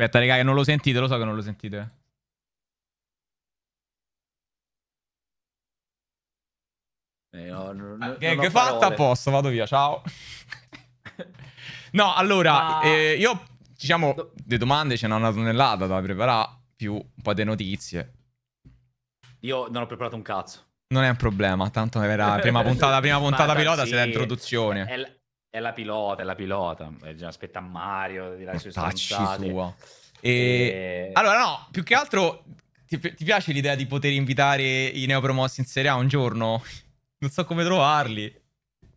Aspetta, raga, che non lo sentite, lo so che non lo sentite. Eh, no, no, no, ah, che, che fatta a posto, vado via, ciao. no, allora, ah. eh, io, diciamo, le domande ce n'ho una tonnellata da preparare, più un po' di notizie. Io non ho preparato un cazzo. Non è un problema, tanto era la prima puntata, prima puntata pilota, sì. se la introduzione. È, è la pilota, è la pilota. Eh, Aspetta Mario di là sue sua. E... e... Eh. Allora, no, più che altro ti, ti, piace l'idea di poter invitare i neopromossi in Serie A un giorno? Non so come trovarli.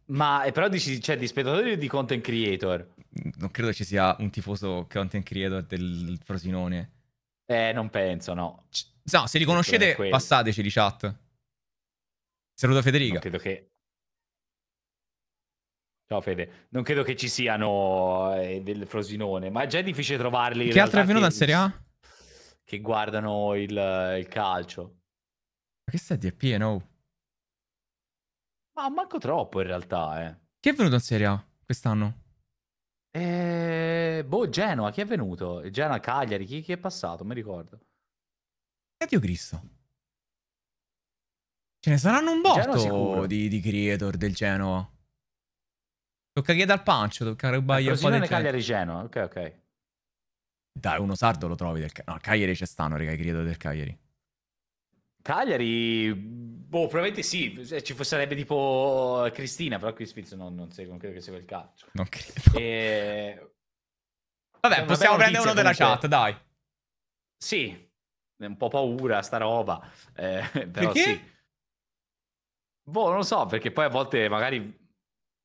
Ma eh, però dici, cioè, di spettatori o di content creator? Mm, non credo ci sia un tifoso content creator del Frosinone. Eh, non penso, no. C- no, se li conoscete, passateci di chat. Saluto Federica. Non credo che Ciao Fede, non credo che ci siano eh, del Frosinone, ma è già difficile trovarli. Che altro è venuto da Serie A? Che guardano il, il calcio. Ma che stai di pieno? Ma manco troppo in realtà, eh. Chi è venuto in Serie A quest'anno? Eh, boh, Genoa, chi è venuto? Genoa, Cagliari, chi, chi è passato? Mi ricordo. E Dio Cristo. Ce ne saranno un botto di, di creator del Genoa. Tocca dal pancio, tocca rubare eh, un po' di Cagliari Geno, ok, ok. Dai, uno sardo lo trovi del No, Cagliari c'è stanno, raga, credo del Cagliari. Cagliari, boh, probabilmente sì, ci sarebbe tipo Cristina, però qui Spizio non, non, non, credo che segua il calcio. Non credo. E... Vabbè, possiamo prendere uno della comunque... chat, dai. Sì, un po' paura sta roba, eh, però perché? sì. Boh, non lo so, perché poi a volte magari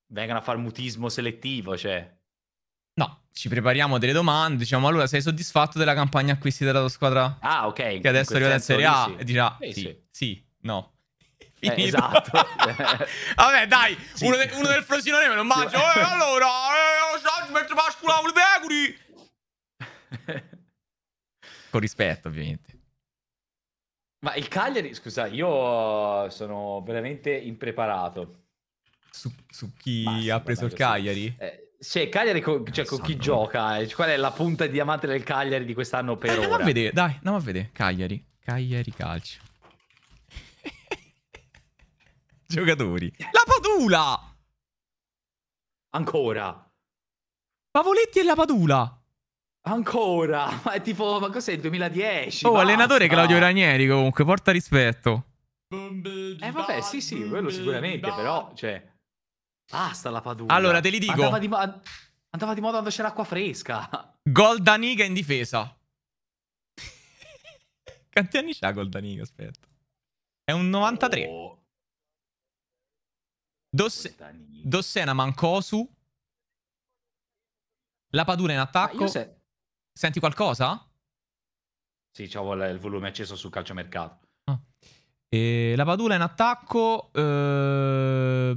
vengono a far mutismo selettivo, cioè. No, ci prepariamo delle domande, diciamo allora sei soddisfatto della campagna acquisti della tua squadra? Ah, ok. Che adesso arriva in Serie A sì. e dirà ah, sì, sì, sì, no. Eh, esatto. Vabbè, dai, sì. uno, de uno, del Frosinone me lo mangio. eh, allora, eh, mentre pascolavo le pecore. Con rispetto, ovviamente. Ma il Cagliari, scusa, io sono veramente impreparato su, su chi Massimo, ha preso il Cagliari? Sì. Eh, sì, Cagliari co- cioè, con chi gioca? Eh, qual è la punta di diamante del Cagliari di quest'anno per eh, ora? Andiamo a vedere, dai, andiamo a vedere. Cagliari, Cagliari Calcio. Giocatori. La Padula! Ancora. Pavoletti e la Padula. Ancora, ma è tipo, ma cos'è il 2010? Oh, basta. allenatore Claudio Ranieri comunque, porta rispetto. Eh vabbè, sì sì, quello sicuramente, però, cioè... Basta la Padula. Allora, te li dico. Andava di, andava di moda quando c'era acqua fresca. Gol da in difesa. Quanti anni c'ha Gol da Aspetta. È un 93. Oh. Dosse Dossena Mancosu. La Padula in attacco. Ah, se Senti qualcosa? Sì, c'avevo il volume acceso sul calciomercato. Ah. E eh, la Padula in attacco. Eh...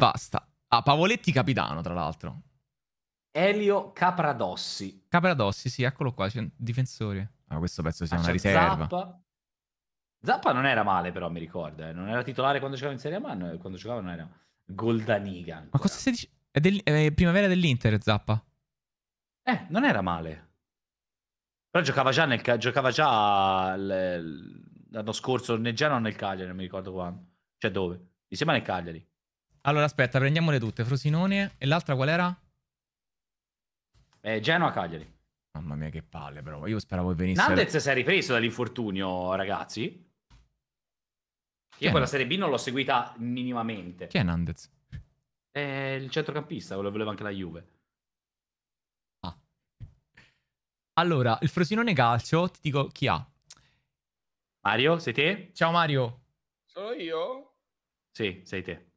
Basta. Ah, Pavoletti capitano, tra l'altro. Elio Capradossi. Capradossi, sì, eccolo qua, difensore. Ma ah, questo pezzo sia ah, una riserva. Zappa. Zappa non era male, però, mi ricordo. Eh. Non era titolare quando giocava in Serie A, ma quando giocava non era... Goldaniga. Ancora. Ma cosa stai dicendo? È, del... è primavera dell'Inter, Zappa. Eh, non era male. Però giocava già, nel, giocava già l'anno scorso nel Genoa o nel Cagliari, non mi ricordo quando. Cioè dove. Mi sembra nel Cagliari. Allora, aspetta, prendiamole tutte. Frosinone. E l'altra qual era? Eh, Genoa Cagliari. Mamma mia, che palle, però. Io speravo che venisse. Nandez si è ripreso dall'infortunio, ragazzi. Io quella Serie B non l'ho seguita minimamente. Chi è Nandez? È il centrocampista, quello che voleva anche la Juve. Ah. Allora, il Frosinone Calcio, ti dico chi ha. Mario, sei te? Ciao Mario. Sono io? Sì, sei te.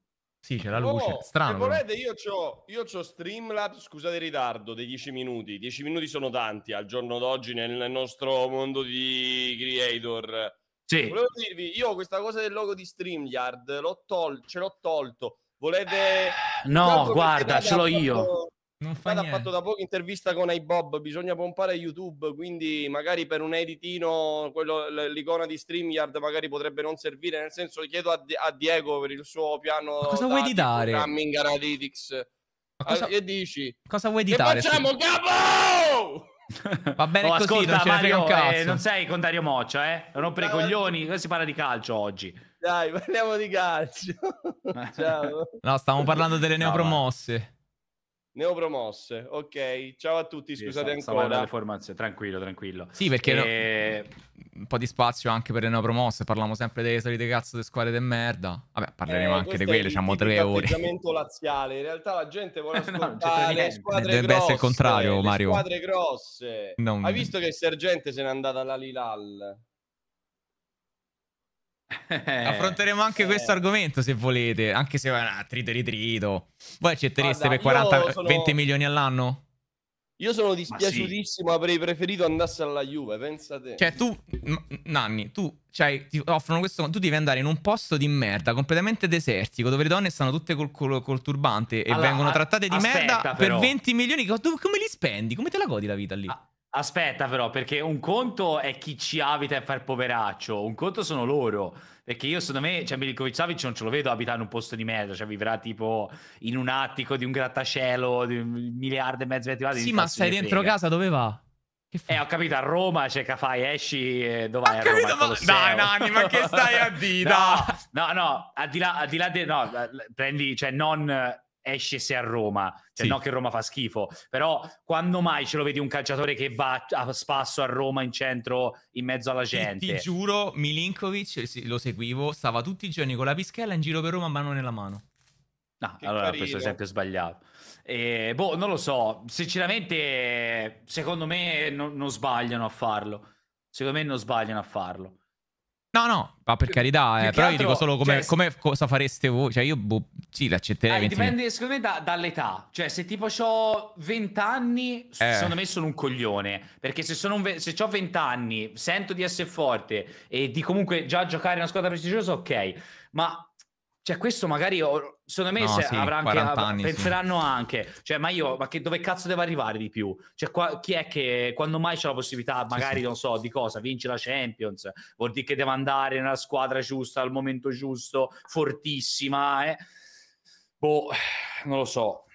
Sì, c'è la luce. Oh, Strano. Se volete, io ho io c'ho Streamlabs, scusate il ritardo, dei 10 minuti. 10 minuti sono tanti al giorno d'oggi nel, nostro mondo di creator. Sì. Volevo dirvi, io questa cosa del logo di StreamYard l'ho tol- ce l'ho tolto. Volete... No, guarda, ce l'ho fatto... io. Non fa ha fatto da poco intervista con i Bob. bisogna pompare YouTube, quindi magari per un editino quello, l'icona di StreamYard magari potrebbe non servire, nel senso chiedo a, a Diego per il suo piano Ma cosa vuoi editare? Programming Analytics. Ma cosa, che dici? Cosa vuoi di dare? facciamo, capo! Va bene oh, così, ascolta, non Mario, eh, non sei con Dario Moccia, eh? Rompere Dai, i coglioni, noi si parla di calcio oggi. Dai, parliamo di calcio. no, stavamo parlando delle neopromosse. Neopromosse, ok. Ciao a tutti, scusate sì, sta, ancora. Sta tranquillo, tranquillo. Sì, perché e... no, eh. un po' di spazio anche per le neopromosse. Parliamo sempre delle solite cazzo di squadre di merda. Vabbè, parleremo eh, anche di quelle, diciamo tre ore. atteggiamento laziale. In realtà la gente vuole ascoltare no, le squadre Deve grosse. essere il contrario, Mario. Le squadre grosse. Non... Hai visto che il sergente se n'è andato alla Lilal? Eh. Affronteremo anche eh. questo argomento se volete, anche se va ah, un trito e ritrito. Voi accettereste Guarda, per 40, sono... 20 milioni all'anno? Io sono dispiaciutissimo, sì. avrei preferito andasse alla Juve, pensate. Cioè tu, Nanni, tu, cioè, ti offrono questo, tu devi andare in un posto di merda, completamente desertico, dove le donne stanno tutte col, col, col turbante e allora, vengono trattate di merda però. per 20 milioni. Come li spendi? Come te la godi la vita lì? Ah Aspetta però, perché un conto è chi ci abita e fa il poveraccio, un conto sono loro, perché io secondo me, cioè Milinkovic Savic non ce lo vedo abitare in un posto di merda, cioè vivrà tipo in un attico di un grattacielo di un miliardo e mezzo di metri quadrati. Sì, ma stai dentro frega. casa dove va? Eh, ho capito, a Roma c'è cioè, fai, esci, eh, dove vai? Capito, Roma, ma... Dai, Nani, ma che stai a dire? no, no, no, al di là, al di là de... no, prendi, cioè non esce se a Roma, se cioè sì. no che Roma fa schifo, però quando mai ce lo vedi un calciatore che va a spasso a Roma in centro in mezzo alla gente? Ti, ti giuro, Milinkovic, eh, lo seguivo, stava tutti i giorni con la pischella in giro per Roma mano nella mano. No, che allora carino. questo esempio è sbagliato. Eh, boh, non lo so, sinceramente secondo me non, non sbagliano a farlo, secondo me non sbagliano a farlo. No, no, ma per carità, eh, però altro, io dico solo come, cioè, come, cosa fareste voi. Cioè, io boh, sì, l'accetterei. Eh, dipende, secondo me, da, dall'età. Cioè, se tipo ho 20 anni, eh. secondo me sono un coglione. Perché se, un, se ho 20 anni, sento di essere forte e di comunque già giocare in una squadra prestigiosa, ok. Ma cioè, questo magari, secondo me, no, se sì, avrà anche, anni, penseranno sì. anche, cioè, ma io, ma che, dove cazzo devo arrivare di più? Cioè, qua, chi è che, quando mai c'è la possibilità, magari, sì, non so, di cosa, vince la Champions, vuol dire che deve andare nella squadra giusta, al momento giusto, fortissima, eh? Boh, non lo so.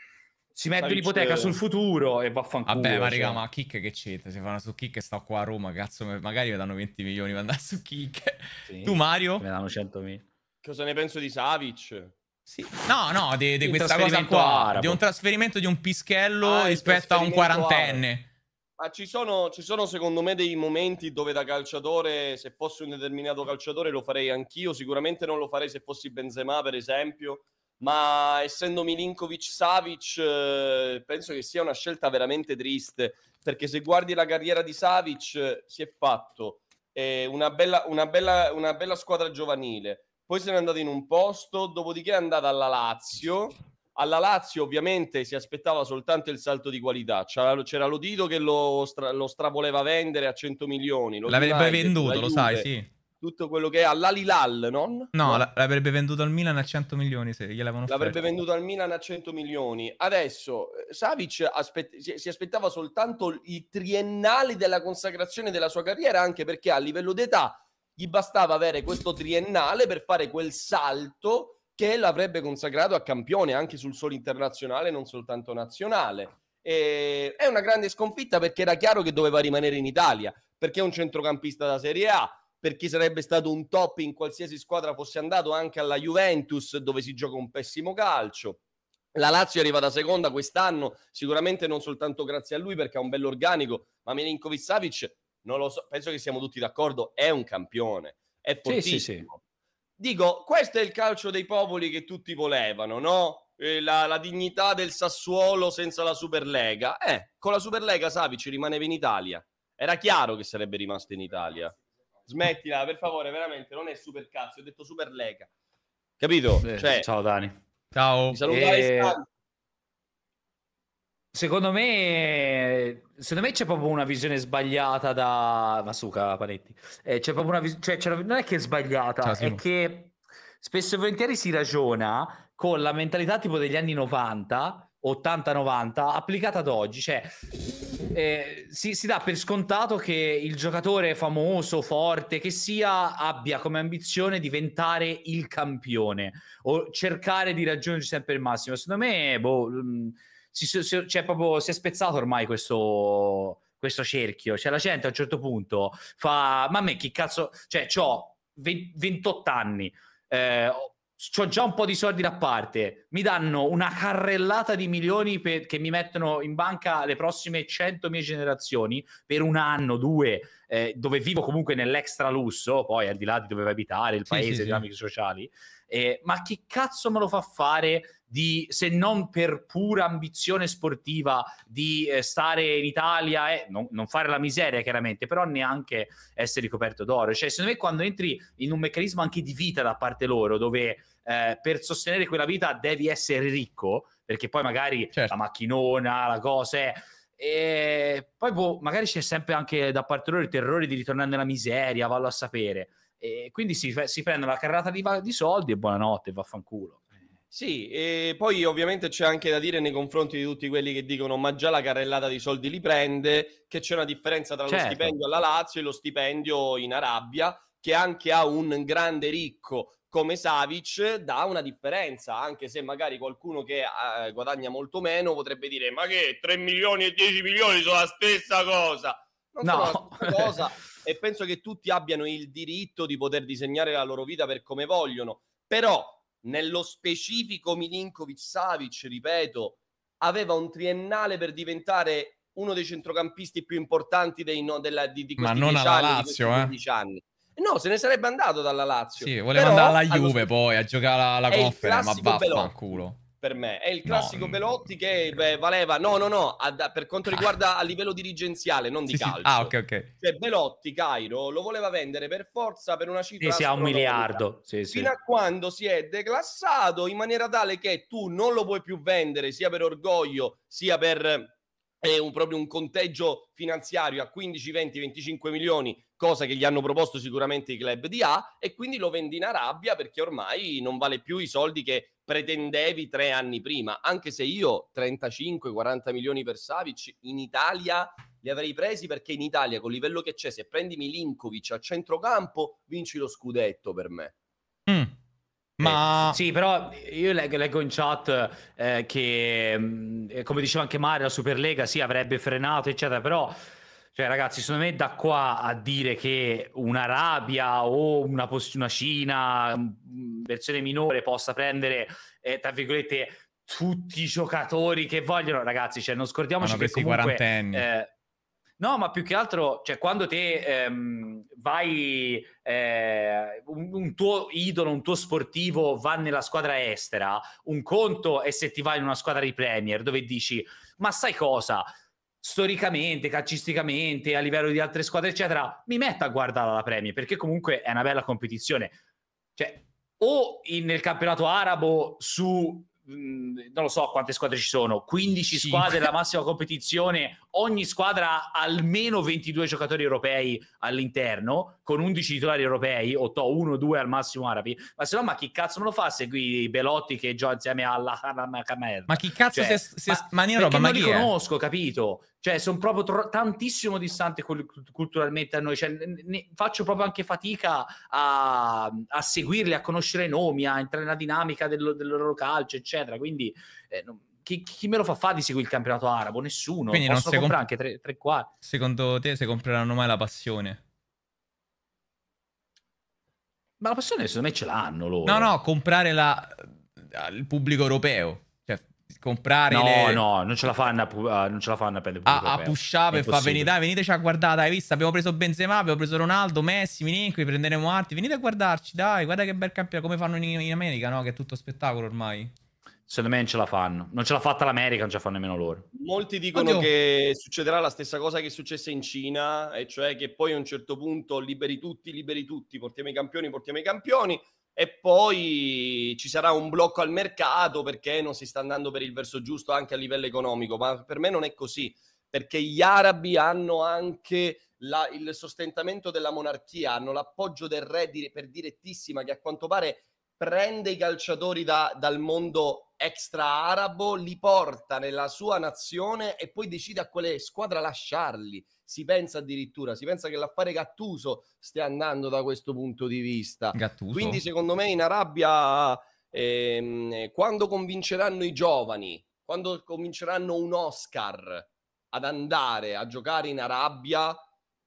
Si mette l'ipoteca sul futuro e vaffanculo. Vabbè, ma cioè. ma Kick che c'entra? Se fanno su Kick e sto qua a Roma, cazzo, magari mi danno 20 milioni per andare su Kick. tu, Mario? Me danno 100 milioni. Cosa ne penso di Savic? Sì. No, no, di, di questa cosa qua. Arabo. Di un trasferimento di un pischello ah, rispetto a un quarantenne. Arabo. Ma ci sono, ci sono, secondo me dei momenti dove da calciatore, se fossi un determinato calciatore, lo farei anch'io. Sicuramente non lo farei se fossi Benzema, per esempio. Ma essendo Milinkovic Savic, eh, penso che sia una scelta veramente triste. Perché se guardi la carriera di Savic, eh, si è fatto eh, una, bella, una, bella, una bella squadra giovanile poi se n'è andato in un posto, dopodiché è andato alla Lazio. Alla Lazio ovviamente si aspettava soltanto il salto di qualità, c'era, c'era Lodito che lo, stra- lo stravoleva vendere a 100 milioni. Lo L'avrebbe United, venduto, lo sai, sì. Tutto quello che è all'Alilal, non? No, no, l'avrebbe venduto al Milan a 100 milioni se gliel'avano offerto. L'avrebbe venduto al Milan a 100 milioni. Adesso eh, Savic aspet- si aspettava soltanto i triennali della consacrazione della sua carriera, anche perché a livello d'età gli bastava avere questo triennale per fare quel salto che l'avrebbe consacrato a campione anche sul solo internazionale, non soltanto nazionale. E è una grande sconfitta perché era chiaro che doveva rimanere in Italia, perché è un centrocampista da Serie A, perché sarebbe stato un top in qualsiasi squadra fosse andato, anche alla Juventus dove si gioca un pessimo calcio. La Lazio è arrivata seconda quest'anno, sicuramente non soltanto grazie a lui perché ha un bello organico, ma Milinkovic Savic non lo so, penso che siamo tutti d'accordo, è un campione, è fortissimo. Sì, sì, sì. Dico, questo è il calcio dei popoli che tutti volevano, no? Eh, la, la, dignità del Sassuolo senza la Superlega. Eh, con la Superlega Savic rimaneva in Italia. Era chiaro che sarebbe rimasto in Italia. Smettila, per favore, veramente, non è super cazzo, ho detto Superlega. Capito? Cioè, ciao Dani. Ciao. Ti salutare e... Eh, Secondo me, secondo me c'è proprio una visione sbagliata da Masuka Panetti. Eh, c'è proprio una visione, cioè, non è che è sbagliata, Ciao, è che spesso e volentieri si ragiona con la mentalità tipo degli anni 90, 80-90, applicata ad oggi. Cioè, eh, si, si dà per scontato che il giocatore famoso, forte, che sia, abbia come ambizione diventare il campione o cercare di raggiungere sempre il massimo. Secondo me, boh mm, si, si, cioè proprio, si è spezzato ormai questo, questo cerchio. Cioè, la gente a un certo punto fa: Ma a me chi cazzo. Cioè, ho 28 anni. Eh, ho già un po' di soldi da parte, mi danno una carrellata di milioni per, che mi mettono in banca le prossime 100 mie generazioni per un anno, due, eh, dove vivo comunque nell'extra lusso, poi al di là di dove vai abitare, il paese, sì, sì, le dinamiche sociali. Eh, ma chi cazzo me lo fa fare di, se non per pura ambizione sportiva, di eh, stare in Italia e non, non, fare la miseria, chiaramente, però neanche essere coperto d'oro. Cioè, secondo me, quando entri in un meccanismo anche di vita da parte loro, dove eh, per sostenere quella vita devi essere ricco, perché poi magari certo. la macchinona, la cosa è. Eh, e poi boh, magari c'è sempre anche da parte loro il terrore di ritornare nella miseria, vallo a sapere. E quindi si, si prende la carrata di, di soldi e buonanotte, vaffanculo. Sì, e poi ovviamente c'è anche da dire nei confronti di tutti quelli che dicono ma già la carrellata di soldi li prende, che c'è una differenza tra certo. lo stipendio alla Lazio e lo stipendio in Arabia, che anche a un grande ricco come Savic dà una differenza, anche se magari qualcuno che eh, guadagna molto meno potrebbe dire ma che 3 milioni e 10 milioni sono la stessa cosa. Non no. sono la stessa cosa e penso che tutti abbiano il diritto di poter disegnare la loro vita per come vogliono, però nello specifico Milinkovic Savic, ripeto, aveva un triennale per diventare uno dei centrocampisti più importanti dei, no, della, di, di questi Ma non alla anni, Lazio, eh? anni. No, se ne sarebbe andato dalla Lazio. Sì, voleva Però, andare alla Juve allo... poi a giocare alla, alla conferma, ma vaffanculo per me. È il classico no, Belotti che beh, valeva, no, no, no, ad, per quanto ah. riguarda a livello dirigenziale, non di sì, calcio. Sì. Ah, ok, ok. Cioè, Belotti, Cairo, lo voleva vendere per forza per una cifra. Sì, sia un miliardo. Sì, sì. Fino a quando si è declassato in maniera tale che tu non lo puoi più vendere, sia per orgoglio, sia per è eh, un, proprio un conteggio finanziario a 15, 20, 25 milioni, cosa che gli hanno proposto sicuramente i club di A, e quindi lo vendi in Arabia perché ormai non vale più i soldi che pretendevi tre anni prima, anche se io 35-40 milioni per Savic in Italia li avrei presi perché in Italia col livello che c'è, se prendi Milinkovic a centrocampo, vinci lo scudetto per me. Mm. Eh, Ma... Eh, sì, però io leggo, leggo in chat eh, che, mm, eh, come diceva anche Mario, la Superlega sì, avrebbe frenato, eccetera, però cioè, ragazzi, secondo me da qua a dire che un'Arabia o una, una Cina, mm, versione minore, possa prendere, eh, tra virgolette, tutti i giocatori che vogliono, ragazzi, cioè, non scordiamoci che comunque... Eh, No, ma più che altro, cioè, quando te ehm, vai, eh, un, un, tuo idolo, un tuo sportivo va nella squadra estera, un conto è se ti vai in una squadra di Premier dove dici, ma sai cosa? storicamente, calcisticamente, a livello di altre squadre, eccetera, mi metto a guardare la Premier, perché comunque è una bella competizione. Cioè, o in, nel campionato arabo su non lo so quante squadre ci sono 15 Cinque. squadre la massima competizione ogni squadra ha almeno 22 giocatori europei all'interno con 11 titolari europei o to 1 2 al massimo arabi ma se no ma chi cazzo me lo fa seguire Belotti che gioca insieme alla Haram Kamel ma chi cazzo cioè, se, se, ma, ma, roba, ma non li conosco capito cioè, sono proprio tro- tantissimo distanti culturalmente a noi. Cioè, ne- faccio proprio anche fatica a-, a-, seguirli, a conoscere i nomi, a entrare nella dinamica del, del loro calcio, eccetera. Quindi, eh, no- chi-, chi-, me lo fa fa di seguire il campionato arabo? Nessuno. Quindi Possono non si comp- anche tre, tre quarti. Secondo te, se compreranno mai la passione? Ma la passione secondo me ce l'hanno loro. No, no, comprare la... il pubblico europeo comprare no le... no non ce la fanno a, non ce la fanno a pelle a, a pushare e fa venire dai veniteci a guardare dai visto abbiamo preso Benzema abbiamo preso Ronaldo Messi Milinkovic prenderemo arti venite a guardarci dai guarda che bel campione come fanno in, in, America no che è tutto spettacolo ormai secondo me non ce la fanno non ce l'ha fatta l'America non ce la fanno nemmeno loro molti dicono Oddio. che succederà la stessa cosa che è successa in Cina e cioè che poi a un certo punto liberi tutti liberi tutti portiamo i campioni portiamo i campioni e poi ci sarà un blocco al mercato perché non si sta andando per il verso giusto anche a livello economico, ma per me non è così, perché gli arabi hanno anche la, il sostentamento della monarchia, hanno l'appoggio del re di, per direttissima che a quanto pare prende i calciatori da, dal mondo extra arabo, li porta nella sua nazione e poi decide a quale squadra lasciarli. Si pensa addirittura, si pensa che l'affare Gattuso stia andando da questo punto di vista. Gattuso. Quindi secondo me in Arabia, ehm, quando convinceranno i giovani, quando convinceranno un Oscar ad andare a giocare in Arabia,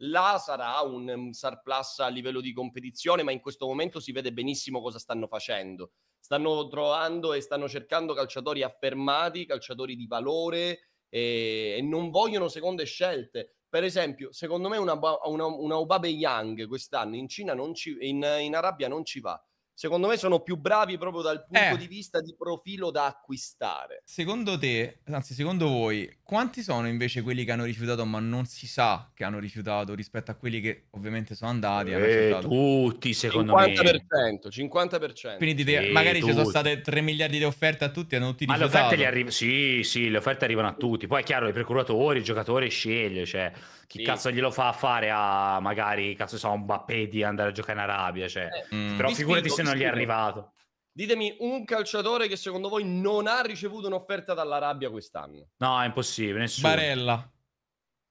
là sarà un, un mm, surplus a livello di competizione, ma in questo momento si vede benissimo cosa stanno facendo stanno trovando e stanno cercando calciatori affermati, calciatori di valore e, eh, e non vogliono seconde scelte. Per esempio, secondo me una, una, una Young quest'anno in Cina non ci, in, in Arabia non ci va secondo me sono più bravi proprio dal punto eh. di vista di profilo da acquistare. Secondo te, anzi secondo voi, quanti sono invece quelli che hanno rifiutato ma non si sa che hanno rifiutato rispetto a quelli che ovviamente sono andati? Eh, tutti secondo 50%, me. 50%. Quindi te, sì, magari tutti. ci sono state 3 miliardi di offerte a tutti e hanno tutti rifiutato. Ma le offerte, arri- sì, sì, le offerte arrivano a tutti. Poi è chiaro, i procuratori, il giocatore sceglie, cioè chi sì. cazzo glielo fa fare a magari, cazzo so, un Bappè di andare a giocare in Arabia, cioè. Eh, mm. Però figurati se non non gli è arrivato. Ditemi un calciatore che secondo voi non ha ricevuto un'offerta dall'Arabia quest'anno. No, è impossibile. Nessuno. Barella.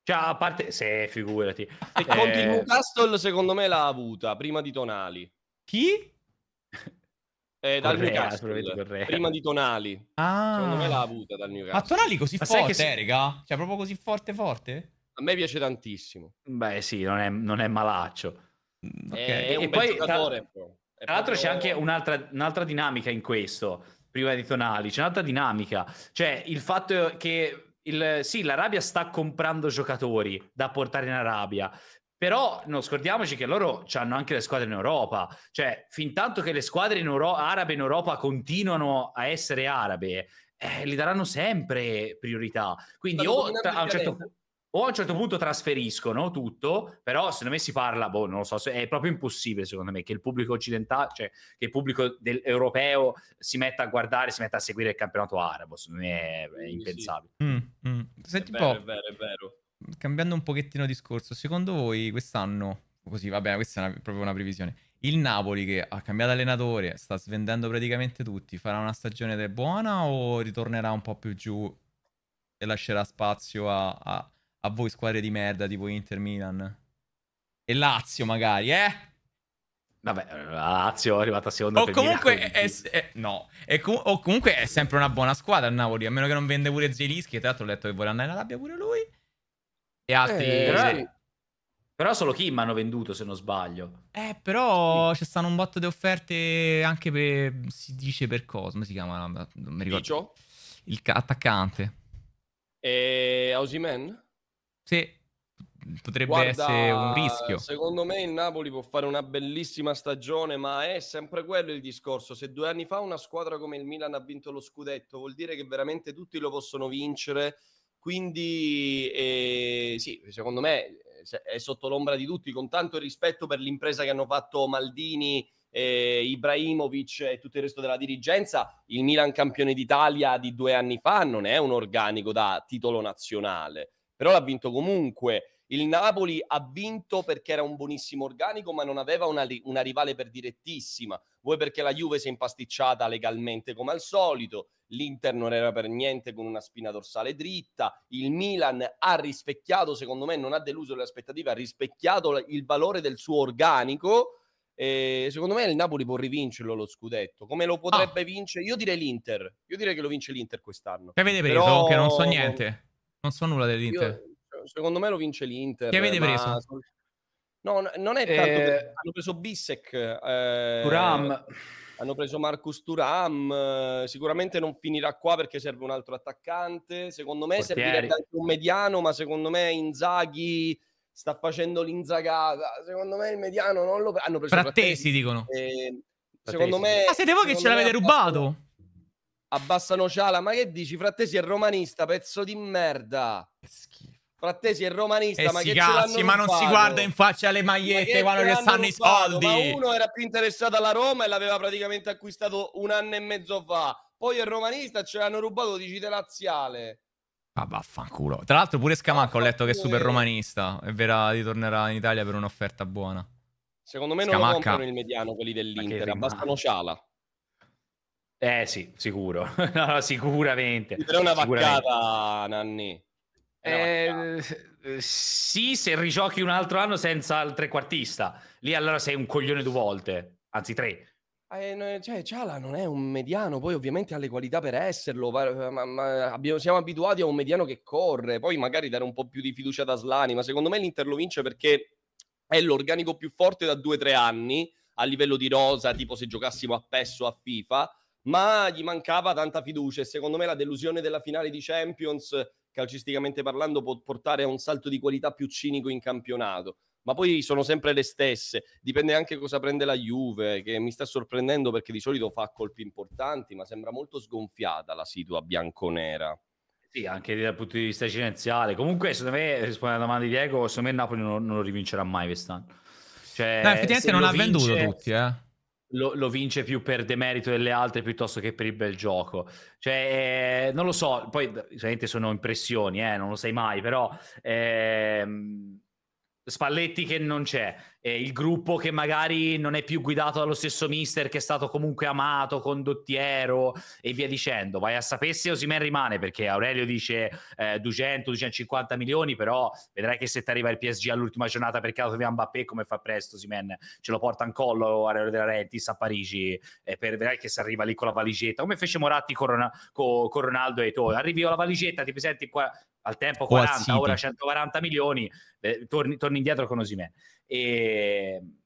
Cioè, a parte... Se, figurati. E eh... Conti Newcastle secondo me l'ha avuta, prima di Tonali. Chi? Eh, dal Newcastle, prima di Tonali. Ah. Secondo me l'ha avuta dal Newcastle. Ma Tonali così Ma forte, si... raga? Cioè, proprio così forte forte? A me piace tantissimo. Beh, sì, non è, non è malaccio. Mm, okay. È, e poi, giocatore, tra... Tra l'altro c'è anche un'altra, un'altra dinamica in questo, prima di Tonali, c'è un'altra dinamica, cioè il fatto che il, sì, l'Arabia sta comprando giocatori da portare in Arabia, però non scordiamoci che loro hanno anche le squadre in Europa, cioè fin tanto che le squadre in Euro- arabe in Europa continuano a essere arabe, eh, li daranno sempre priorità. Quindi o tra, a un certo punto o a un certo punto trasferiscono tutto, però secondo me si parla, boh, non lo so, è proprio impossibile secondo me che il pubblico occidentale, cioè che il pubblico del- europeo si metta a guardare, si metta a seguire il campionato arabo, secondo me è, è impensabile. Sì. Mm, mm. Senti è vero, è vero, è vero. Cambiando un pochettino discorso, secondo voi quest'anno, così vabbè, questa è una, proprio una previsione, il Napoli che ha cambiato allenatore, sta svendendo praticamente tutti, farà una stagione buona o ritornerà un po' più giù e lascerà spazio a, a a voi squadre di merda tipo Inter, Milan e Lazio magari, eh? Vabbè, la Lazio è arrivata seconda. O comunque è, è, no. Com- o comunque è sempre una buona squadra il Napoli, a meno che non vende pure Zelischi, che tra l'altro ho letto che vuole andare in Arabia pure lui. E altri... Eh, però, sì. però solo Kim hanno venduto, se non sbaglio. Eh, però sì. ci stanno un botto di offerte anche per... si dice per cosa, come si chiama? Non mi ricordo. Dicio? Il ca- attaccante. E Osimen? se potrebbe Guarda, essere un rischio. Secondo me il Napoli può fare una bellissima stagione, ma è sempre quello il discorso. Se due anni fa una squadra come il Milan ha vinto lo scudetto, vuol dire che veramente tutti lo possono vincere. Quindi, eh, sì, secondo me eh, è sotto l'ombra di tutti, con tanto rispetto per l'impresa che hanno fatto Maldini. Eh, Ibrahimovic e tutto il resto della dirigenza, il Milan campione d'Italia di due anni fa non è un organico da titolo nazionale però l'ha vinto comunque. Il Napoli ha vinto perché era un buonissimo organico, ma non aveva una, una rivale per direttissima. Vuoi perché la Juve si è impasticciata legalmente come al solito, l'Inter non era per niente con una spina dorsale dritta, il Milan ha rispecchiato, secondo me non ha deluso le aspettative, ha rispecchiato il valore del suo organico. E secondo me il Napoli può rivincerlo lo scudetto. Come lo ah. potrebbe ah. vincere? Io direi l'Inter. Io direi che lo vince l'Inter quest'anno. E avete preso Però... che non so niente. Non so nulla dell'Inter. Io, cioè, secondo me lo vince l'Inter. Che avete ma... preso? No, non è tanto. Eh... Hanno preso Bissek. Eh... Turam. Hanno preso Marcus Turam. Eh, sicuramente non finirà qua perché serve un altro attaccante. Secondo me Portieri. servirebbe anche un mediano, ma secondo me Inzaghi sta facendo l'inzagata. Secondo me il mediano non lo hanno preso. Frattesi, frattesi. dicono. Eh, Secondo me. Ma ah, siete voi che ce l'avete rubato? Abbassano Ciala, ma che dici? Frattesi è romanista, pezzo di merda. Che Frattesi è romanista, eh ma che cazzi, ma non si guarda in faccia le magliette ma quando che stanno i soldi. Ma uno era più interessato alla Roma e l'aveva praticamente acquistato un anno e mezzo fa. Poi è romanista, ce l'hanno rubato, dici te laziale. Ah, vaffanculo. Tra l'altro pure Scamacco ho letto che è super eh. romanista e verrà, ritornerà in Italia per un'offerta buona. Secondo me Scamacca. non lo comprano il mediano quelli dell'Inter, abbassano Ciala. Eh sì, sicuro, no, sicuramente. Però una vaccata, Nanni. Eh, sì, se rigiochi un altro anno senza il trequartista, lì allora sei un coglione due volte, anzi tre. Eh, cioè, Ciala non è un mediano, poi ovviamente ha le qualità per esserlo, ma, ma abbiamo, siamo abituati a un mediano che corre, poi magari dare un po' più di fiducia ad Aslani, ma secondo me l'Inter lo vince perché è l'organico più forte da due o tre anni a livello di rosa, tipo se giocassimo a PES o a FIFA, ma gli mancava tanta fiducia e secondo me la delusione della finale di Champions, calcisticamente parlando, può portare a un salto di qualità più cinico in campionato. Ma poi sono sempre le stesse, dipende anche cosa prende la Juve, che mi sta sorprendendo perché di solito fa colpi importanti, ma sembra molto sgonfiata la situa bianconera. Sì, anche dal punto di vista gerenziale. Comunque, secondo me, rispondendo alla domanda di Diego, secondo me il Napoli non, non lo rivincerà mai quest'anno. Cioè, no, effettivamente non ha vince... venduto tutti, eh lo, lo, vince più per demerito delle altre piuttosto che per il bel gioco. Cioè, eh, non lo so, poi ovviamente sono impressioni, eh, non lo sai mai, però... Eh, Spalletti che non c'è, eh, il gruppo che magari non è più guidato dallo stesso mister che è stato comunque amato, condottiero e via dicendo. Vai a sapere se Osimen rimane perché Aurelio dice eh, 200-250 milioni, però vedrai che se ti arriva il PSG all'ultima giornata per caso di Mbappé come fa presto Osimen, ce lo porta in collo Aurelio della Rentis a Parigi eh, per, vedrai che se arriva lì con la valigetta, come fece Moratti con, con, con Ronaldo e Toro. Arrivi con la valigetta, ti presenti qua al tempo 40, ora 140 milioni, eh, torni, torni indietro con Osimen. E, ehm,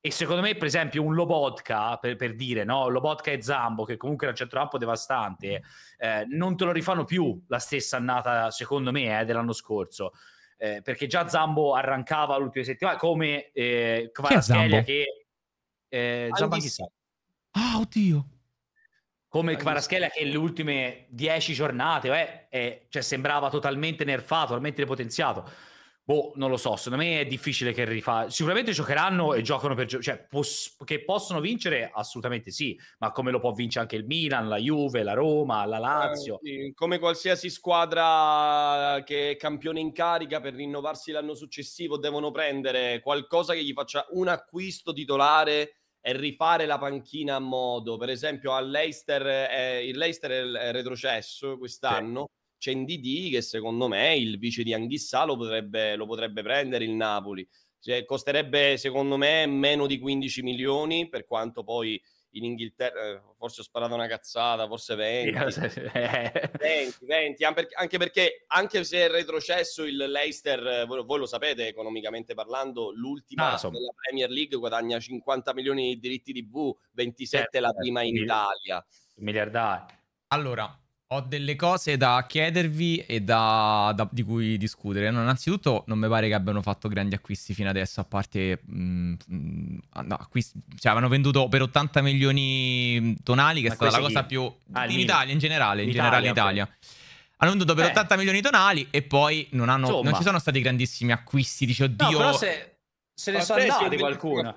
e secondo me, per esempio, un Lobotka, per, per dire, no? Lobotka e Zambo, che comunque era un centrocampo devastante, eh, non te lo rifanno più la stessa annata, secondo me, eh, dell'anno scorso. Eh, perché già Zambo arrancava l'ultima settimana, come eh, Kvaratskhelia che... Eh, Zambo chissà. Ah, oddio! Come Kvaraschella che le ultime dieci giornate eh, eh, cioè, sembrava totalmente nerfato, totalmente depotenziato Boh, non lo so, secondo me è difficile che rifà. Sicuramente giocheranno e giocano per gio- cioè pos- che possono vincere assolutamente sì, ma come lo può vincere anche il Milan, la Juve, la Roma, la Lazio. Eh, sì. Come qualsiasi squadra che è campione in carica per rinnovarsi l'anno successivo devono prendere qualcosa che gli faccia un acquisto titolare e rifare la panchina a modo. Per esempio, all'Eister, eh, il Leicester è retrocesso quest'anno. Sì c'è Ndidi che secondo me il vice di Anghissà lo potrebbe, lo potrebbe prendere il Napoli. Cioè, costerebbe secondo me meno di 15 milioni per quanto poi in Inghilterra eh, forse ho sparato una cazzata, forse 20, so. 20, 20 anche perché anche se è retrocesso il Leicester, eh, voi lo sapete economicamente parlando, l'ultima ah, della Premier League guadagna 50 milioni di diritti TV, 27 certo, eh, la prima in Italia. Miliardari. Allora, ho delle cose da chiedervi e da, da, di cui discutere. No, innanzitutto non mi pare che abbiano fatto grandi acquisti fino adesso, a parte... Mh, mm, no, acquisti, cioè avevano venduto per 80 milioni tonali, che Ma è stata la cosa chi? più... Ah, in Italia, in generale, in, in generale Italia. Poi. Hanno venduto per eh. 80 milioni tonali e poi non, hanno, non, ci sono stati grandissimi acquisti, Dice, oddio... No, però se, se ne sono andati qualcuno.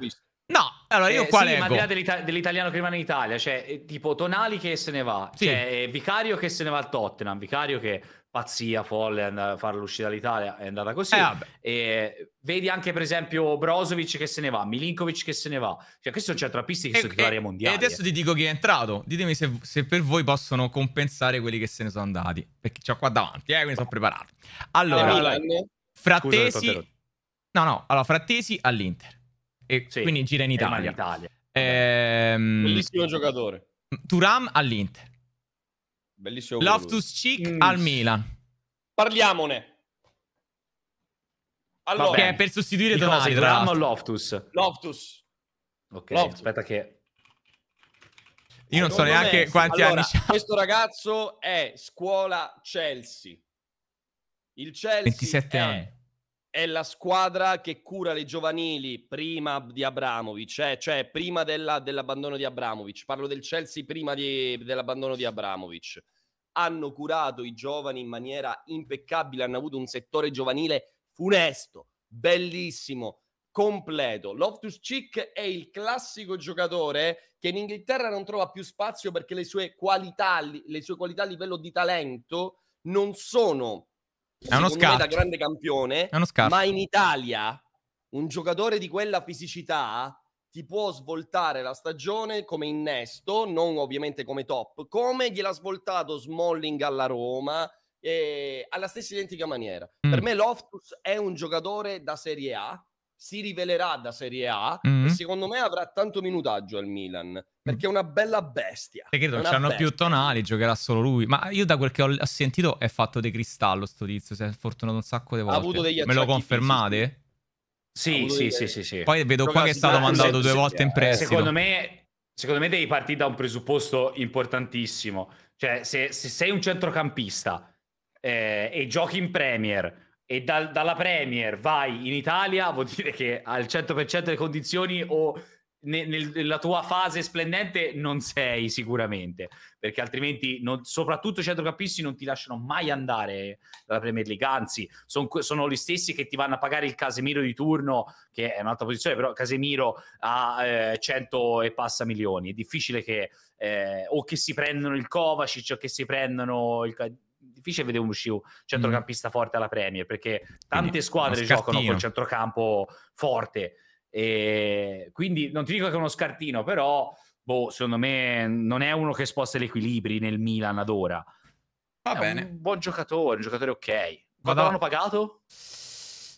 No, allora io eh, qua sì, leggo. ma al di là dell'italiano che rimane in Italia, cioè eh, tipo Tonali che se ne va, sì. cioè, eh, Vicario che se ne va al Tottenham, Vicario che pazzia folle and- farlo uscire dall'Italia è andata così. Eh, vedi anche per esempio Brozovic che se ne va, Milinkovic che se ne va. Cioè questi sono centrapisti che e, sono titolari mondiali. E adesso eh. ti dico chi è entrato, ditemi se, se, per voi possono compensare quelli che se ne sono andati, perché c'ho qua davanti, eh, quindi sono preparato. Allora, allora Frattesi... No, no, allora Frattesi all'Inter e sì, quindi gira in Italia. Italia. Ehm... Bellissimo giocatore. Turam all'Inter. Bellissimo. Loftus Cheek mm. al Milan. Parliamone. Allora, che è per sostituire Donati. Turam o Loftus? Loftus. Ok, Loftus. aspetta che io non so neanche me. quanti allora, anni ha. Questo ragazzo è scuola Chelsea. Il Chelsea 27 anni è la squadra che cura le giovanili prima di Abramovic, eh? cioè prima della, dell'abbandono di Abramovic. Parlo del Chelsea prima di, dell'abbandono di Abramovic. Hanno curato i giovani in maniera impeccabile, hanno avuto un settore giovanile funesto, bellissimo, completo. Loftus Chick è il classico giocatore che in Inghilterra non trova più spazio perché le sue qualità, le sue qualità a livello di talento non sono è uno scatto. da grande campione. È uno scatto. Ma in Italia un giocatore di quella fisicità ti può svoltare la stagione come innesto, non ovviamente come top, come gliel'ha svoltato Smalling alla Roma, eh, alla stessa identica maniera. Mm. Per me Loftus è un giocatore da Serie A, si rivelerà da Serie A mm-hmm. e secondo me avrà tanto minutaggio al Milan perché è una bella bestia. Perché non c'hanno bestia. più Tonali, giocherà solo lui. Ma io da quel che ho sentito è fatto di cristallo sto tizio, si è fortunato un sacco di volte. Me lo confermate? Fisici. Sì, sì, sì, sì, sì, Poi vedo Però qua che è stato mandato due volte in eh, prestito. Secondo me, secondo me devi partire da un presupposto importantissimo. Cioè, se, se sei un centrocampista eh, e giochi in Premier, e dal, dalla Premier vai in Italia, vuol dire che al 100% delle condizioni o ne, nel, nella tua fase splendente non sei sicuramente, perché altrimenti non, soprattutto i centrocampisti non ti lasciano mai andare dalla Premier League, anzi son, sono gli stessi che ti vanno a pagare il Casemiro di turno, che è un'altra posizione, però Casemiro ha eh, 100 e passa milioni, è difficile che eh, o che si prendono il Kovacic o che si prendono il difficile vedere un centrocampista mm. forte alla Premier perché tante quindi, squadre giocano col centrocampo forte. E quindi non ti dico che è uno scartino, però boh, secondo me non è uno che sposta gli equilibri nel Milan ad ora. Va è bene. Un buon giocatore, un giocatore ok. Quanto l'hanno pagato?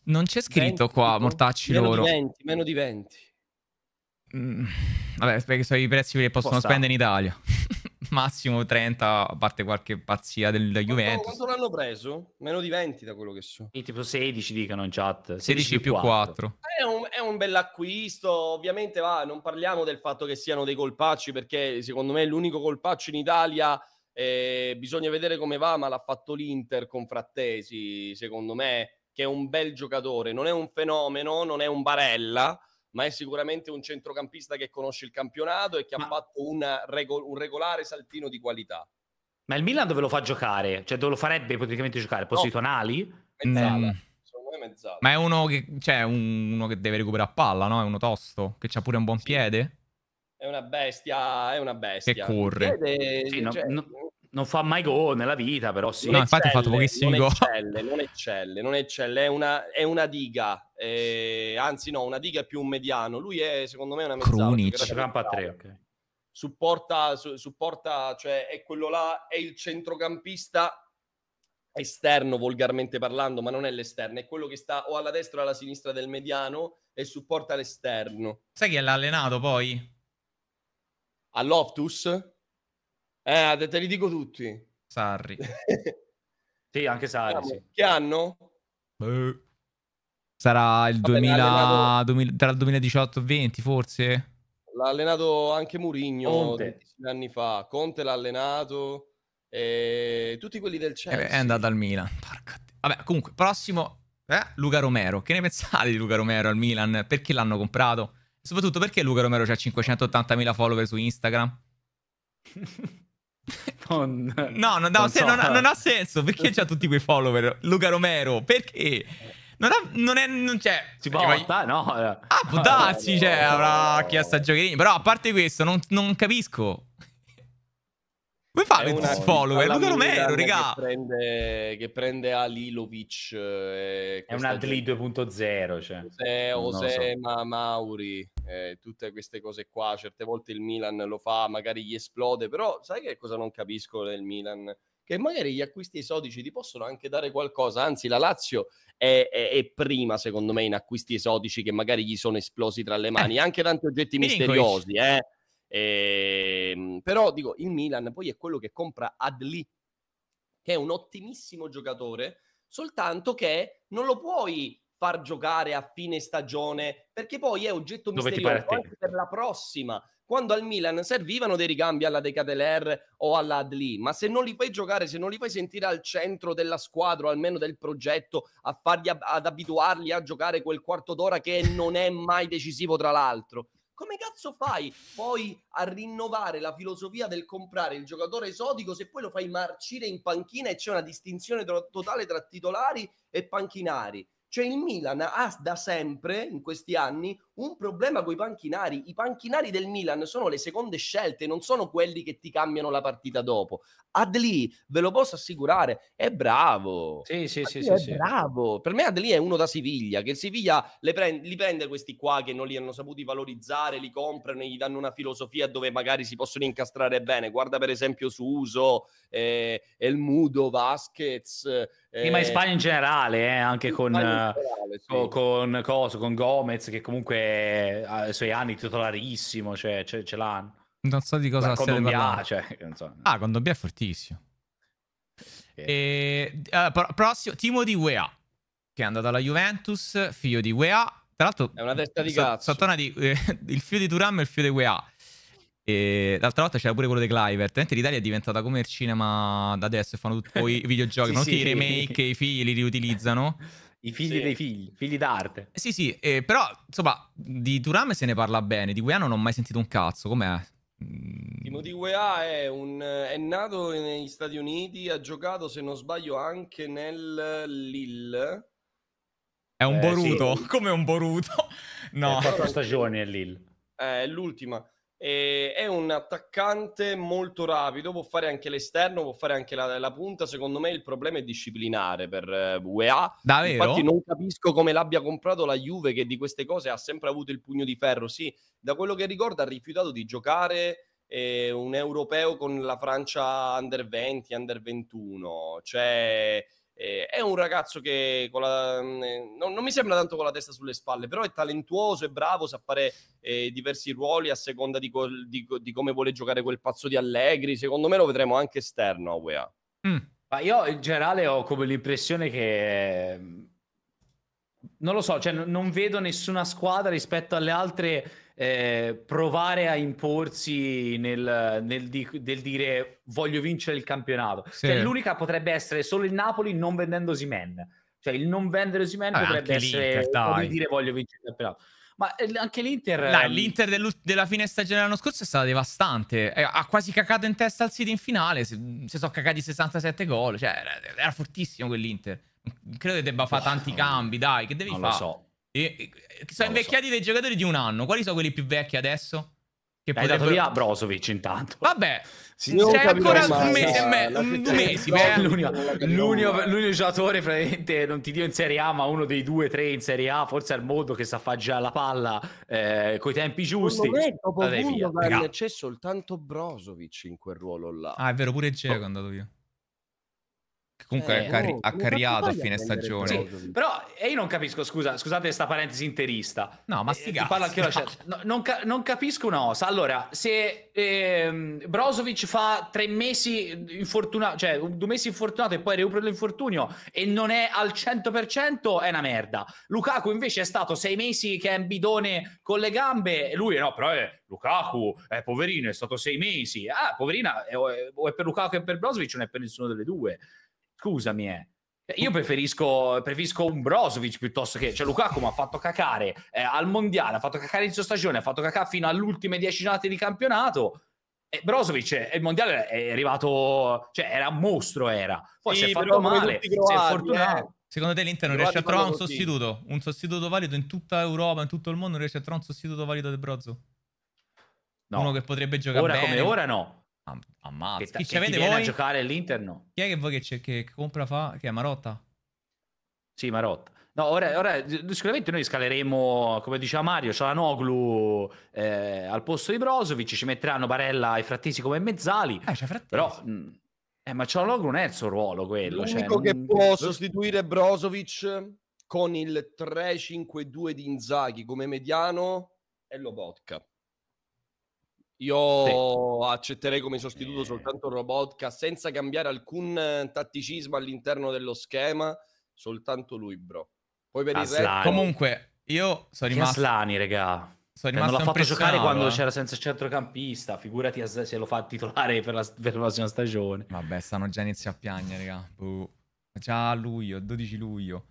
Non c'è scritto 20, qua, mortacci meno loro. Di 20, meno di 20. Mm, vabbè, perché sono i prezzi che possono spendere in Italia. massimo 30, a parte qualche pazzia del quanto, Juventus. Quanto l'hanno preso? Meno di 20 da quello che so. E tipo 16 dicono in chat. 16, 16 più 4. 4. È un, è un bell'acquisto, ovviamente va, non parliamo del fatto che siano dei colpacci, perché secondo me è l'unico colpaccio in Italia... Eh, bisogna vedere come va, ma l'ha fatto l'Inter con Frattesi, secondo me, che è un bel giocatore. Non è un fenomeno, non è un Barella, ma è sicuramente un centrocampista che conosce il campionato e che ma... ha fatto regol- un regolare saltino di qualità. Ma il Milan dove lo fa giocare? Cioè dove lo farebbe praticamente giocare? Positonali? No, mezzala. Mm. Ma è uno che, cioè, uno che deve recuperare a palla, no? È uno tosto, che c'ha pure un buon sì. piede. È una bestia, è una bestia. Che corre. Piede, sì, cioè, no, non fa mai gol nella vita, però sì. No, infatti ha fatto pochissimi non gol. Eccelle, non eccelle, non eccelle, è una, è una diga, eh, anzi no, una diga più un mediano, lui è secondo me una mezzala. Krunic. Rampa 3, ok. Supporta, supporta, cioè è quello là, è il centrocampista esterno volgarmente parlando, ma non è l'esterno, è quello che sta o alla destra o alla sinistra del mediano e supporta l'esterno. Sai chi l'ha allenato poi? All'Optus? Eh, te li dico tutti. Sarri. sì, anche Sarri. Sì. Che anno? Beh. Sarà il Vabbè, 2000, allenato... 2000, tra il 2018 e 20 forse? L'ha allenato anche Murigno anni fa. Conte l'ha allenato. E... Tutti quelli del eh Chelsea. Eh, è andato al Milan. Porca... Vabbè, comunque, prossimo eh? Luca Romero. Che ne pensate di Luca Romero al Milan? Perché l'hanno comprato? E soprattutto perché Luca Romero ha 580.000 follower su Instagram? non... no, no, no, non, se, so. non, ha, non ha senso. Perché c'ha tutti quei follower? Luca Romero, perché? Non, ha, non è. Non c'è. Si può cioè, votar, no? Ah, può ah, darsi, cioè, avrà chiesto a giocherini. Però a parte questo, non, non capisco. Come fa il follower? Luca Romero, regà. Che prende, che prende Alilovic. Eh, è un Adli 2.0, cioè. Ose, Ose so. ma, Mauri, eh, tutte queste cose qua. Certe volte il Milan lo fa, magari gli esplode. Però sai che cosa non capisco del Milan? Che magari gli acquisti esotici ti possono anche dare qualcosa. Anzi, la Lazio è, è, è, prima, secondo me, in acquisti esotici che magari gli sono esplosi tra le mani, eh, anche tanti oggetti misteriosi. Eh. E, ehm, però dico, il Milan poi è quello che compra Adli, che è un ottimissimo giocatore, soltanto che non lo puoi far giocare a fine stagione perché poi è oggetto Dove misterioso anche per la prossima quando al Milan servivano dei ricambi alla De Cateler o alla Adli, ma se non li fai giocare, se non li fai sentire al centro della squadra, o almeno del progetto, a fargli ab- ad abituarli a giocare quel quarto d'ora che non è mai decisivo, tra l'altro. Come cazzo fai poi a rinnovare la filosofia del comprare il giocatore esotico se poi lo fai marcire in panchina e c'è una distinzione to- totale tra titolari e panchinari? Cioè il Milan ha da sempre, in questi anni, un problema con i panchinari. I panchinari del Milan sono le seconde scelte, non sono quelli che ti cambiano la partita dopo. Adli, ve lo posso assicurare, è bravo. Sì, sì, Adli sì, è sì, bravo. Per me Adli è uno da Siviglia, che Siviglia Siviglia prende, li prende questi qua che non li hanno saputi valorizzare, li comprano, e gli danno una filosofia dove magari si possono incastrare bene. Guarda per esempio Suso, eh, Mudo, Vasquez. Eh, ma in eh, Spagna in generale, eh, anche in con, generale, sì. con, con, con Gomez, che comunque è eh, ai suoi anni titolarissimo, cioè ce, ce l'hanno. Non so di cosa stiamo parlando. Cioè, so. Ah, Condombia è fortissimo. Eh. E, uh, pro- prossimo, Timo di UEA, che è andato alla Juventus, figlio di UEA. Tra l'altro, è una testa di cazzo. So di, eh, il figlio di Turam e il figlio di UEA. E l'altra volta c'era pure quello di Cliver. Tenente l'Italia è diventata come il cinema da adesso. Fanno tutti i videogiochi, sì, fanno sì. tutti i remake, i figli li riutilizzano. I figli sì. dei figli, figli d'arte. Eh, sì, sì, eh, però insomma di Turam se ne parla bene, di Guia non ho mai sentito un cazzo, com'è? Mm. Timo di UEA ah è, un, è nato negli Stati Uniti, ha giocato se non sbaglio anche nel Lille. È un eh, Boruto, sì. come un Boruto. No, è stagioni a Lille. Eh, è l'ultima. E è un attaccante molto rapido, può fare anche l'esterno, può fare anche la, la punta. Secondo me il problema è disciplinare per eh, UEA. Davvero? Infatti non capisco come l'abbia comprato la Juve che di queste cose ha sempre avuto il pugno di ferro. Sì, da quello che ricordo ha rifiutato di giocare eh, un europeo con la Francia under 20, under 21. Cioè eh, è un ragazzo che la, eh, non, non, mi sembra tanto con la testa sulle spalle, però è talentuoso, e bravo, sa fare eh, diversi ruoli a seconda di, col, di, di, come vuole giocare quel pazzo di Allegri. Secondo me lo vedremo anche esterno a UEA. Mm. Ma io in generale ho come l'impressione che non lo so, cioè, non vedo nessuna squadra rispetto alle altre eh, provare a imporsi nel, nel, di- nel, dire voglio vincere il campionato. Sì. Cioè, l'unica potrebbe essere solo il Napoli non vendendo Simen. Cioè il non vendere Simen eh, ah, potrebbe essere di dire voglio vincere il campionato. Ma eh, anche l'Inter... Dai, ehm, l'Inter della fine stagione dell'anno scorso è stata devastante. Eh, ha quasi cacato in testa al City in finale. Si sono cacati 67 gol. Cioè, era, era fortissimo quell'Inter credo che debba fare tanti cambi, dai, che devi fare? Non lo so. sono invecchiati so. dei giocatori di un anno, quali sono quelli più vecchi adesso? Che Hai potrebbero... dato via Brozovic intanto. Vabbè, sì, c'è ancora un mese e mezzo, due mesi. Eh. L'unico giocatore praticamente, non ti dico in Serie A, ma uno dei due, tre in Serie A, forse al mondo che sa fare già la palla eh, coi tempi giusti. Momento, Vabbè, via. Via. C'è soltanto Brozovic in quel ruolo là. Ah, è vero, pure Geo è boh. andato via comunque eh, oh, ha, car- ha carriato a fine stagione. Sì, però e eh, io non capisco, scusa, scusate questa parentesi interista. No, ma si eh, eh parla anche io, cioè, no, non, ca- non, capisco una cosa. Allora, se ehm, Brozovic fa tre mesi infortunato, cioè due mesi infortunato e poi recupera l'infortunio e non è al 100%, è una merda. Lukaku invece è stato sei mesi che è in bidone con le gambe. Lui no, però è Lukaku, è poverino, è stato sei mesi. Ah, poverina, o è, è per Lukaku e per Brozovic, non è per nessuno delle due. Scusami, eh. Cioè, io preferisco, preferisco un Brozovic piuttosto che... Cioè Lukaku mi ha fatto cacare eh, al Mondiale, ha fatto cacare in sua stagione, ha fatto cacare fino alle ultime 10 giornate di campionato. E Brozovic, eh, il Mondiale è arrivato... Cioè era un mostro, era. Poi sì, si è fatto male, si è eh. fortunato. Secondo te l'Inter non riesce a trovare un sostituto? Un sostituto valido in tutta Europa, in tutto il mondo, non riesce a trovare un sostituto valido del Brozo? No. Uno che potrebbe giocare ora bene. Ora come ora no ammazza. Che, ta- chi che avete viene voi? a giocare l'Inter no. Chi è che voi che, c- che compra fa? Che è Marotta? Sì, Marotta. No, ora, ora, sicuramente noi scaleremo, come diceva Mario, Cialanoglu eh, al posto di Brozovic, ci metteranno Barella e Frattesi come mezzali. Eh, c'è Frattesi. Però, mm, eh, ma Cialanoglu non è il suo ruolo quello. Cioè, L'unico cioè, non... può sostituire Brozovic con il 3-5-2 di Inzaghi come mediano è Lobotka. Io sì. accetterei come sostituto soltanto Robotka senza cambiare alcun eh, tatticismo all'interno dello schema, soltanto lui, bro. Poi per Aslani. il resto... Comunque, io sono rimasto... Aslani, regà. Sono cioè, rimasto non l'ha fatto giocare eh. quando c'era senza centrocampista, figurati se lo fa titolare per la, per la prossima stagione. Vabbè, stanno già iniziando a piangere, regà. Boh. Già a luglio, 12 luglio.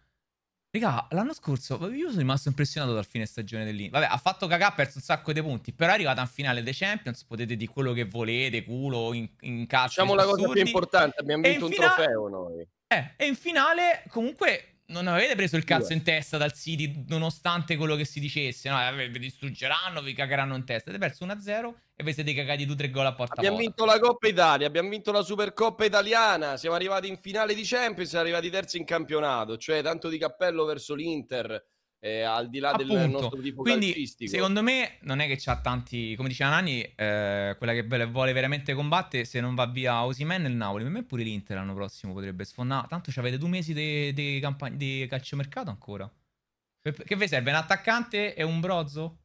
Raga, l'anno scorso io sono rimasto impressionato dal fine stagione dell'Inter. Vabbè, ha fatto cagà, ha perso un sacco di punti, però è arrivata in finale dei Champions, potete di quello che volete, culo, in, in calcio. Diciamo la cosa più importante, abbiamo vinto un finale... trofeo noi. Eh, e in finale comunque non avete preso il cazzo in testa dal City nonostante quello che si dicesse, no? Eh, vi distruggeranno, vi cagheranno in testa. Avete perso 1-0 e vi siete cagati 2-3 gol a porta Abbiamo volta. vinto la Coppa Italia, abbiamo vinto la Supercoppa Italiana, siamo arrivati in finale di Champions, siamo arrivati terzi in campionato, cioè tanto di cappello verso l'Inter eh, al di là Appunto. del nostro tipo Quindi, Secondo me non è che c'ha tanti, come diceva Nani, eh, quella che vuole veramente combattere se non va via Osimen nel Napoli, per me pure l'Inter l'anno prossimo potrebbe sfondare. Tanto ci avete due mesi di de- camp- calciomercato ancora. Che vi serve un attaccante e un Brozzo?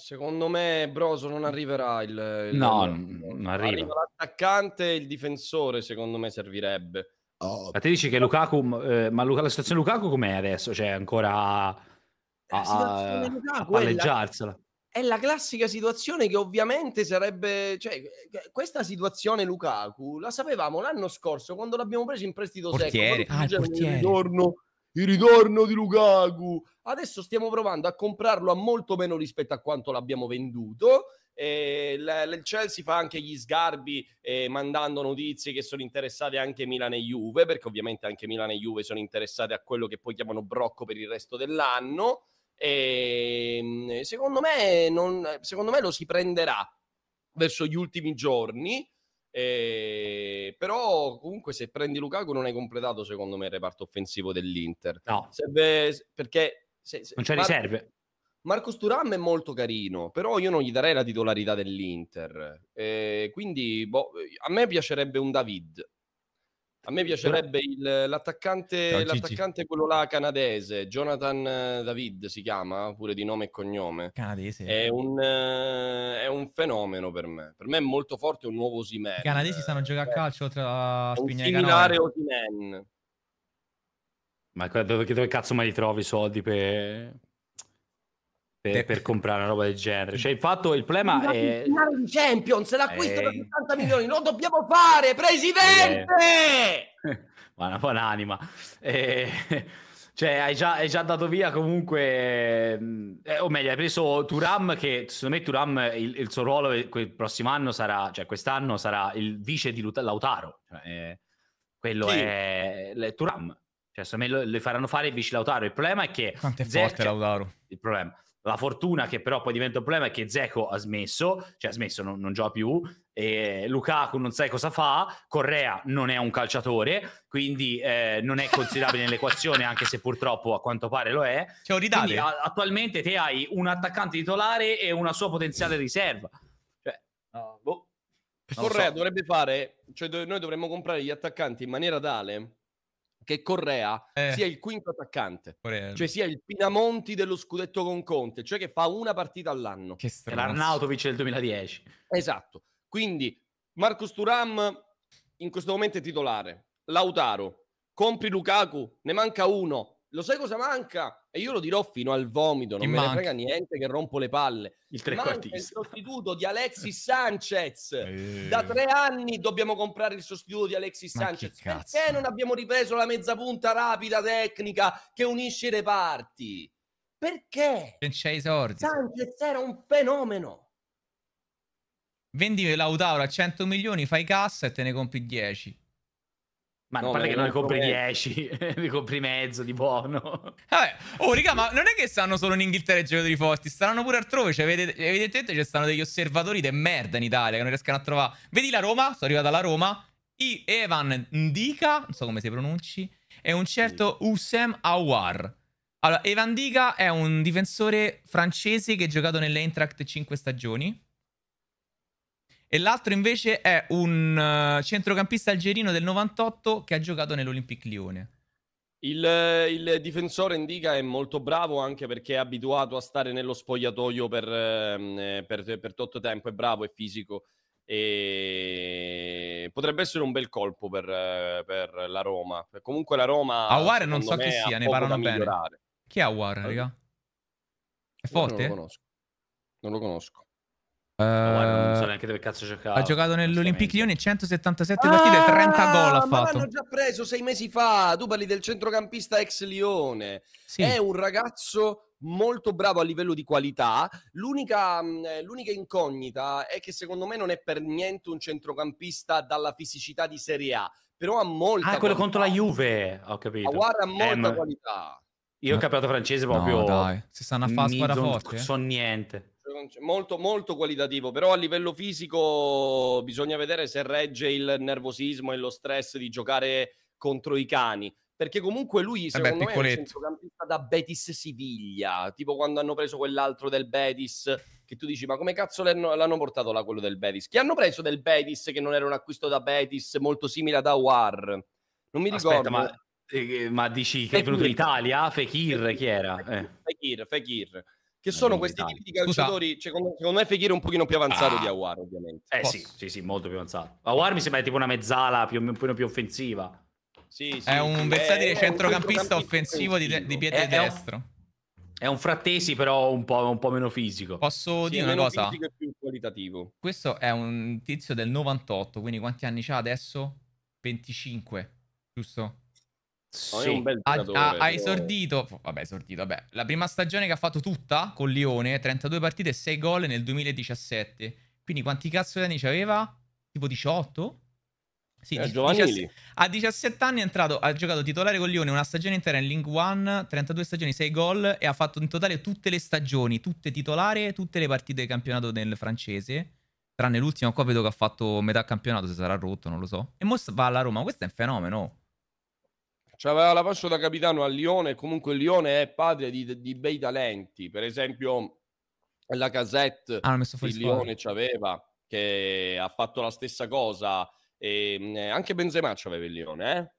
Secondo me Broso non arriverà il, il no, non arriva. arriva l'attaccante e il difensore secondo me servirebbe Oh, ma te dici che Lukaku, eh, ma la situazione Lukaku com'è adesso? Cioè ancora a, a, a palleggiarsela? È la classica situazione che ovviamente sarebbe, cioè, questa situazione Lukaku la sapevamo l'anno scorso quando l'abbiamo preso in prestito portiere. secco. Ah, il Il ritorno, il ritorno di Lukaku. Adesso stiamo provando a comprarlo a molto meno rispetto a quanto l'abbiamo venduto eh, il Chelsea fa anche gli sgarbi eh, mandando notizie che sono interessate anche Milano e Juve, perché ovviamente anche Milano e Juve sono interessate a quello che poi chiamano brocco per il resto dell'anno. E, ehm, secondo, me non, secondo me lo si prenderà verso gli ultimi giorni. Eh, però comunque se prendi Lukaku non hai completato secondo me il reparto offensivo dell'Inter no. Se, perché se, se, non c'è guarda, riserve Marcos Turam è molto carino, però io non gli darei la titolarità dell'Inter. Eh, quindi boh, a me piacerebbe un David. A me piacerebbe il, l'attaccante, no, l'attaccante quello là canadese, Jonathan David si chiama, pure di nome e cognome. Canadese. È un, eh, è un fenomeno per me. Per me è molto forte un nuovo Simen. I canadesi stanno a giocare a eh, calcio tra Spigna e Canone. Osimen. Ma dove, dove cazzo mai trovi i soldi per per, per, comprare una roba del genere. Cioè, il il problema è... Il Champions, l'acquisto è... da 70 milioni, lo dobbiamo fare, presidente! Eh... Ma una buon'anima. Eh... Cioè, hai già, hai già, dato via comunque, eh, o meglio, hai preso Turam, che secondo me Turam il, il suo ruolo il eh, prossimo anno sarà, cioè quest'anno sarà il vice di Lautaro. Cioè, eh, quello sì. è le, Turam. Cioè, secondo me le faranno fare il vice Lautaro. Il problema è che... Quanto è Zerce, forte Lautaro. Il problema la fortuna che però poi diventa un problema è che Zeco ha smesso, cioè ha smesso, non, non gioca più, e Lukaku non sai cosa fa, Correa non è un calciatore, quindi eh, non è considerabile nell'equazione, anche se purtroppo a quanto pare lo è. Cioè, quindi, a- attualmente te hai un attaccante titolare e una sua potenziale riserva. Cioè, uh, boh. Correa so. dovrebbe fare, cioè do- noi dovremmo comprare gli attaccanti in maniera tale che Correa eh. sia il quinto attaccante, Correa. cioè sia il Pinamonti dello scudetto con Conte, cioè che fa una partita all'anno. Che strano. L'Arnautovic del 2010. Esatto. Quindi Marcus Turam in questo momento è titolare. Lautaro, compri Lukaku, ne manca uno. Lo sai cosa manca? E io lo dirò fino al vomito, non Ti me manca. ne frega niente che rompo le palle. Il trequartista. il sostituto di Alexis Sanchez. E... Da eh. tre anni dobbiamo comprare il sostituto di Alexis Ma Sanchez. Perché non abbiamo ripreso la mezza punta rapida, tecnica, che unisce i reparti? Perché? Non c'è i sordi. Sanchez era un fenomeno. Vendi Lautaro a 100 milioni, fai cassa e te ne compri 10. Ma a parte che non ne compri 10, ne compri mezzo di buono. Vabbè, oh raga, ma non è che stanno solo in Inghilterra i giocatori forti, stanno pure altrove, cioè evidentemente ci stanno degli osservatori de merda in Italia che non riescono a trovare. Vedi la Roma, sono arrivata alla Roma, I Evan Ndika, non so come si pronunci, e un certo Usem Awar. Allora, Evan Ndika è un difensore francese che ha giocato nell'Eintracht 5 stagioni. E l'altro invece è un eh, centrocampista algerino del 98 che ha giocato nell'Olympic Lione. Il, il, difensore Indica è molto bravo anche perché è abituato a stare nello spogliatoio per, ehm, eh, per, per tutto tempo, è bravo, è fisico. E... potrebbe essere un bel colpo per, eh, per la Roma. Comunque la Roma... Awar non so me, chi sia, ne parlano bene. Migliorare. Chi è Awar, raga? È forte? Non lo conosco. Non lo conosco. Uh, guarda, non so neanche dove cazzo giocava. Ha giocato nell'Olympique Lione 177 ah, partite, 30 gol ha fatto. Ma l'hanno già preso sei mesi fa. Tu parli del centrocampista ex Lione. Sì. È un ragazzo molto bravo a livello di qualità. L'unica, l'unica incognita è che secondo me non è per niente un centrocampista dalla fisicità di Serie A. Però ha molta Ah, qualità. quello contro la Juve, ho capito. Aguara ha molta eh, qualità. Io ho capito francese proprio. No, dai, si stanno a fare squadra forte. Non eh. so niente molto, molto qualitativo, però a livello fisico bisogna vedere se regge il nervosismo e lo stress di giocare contro i cani. Perché comunque lui, eh secondo eh me, è un centrocampista da Betis Siviglia, tipo quando hanno preso quell'altro del Betis, che tu dici, ma come cazzo l'hanno, portato là quello del Betis? Che hanno preso del Betis, che non era un acquisto da Betis, molto simile ad Awar. Non mi Aspetta, ricordo. Ma, eh, ma dici Fekir. che è venuto in Italia? Fekir, Fekir chi era? Eh. Fekir, Fekir che sono questi tipi di calciatori. Cioè, secondo me Fekir è un pochino più avanzato ah. di Awar, ovviamente. Eh Posso. sì, sì, sì, molto più avanzato. Awar mi sembra tipo una mezzala più, un po' più offensiva. Sì, sì, eh, è un versatile centrocampista, offensivo, offensivo. di, di piede è, destro. È un... È un frattesi, però un po', un po meno fisico. Posso sì, dire una cosa? Questo è un tizio del 98, quindi quanti anni ha adesso? 25, giusto? Sì, ha, ha, ha, esordito, vabbè, esordito vabbè. la prima stagione che ha fatto tutta con Lione, 32 partite e 6 gol nel 2017. Quindi quanti cazzo di anni ci aveva? Tipo 18? Sì, eh, diciass- a 17 anni è entrato, ha giocato titolare con Lione una stagione intera in Link 1, 32 stagioni, 6 gol e ha fatto in totale tutte le stagioni, tutte titolare, tutte le partite del campionato del francese tranne l'ultima qua vedo che ha fatto metà campionato, se sarà rotto, non lo so. E mo va alla Roma, questo è un fenomeno cioè aveva la fascia da capitano a Lione, comunque Lione è padre di, di bei talenti, per esempio la casette ah, di Lione ci aveva, che ha fatto la stessa cosa, e, ehm, anche Benzema aveva il Lione, eh?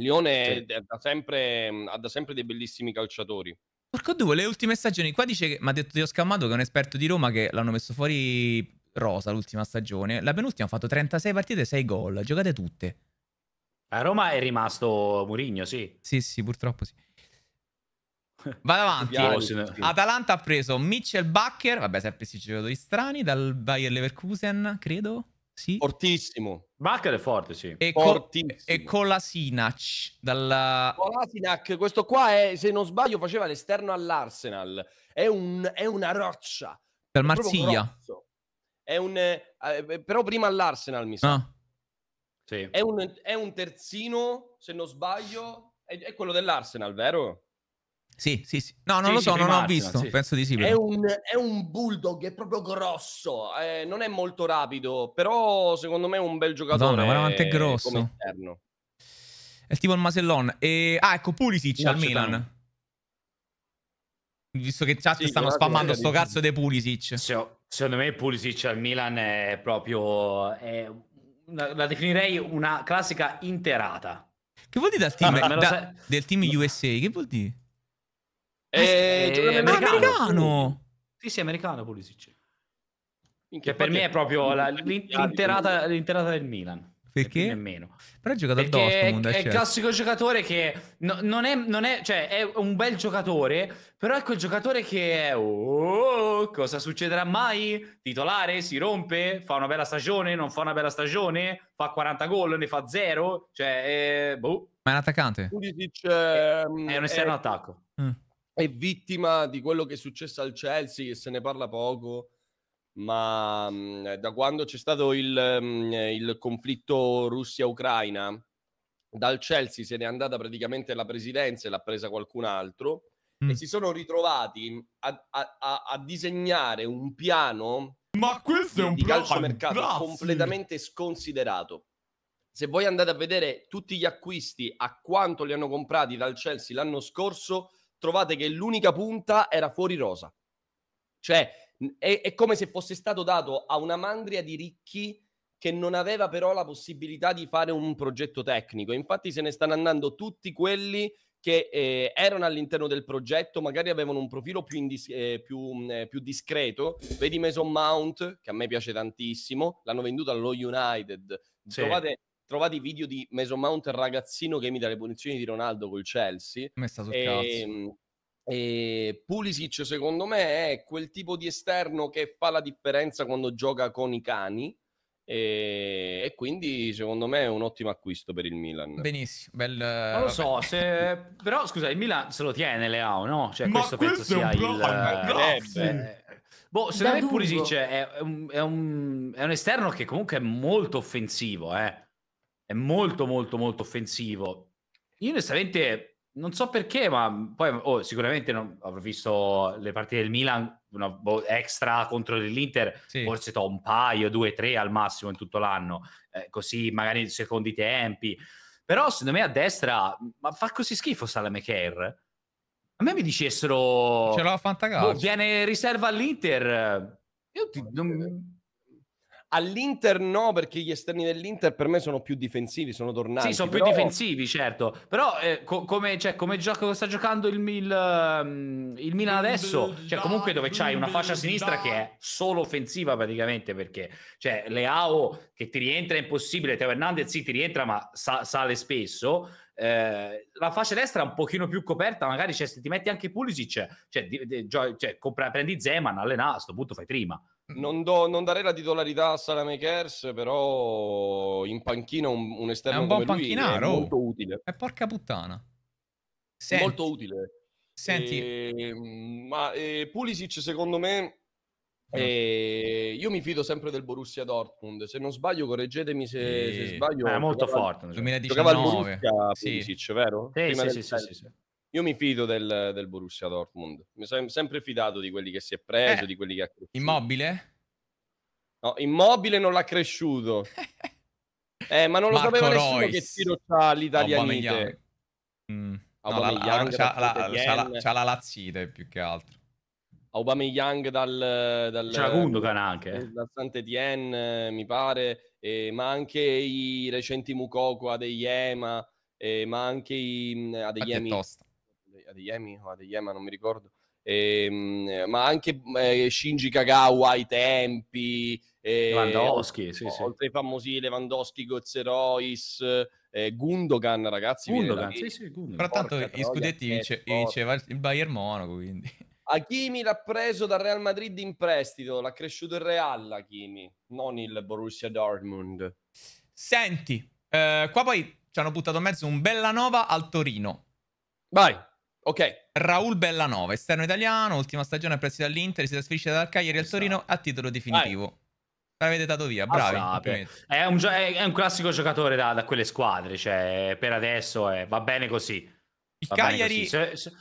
Lione sì. da sempre, ha da sempre dei bellissimi calciatori. Porco due, le ultime stagioni. Qua dice che mi ha detto Dio Scammato che è un esperto di Roma che l'hanno messo fuori rosa l'ultima stagione. La penultima ha fatto 36 partite e 6 gol. Giocate tutte. A Roma è rimasto Murigno, sì. Sì, sì, purtroppo sì. Vado avanti. Atalanta ha preso Mitchell Bacher, vabbè, sempre questi giocatori strani, dal Bayer Leverkusen, credo. Sì. Fortissimo. Bacher è forte, sì. E, Fortissimo. Co- e Colasinac. Dalla... Colasinac, questo qua, è, se non sbaglio, faceva l'esterno all'Arsenal. È, un, è una roccia. Dal Marsiglia. È un... Eh, eh, però prima all'Arsenal, mi sa. Ah. Sì. È, un, è, un, terzino, se non sbaglio, è, è quello dell'Arsenal, vero? Sì, sì, sì. No, non sì, lo so, non ho visto, sì. penso di sì. È un, è un, bulldog, è proprio grosso, eh, non è molto rapido, però secondo me è un bel giocatore. No, guarda quanto è grosso. È tipo il Masellon. E... Ah, ecco Pulisic no, al Milan. Tanto. Visto che chat sì, stanno spammando sto cazzo di Pulisic. Secondo me Pulisic al Milan è proprio... È la, la definirei una classica interata. Che vuol dire team, ah, da, sei... del team USA? Che vuol dire? Eh, eh, americano. americano. Sì, sì, americano Pulisic. Che per me è proprio la, l'interata, l'interata del Milan. Perché? Nemmeno. Però ha giocato al a Dortmund. È, è il cioè. classico giocatore che no, non, è, non è, cioè, è un bel giocatore, però è quel giocatore che è, oh, cosa succederà mai? Titolare, si rompe, fa una bella stagione, non fa una bella stagione, fa 40 gol, ne fa 0, cioè, eh, boh. Ma è un attaccante? Pulisic è, ehm, è un esterno attacco. Mm. È vittima di quello che è successo al Chelsea, che se ne parla poco ma mh, mhmm, da quando c'è stato il, mh, mhmm, il conflitto Russia-Ucraina, dal Chelsea se n'è andata praticamente la presidenza e l'ha presa qualcun altro mm. e si sono ritrovati a, a, a, a disegnare un piano ma questo è un di calciomercato grazie. completamente sconsiderato. Se voi andate a vedere tutti gli acquisti a quanto li hanno comprati dal Chelsea l'anno scorso, trovate che l'unica punta era fuori rosa. Cioè, è, è come se fosse stato dato a una mandria di ricchi che non aveva però la possibilità di fare un progetto tecnico. Infatti se ne stanno andando tutti quelli che eh, erano all'interno del progetto, magari avevano un profilo più, indis- eh, più, mm, eh, più, discreto. Vedi Mason Mount, che a me piace tantissimo, l'hanno venduto allo United. Sì. Trovate, trovate i video di Mason Mount, il ragazzino che imita le punizioni di Ronaldo col Chelsea. Mi è stato e, ehm, cazzo. E Pulisic secondo me è quel tipo di esterno che fa la differenza quando gioca con i cani e, e quindi secondo me è un ottimo acquisto per il Milan. Benissimo, bel... Non lo so, se... però scusa, il Milan se lo tiene Leao, no? Cioè, Ma questo, questo penso sia il... Eh, Grazie. Eh, boh, se non me Pulisic è, è, un, è, un, è, un, esterno che comunque è molto offensivo, eh? È molto, molto, molto offensivo. Io onestamente non so perché, ma poi oh, sicuramente non, avrò visto le partite del Milan una, boh, extra contro l'Inter, sì. forse to, un paio, due, tre al massimo in tutto l'anno, eh, così magari secondi tempi. Però secondo me a destra ma fa così schifo Salame Salamaker. A me mi dicessero... Ce l'ho a boh, fantacalcio. Boh, viene riserva all'Inter. Io ti, non, All'Inter no, perché gli esterni dell'Inter per me sono più difensivi, sono tornati. Sì, sono però... più difensivi, certo. Però eh, co- come, cioè, come gioco, sta giocando il, il, ehm, il Milan adesso, cioè comunque dove c'hai una fascia sinistra che è solo offensiva praticamente, perché cioè, Leao che ti rientra è impossibile, Teo Hernandez sì ti rientra ma sa- sale spesso, eh, la fascia destra è un pochino più coperta, magari cioè, se ti metti anche Pulisic, cioè, di, di, cioè compra, prendi Zeman, allena, a questo punto fai prima. Mm. Non, do, non, darei la titolarità a Salamakers, però in panchina un, un esterno è un buon panchinaro. è molto utile. E eh, porca puttana. Senti. Molto utile. Senti. E, ehm, ma e, eh, Pulisic secondo me... E eh. io mi fido sempre del Borussia Dortmund. Se non sbaglio, correggetemi se, e... se sbaglio. È molto forte. Giocava 2019. Giocava al Borussia sì. vero? Sì, Prima sì, sì, sì, sì, io mi fido del, del Borussia Dortmund. Mi sono sempre fidato di quelli che si è preso, eh, di quelli che ha cresciuto. Immobile? No, Immobile non l'ha cresciuto. eh, ma non lo Marco sapeva nessuno Royce. che tiro c'ha l'italianite. Mm. No, la, la, c'ha, la, c'ha, la, c'ha la lazzite più che altro. Aubameyang dal, dal c'è Gundogan anche eh. da Saint-Étienne mi pare eh, ma anche i recenti Mukoko Adeyema eh, ma anche i Adeyemi a Adeyemi o a Adeyema, non mi ricordo. E, ehm, ma anche eh, Shinji Kagawa ai tempi, eh, Lewandowski, sì, sì. oltre ai famosi Lewandowski, Gozzerois, eh, Gundogan, ragazzi. Gundogan, sì, sì, Gundogan. Però Porca gli scudetti vince, vinceva il Bayern Monaco, quindi. Akimi l'ha preso dal Real Madrid in prestito, l'ha cresciuto il Real Akimi, non il Borussia Dortmund. Senti, eh, qua poi ci hanno buttato in mezzo un Bellanova al Torino. Vai. Ok. Raul Bellanova, esterno italiano, ultima stagione prestito dall'Inter, si trasferisce dal Cagliari al Torino a titolo definitivo. L'avete dato via, ah, bravi. È un, gio- è un, classico giocatore da, da, quelle squadre, cioè per adesso è, eh, va bene così. Il va Cagliari... Così. Se, se...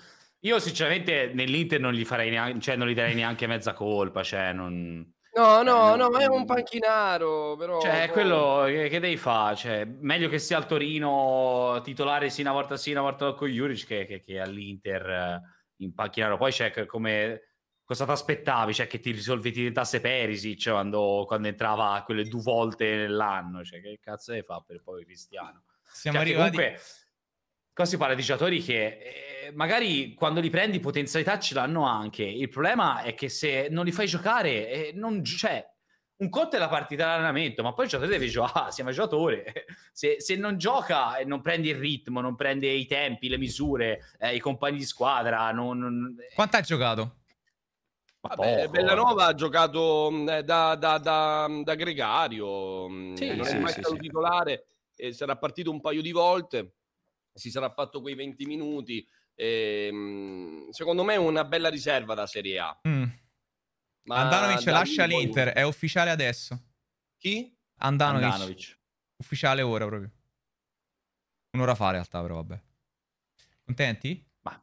Io sinceramente nell'Inter non gli, farei neanche, cioè non gli darei neanche mezza colpa, cioè non... No, no, cioè, no, ma è un mm. panchinaro, però... Cioè, poi... Boh. quello che, che devi fare, cioè, meglio che sia al Torino titolare sì una volta sì, una volta con Juric che, che, che all'Inter eh, in panchinaro. Poi c'è come... Cosa ti aspettavi? Cioè, che ti risolvi, ti diventasse Perisic quando, quando entrava quelle due volte nell'anno? Cioè, che cazzo hai fa per poi Cristiano? Siamo cioè, arrivati... Comunque, Qua si parla di giocatori che eh, magari quando li prendi potenzialità ce l'hanno anche. Il problema è che se non li fai giocare, eh, non, cioè, un conto è la partita d'allenamento, ma poi il giocatore deve giocare, ah, siamo giocatore. Se, se, non gioca non prende il ritmo, non prende i tempi, le misure, eh, i compagni di squadra. Non, non... Eh. Quanto ha giocato? Vabbè, Bellanova ha giocato mm, eh, da, da, da, mm, da gregario, mm, sì, non sì, è mai sì, stato titolare, sarà partito un paio di volte si sarà fatto quei 20 minuti. E, ehm, secondo me è una bella riserva da Serie A. Mm. Ma Andanovic lascia l'Inter, è ufficiale adesso. Chi? Andanovic. Andanovic. Ufficiale ora proprio. Un'ora fa in realtà, però vabbè. Contenti? Ma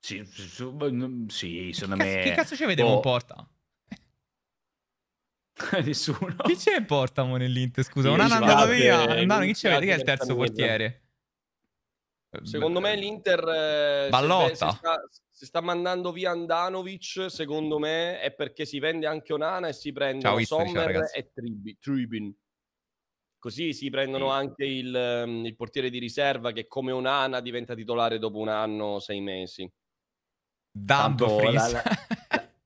sì, sì secondo che me... Cazzo, che cazzo ci vede oh. in porta? Nessuno. Chi c'è in porta mo nell'Inter, scusa? Non hanno andato via. Andano, chi c'è? Chi è il terzo portiere? Secondo me l'Inter eh, Ballotta. Si, sta, si, sta, mandando via Andanovic, secondo me è perché si vende anche Onana e si prende Ciao, Sommer ciao, e Tribi, Tribin. Così si prendono anche il, ehm, il, portiere di riserva che come Onana diventa titolare dopo un anno, o sei mesi. Dambo la, la,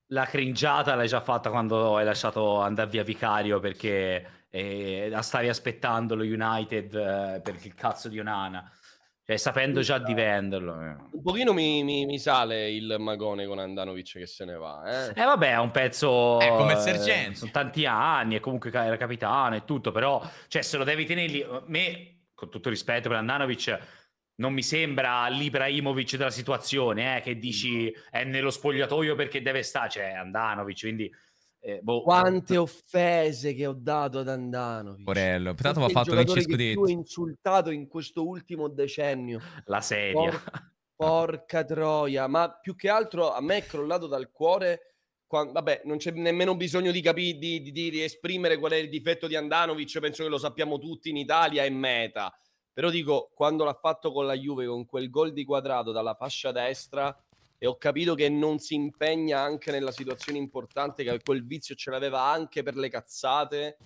la cringiata l'hai già fatta quando hai lasciato andare via Vicario perché eh, stavi aspettando lo United eh, per il cazzo di Onana. Cioè, sapendo già di venderlo. Eh. Un pochino mi, mi, mi, sale il magone con Andanovic che se ne va. Eh, eh vabbè, è un pezzo... È come sergente. Eh, sono tanti anni, e comunque era capitano e tutto, però, cioè, se lo devi tenere eh, lì... Me, con tutto rispetto per Andanovic, non mi sembra l'Ibrahimovic della situazione, eh, che dici è nello spogliatoio perché deve stare, cioè Andanovic, quindi eh, boh, eh, Quante boh. offese che ho dato ad Andano. Porello, pertanto mi ha fatto vincere scudetti. Più insultato in questo ultimo decennio. La serie. Por- porca troia, ma più che altro a me è crollato dal cuore quando, vabbè, non c'è nemmeno bisogno di, capi- di, di, di, esprimere qual è il difetto di Andanovic, penso che lo sappiamo tutti in Italia, è meta. Però dico, quando l'ha fatto con la Juve, con quel gol di quadrato dalla fascia destra, e ho capito che non si impegna anche nella situazione importante, che quel vizio ce l'aveva anche per le cazzate.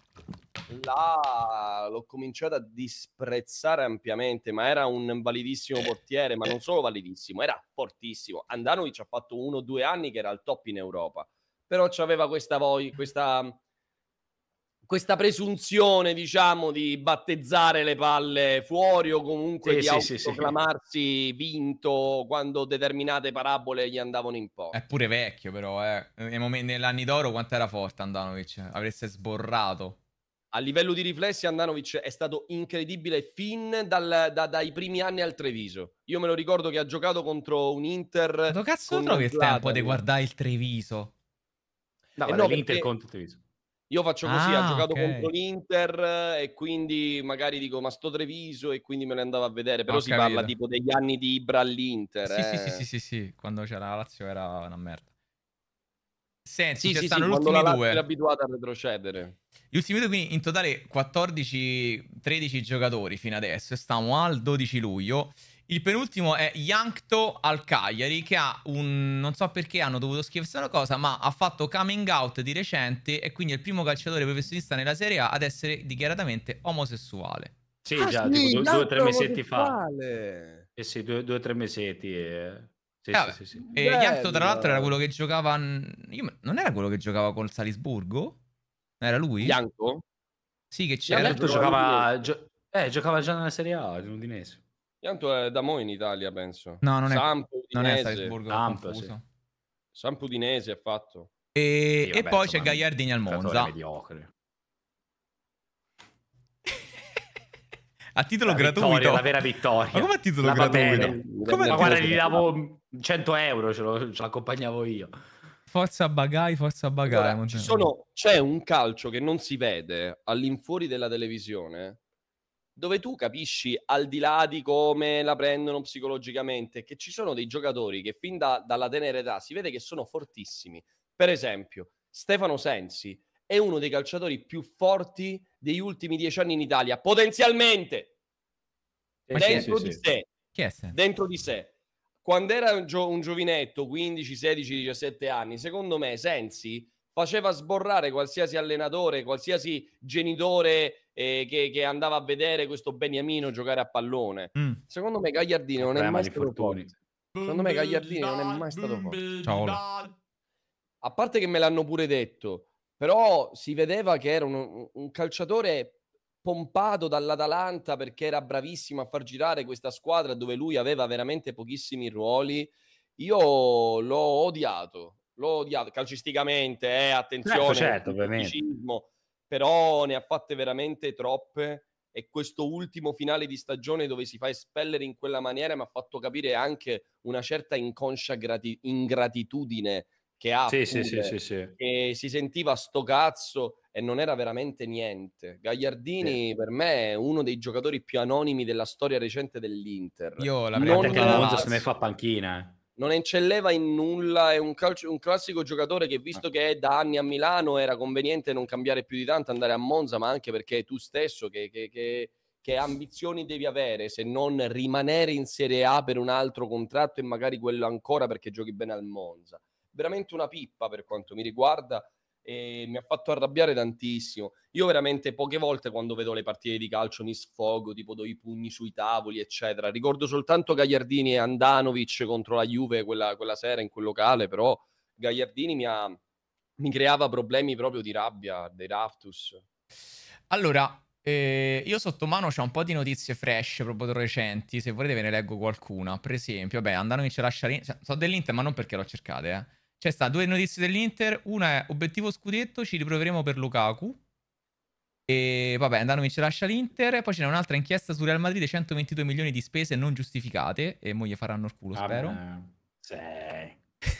Là l'ho cominciato a disprezzare ampiamente, ma era un validissimo eh, portiere, ma eh. non solo validissimo, era fortissimo. Andanovic ha fatto uno o due anni che era al top in Europa, però aveva questa voglia, questa questa presunzione, diciamo, di battezzare le palle fuori o comunque sì, di sì, autoclamarsi sì, vinto quando determinate parabole gli andavano in po'. È pure vecchio, però, eh. Nell'anni d'oro quanto era forte Andanovic? Avreste sborrato. A livello di riflessi Andanovic è stato incredibile fin dal, da, dai primi anni al Treviso. Io me lo ricordo che ha giocato contro un Inter... Ma cazzo trovi il tempo di guardare il Treviso? No, eh no, l'Inter perché... contro il Treviso. Io faccio così, ah, ha giocato okay. contro l'Inter e quindi magari dico ma sto Treviso e quindi me ne andavo a vedere, però Ho si capito. parla tipo degli anni di Ibra all'Inter. Sì, eh. sì, sì, eh. sì, sì, sì, quando c'era la Lazio era una merda. Senti, sì, sì, stanno sì, gli ultimi due. Era abituata a retrocedere. Gli ultimi due, quindi in totale 14-13 giocatori fino adesso. E stiamo al 12 luglio. Il penultimo è Yankto al Cagliari che ha un... non so perché hanno dovuto scrivere una cosa, ma ha fatto coming out di recente e quindi è il primo calciatore professionista nella Serie A ad essere dichiaratamente omosessuale. Sì, ah, già, sì, tipo, due o tre mesetti fa. Eh sì, due o tre mesetti. Eh. Sì, eh, sì, sì, E Yankto tra l'altro era quello che giocava... Io... Non era quello che giocava col Salisburgo? Era lui? Yankto? Sì, che c'era. Yankto giocava... Gio... Eh, giocava già nella Serie A, l'Udinese. Pianto è da mo' in Italia, penso. No, non è, Samp, non è Salzburgo. Samp, sì. Samp Udinese ha fatto. E, sì, vabbè, e poi insomma, c'è Gagliardini al Monza. mediocre. a titolo la gratuito. Vittoria, la vera vittoria. Ma come a titolo la gratuito? Come Ma guarda, gli davo 100 euro, ce lo, ce accompagnavo io. Forza bagai, forza bagai. Allora, c'è un calcio che non si vede all'infuori della televisione dove tu capisci al di là di come la prendono psicologicamente che ci sono dei giocatori che fin da, dalla tenera età si vede che sono fortissimi. Per esempio, Stefano Sensi è uno dei calciatori più forti degli ultimi dieci anni in Italia, potenzialmente. Eh dentro, sì, di sì. Sé, dentro di sé quando era un, gio- un, giovinetto, 15, 16, 17 anni, secondo me Sensi faceva sborrare qualsiasi allenatore, qualsiasi genitore eh, che, che, andava a vedere questo Beniamino giocare a pallone. Mm. Secondo me Gagliardini non è mai stato forte. Secondo me Gagliardini non è mai stato forte. Ciao. A parte che me l'hanno pure detto, però si vedeva che era un, un calciatore pompato dall'Atalanta perché era bravissimo a far girare questa squadra dove lui aveva veramente pochissimi ruoli. Io l'ho odiato, l'ho odiato calcisticamente, eh, attenzione, certo, certo però ne ha fatte veramente troppe e questo ultimo finale di stagione dove si fa espellere in quella maniera mi ha fatto capire anche una certa inconscia grati- ingratitudine che ha sì, pure, sì, sì, sì, che si sentiva sto cazzo e non era veramente niente. Gagliardini sì. per me è uno dei giocatori più anonimi della storia recente dell'Inter. Io la prima non perché la se ne fa panchina. Eh non eccelleva in nulla, è un, calcio, un, classico giocatore che visto ah. che è da anni a Milano era conveniente non cambiare più di tanto, andare a Monza, ma anche perché tu stesso che, che, che, che, ambizioni devi avere se non rimanere in Serie A per un altro contratto e magari quello ancora perché giochi bene al Monza. Veramente una pippa per quanto mi riguarda e mi ha fatto arrabbiare tantissimo. Io veramente poche volte quando vedo le partite di calcio mi sfogo, tipo do i pugni sui tavoli, eccetera. Ricordo soltanto Gagliardini e Andanovic contro la Juve quella, quella sera in quel locale, però Gagliardini mi, ha, mi creava problemi proprio di rabbia, dei raptus. Allora, eh, io sotto mano ho un po' di notizie fresh, proprio recenti, se volete ve ne leggo qualcuna. Per esempio, vabbè, Andanovic e Lasciarini, cioè, so dell'Inter ma non perché l'ho cercate, eh. C'è sta due notizie dell'Inter. Una è obiettivo scudetto, ci riproveremo per Lukaku. E vabbè, Andanovic lascia l'Inter. Poi c'è un'altra inchiesta su Real Madrid, 122 milioni di spese non giustificate. E mo' gli faranno il culo, vabbè. spero. Sì.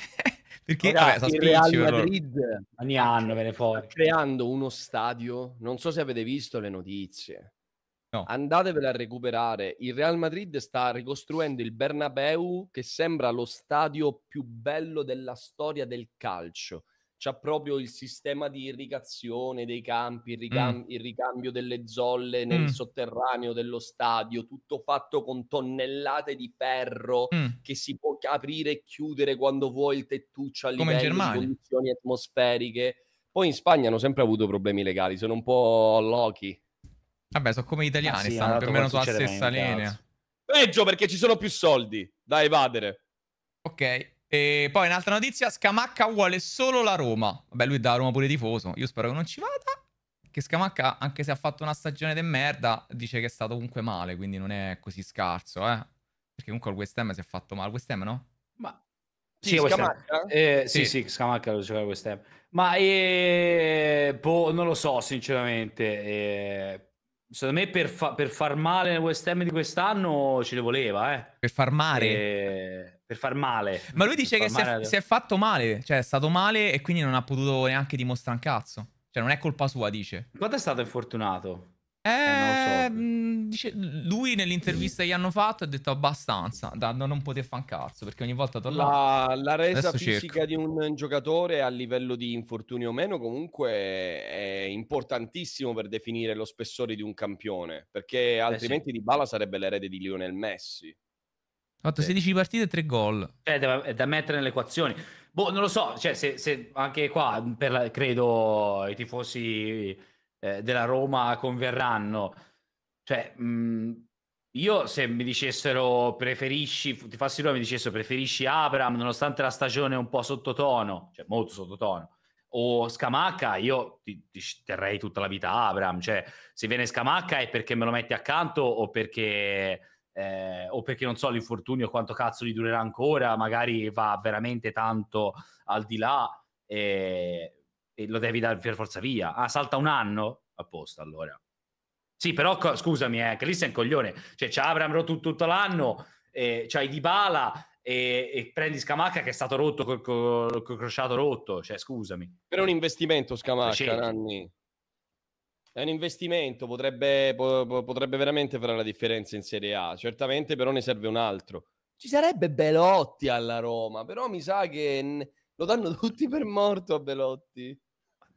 Perché Ragazzi, vabbè, Real Madrid ogni anno ve ne fuori. creando uno stadio. Non so se avete visto le notizie. No. Andatevela a recuperare. Il Real Madrid sta ricostruendo il Bernabeu che sembra lo stadio più bello della storia del calcio. C'ha proprio il sistema di irrigazione dei campi, il, ricam- mm. il ricambio delle zolle nel mm. sotterraneo dello stadio, tutto fatto con tonnellate di ferro mm. che si può aprire e chiudere quando vuoi il tettuccio a livello di condizioni atmosferiche. Poi in Spagna hanno sempre avuto problemi legali, sono un po' lochi. Vabbè, sono come gli ah, italiani, ah, sì, stanno più o meno sulla stessa linea. Peggio perché ci sono più soldi da evadere. Ok. E poi un'altra notizia, Scamacca vuole solo la Roma. Vabbè, lui da Roma pure tifoso. Io spero che non ci vada. Che Scamacca, anche se ha fatto una stagione de merda, dice che è stato comunque male, quindi non è così scarso, eh. Perché comunque il West Ham si è fatto male. West Ham, no? Ma... Sì, sì Scamacca? Eh, sì, sì, sì, Scamacca lo giocava West Ham. Ma eh, boh, non lo so, sinceramente. Eh, Secondo me per, fa- per, far male nel West Ham di quest'anno ce le voleva, eh. Per far male? E... Eh, per far male. Ma lui dice che si è, si è, fatto male, cioè è stato male e quindi non ha potuto neanche dimostrare un cazzo. Cioè non è colpa sua, dice. Quanto è stato infortunato? Eh, eh dice, lui nell'intervista che gli hanno fatto ha detto abbastanza, da, non poter un cazzo perché ogni volta torna... La, la resa Adesso fisica cerco. di un giocatore a livello di infortunio o meno comunque è importantissimo per definire lo spessore di un campione, perché eh, altrimenti sì. Di Bala sarebbe l'erede di Lionel Messi. Fatto 16 eh. partite e 3 gol. Cioè, è da mettere nelle equazioni. Boh, non lo so, cioè, se, se anche qua, la, credo, i tifosi eh, della Roma converranno. Cioè, mh, mm, io se mi dicessero preferisci, ti fassi Roma mi dicessero preferisci Abram nonostante la stagione un po' sottotono, cioè molto sottotono, o Scamacca, io ti, ti terrei tutta la vita Abram, cioè se viene Scamacca è perché me lo metti accanto o perché... Eh, o perché non so l'infortunio quanto cazzo gli durerà ancora, magari va veramente tanto al di là. Eh, e lo devi dare per forza via. Ah, salta un anno? A posto allora. Sì, però co- scusami, eh, che lì sei un coglione. Cioè, c'è Abram Rotu tutto l'anno, eh, c'hai Dybala e, e prendi Scamacca che è stato rotto col, col, col crociato rotto. Cioè, scusami. Però è un investimento Scamacca, Nanni. È un investimento, potrebbe, po- potrebbe veramente fare la differenza in Serie A. Certamente però ne serve un altro. Ci sarebbe Belotti alla Roma, però mi sa che lo danno tutti per morto a Belotti.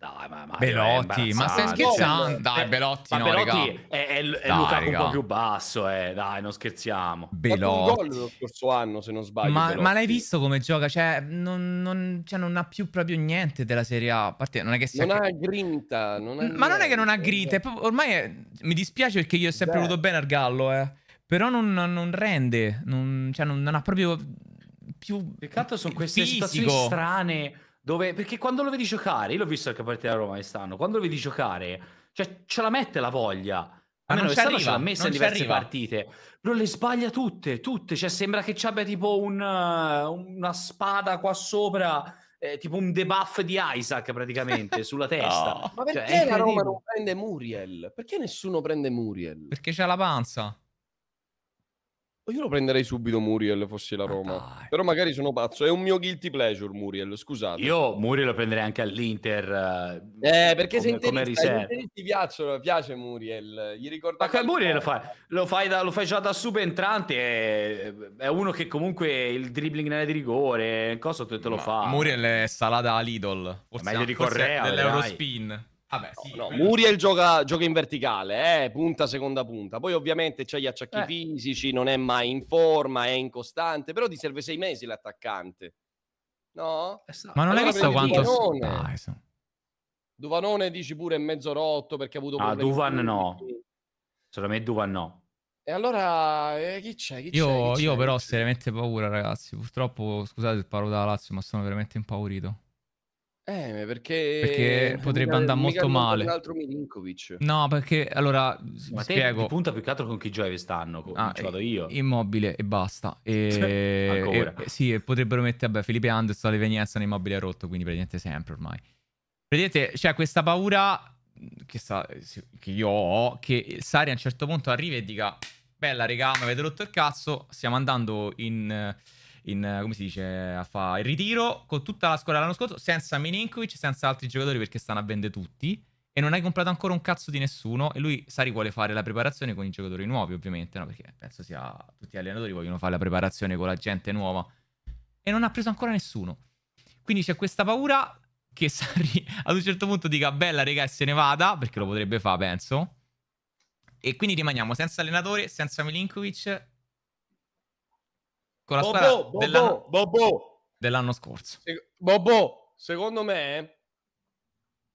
Dai, ma, ma Belotti, ma stai scherzando? No, dai, Belotti, no, Belotti è, è, è dai, Lukaku un po' più basso, eh. dai, non scherziamo. Belotti. Un gol lo scorso anno, se non sbaglio. Ma, ma l'hai visto come gioca? Cioè non, non, cioè non, ha più proprio niente della Serie A. A parte, non è che sia... Non ha grinta. Non ma niente. non è che non ha grinta. È proprio, ormai è... mi dispiace perché io ho sempre Beh. voluto bene al Gallo, eh. Però non, rende, cioè non, ha proprio più... Peccato sono queste fisico. situazioni strane dove, perché quando lo vedi giocare, io l'ho visto anche a partire da Roma quest'anno, quando lo vedi giocare, cioè ce la mette la voglia. Almeno quest'anno arriva, ce l'ha messa in diverse arriva. partite. Però le sbaglia tutte, tutte. Cioè sembra che ci abbia tipo eh, un, una spada qua sopra, eh, tipo un debuff di Isaac praticamente sulla testa. No. Ma cioè, perché cioè, la Roma non prende Muriel? Perché nessuno prende Muriel? Perché c'ha la panza. Io lo prenderei subito Muriel, fossi la Roma. Ah, Però magari sono pazzo. È un mio guilty pleasure Muriel, scusate. Io Muriel lo prenderei anche all'Inter. Eh, eh perché come, se interista, ti piacciono, piace Muriel. Gli ricordate Ma Muriel lo fai, lo, fai da, lo fai, già da subentrante. È, è, uno che comunque il dribbling nella di rigore, cosa te, te lo Ma fa. Muriel è Salada all'Idol. Forse, meglio di Correa. Dell'Eurospin. Vabbè, sì, no, no. Muriel gioca, gioca, in verticale, eh? punta seconda punta. Poi ovviamente c'è gli acciacchi eh. fisici, non è mai in forma, è incostante, però ti serve sei mesi l'attaccante. No? Eh, ma non allora hai visto quanto... Duvanone. Nice. Duvanone dici pure è mezzo rotto perché ha avuto... Ah, Duvan no. solamente Duvan no. E allora eh, chi c'è? Chi io, c'è, chi io però ho seriamente paura ragazzi, purtroppo scusate il parlo da Lazio ma sono veramente impaurito. Eh, perché... perché eh, potrebbe mica, andare molto male. Milinkovic. No, perché allora Ma spiego. Te punta più che altro con chi gioca quest'anno, con ah, chi vado eh, io. Immobile e basta. E, Ancora. E, sì, e potrebbero mettere vabbè, Felipe Anderson, Levegnezza, immobile rotto, quindi praticamente sempre ormai. Vedete, c'è questa paura che, sa, eh, che io ho, che Sari a un certo punto arrivi e dica bella regà, mi avete rotto il cazzo, stiamo andando in... Uh, in, eh, come si dice, a fare il ritiro con tutta la squadra l'anno scorso, senza Milinkovic, senza altri giocatori perché stanno a vendere tutti e non hai comprato ancora un cazzo di nessuno e lui Sari vuole fare la preparazione con i giocatori nuovi ovviamente, no? perché penso sia tutti gli allenatori vogliono fare la preparazione con la gente nuova e non ha preso ancora nessuno. Quindi c'è questa paura che Sari ad un certo punto dica bella rega e se ne vada, perché lo potrebbe fare penso. E quindi rimaniamo senza allenatore, senza Milinkovic con la squadra Bobo, dell'anno, dell'anno scorso. Se, Bobo, secondo me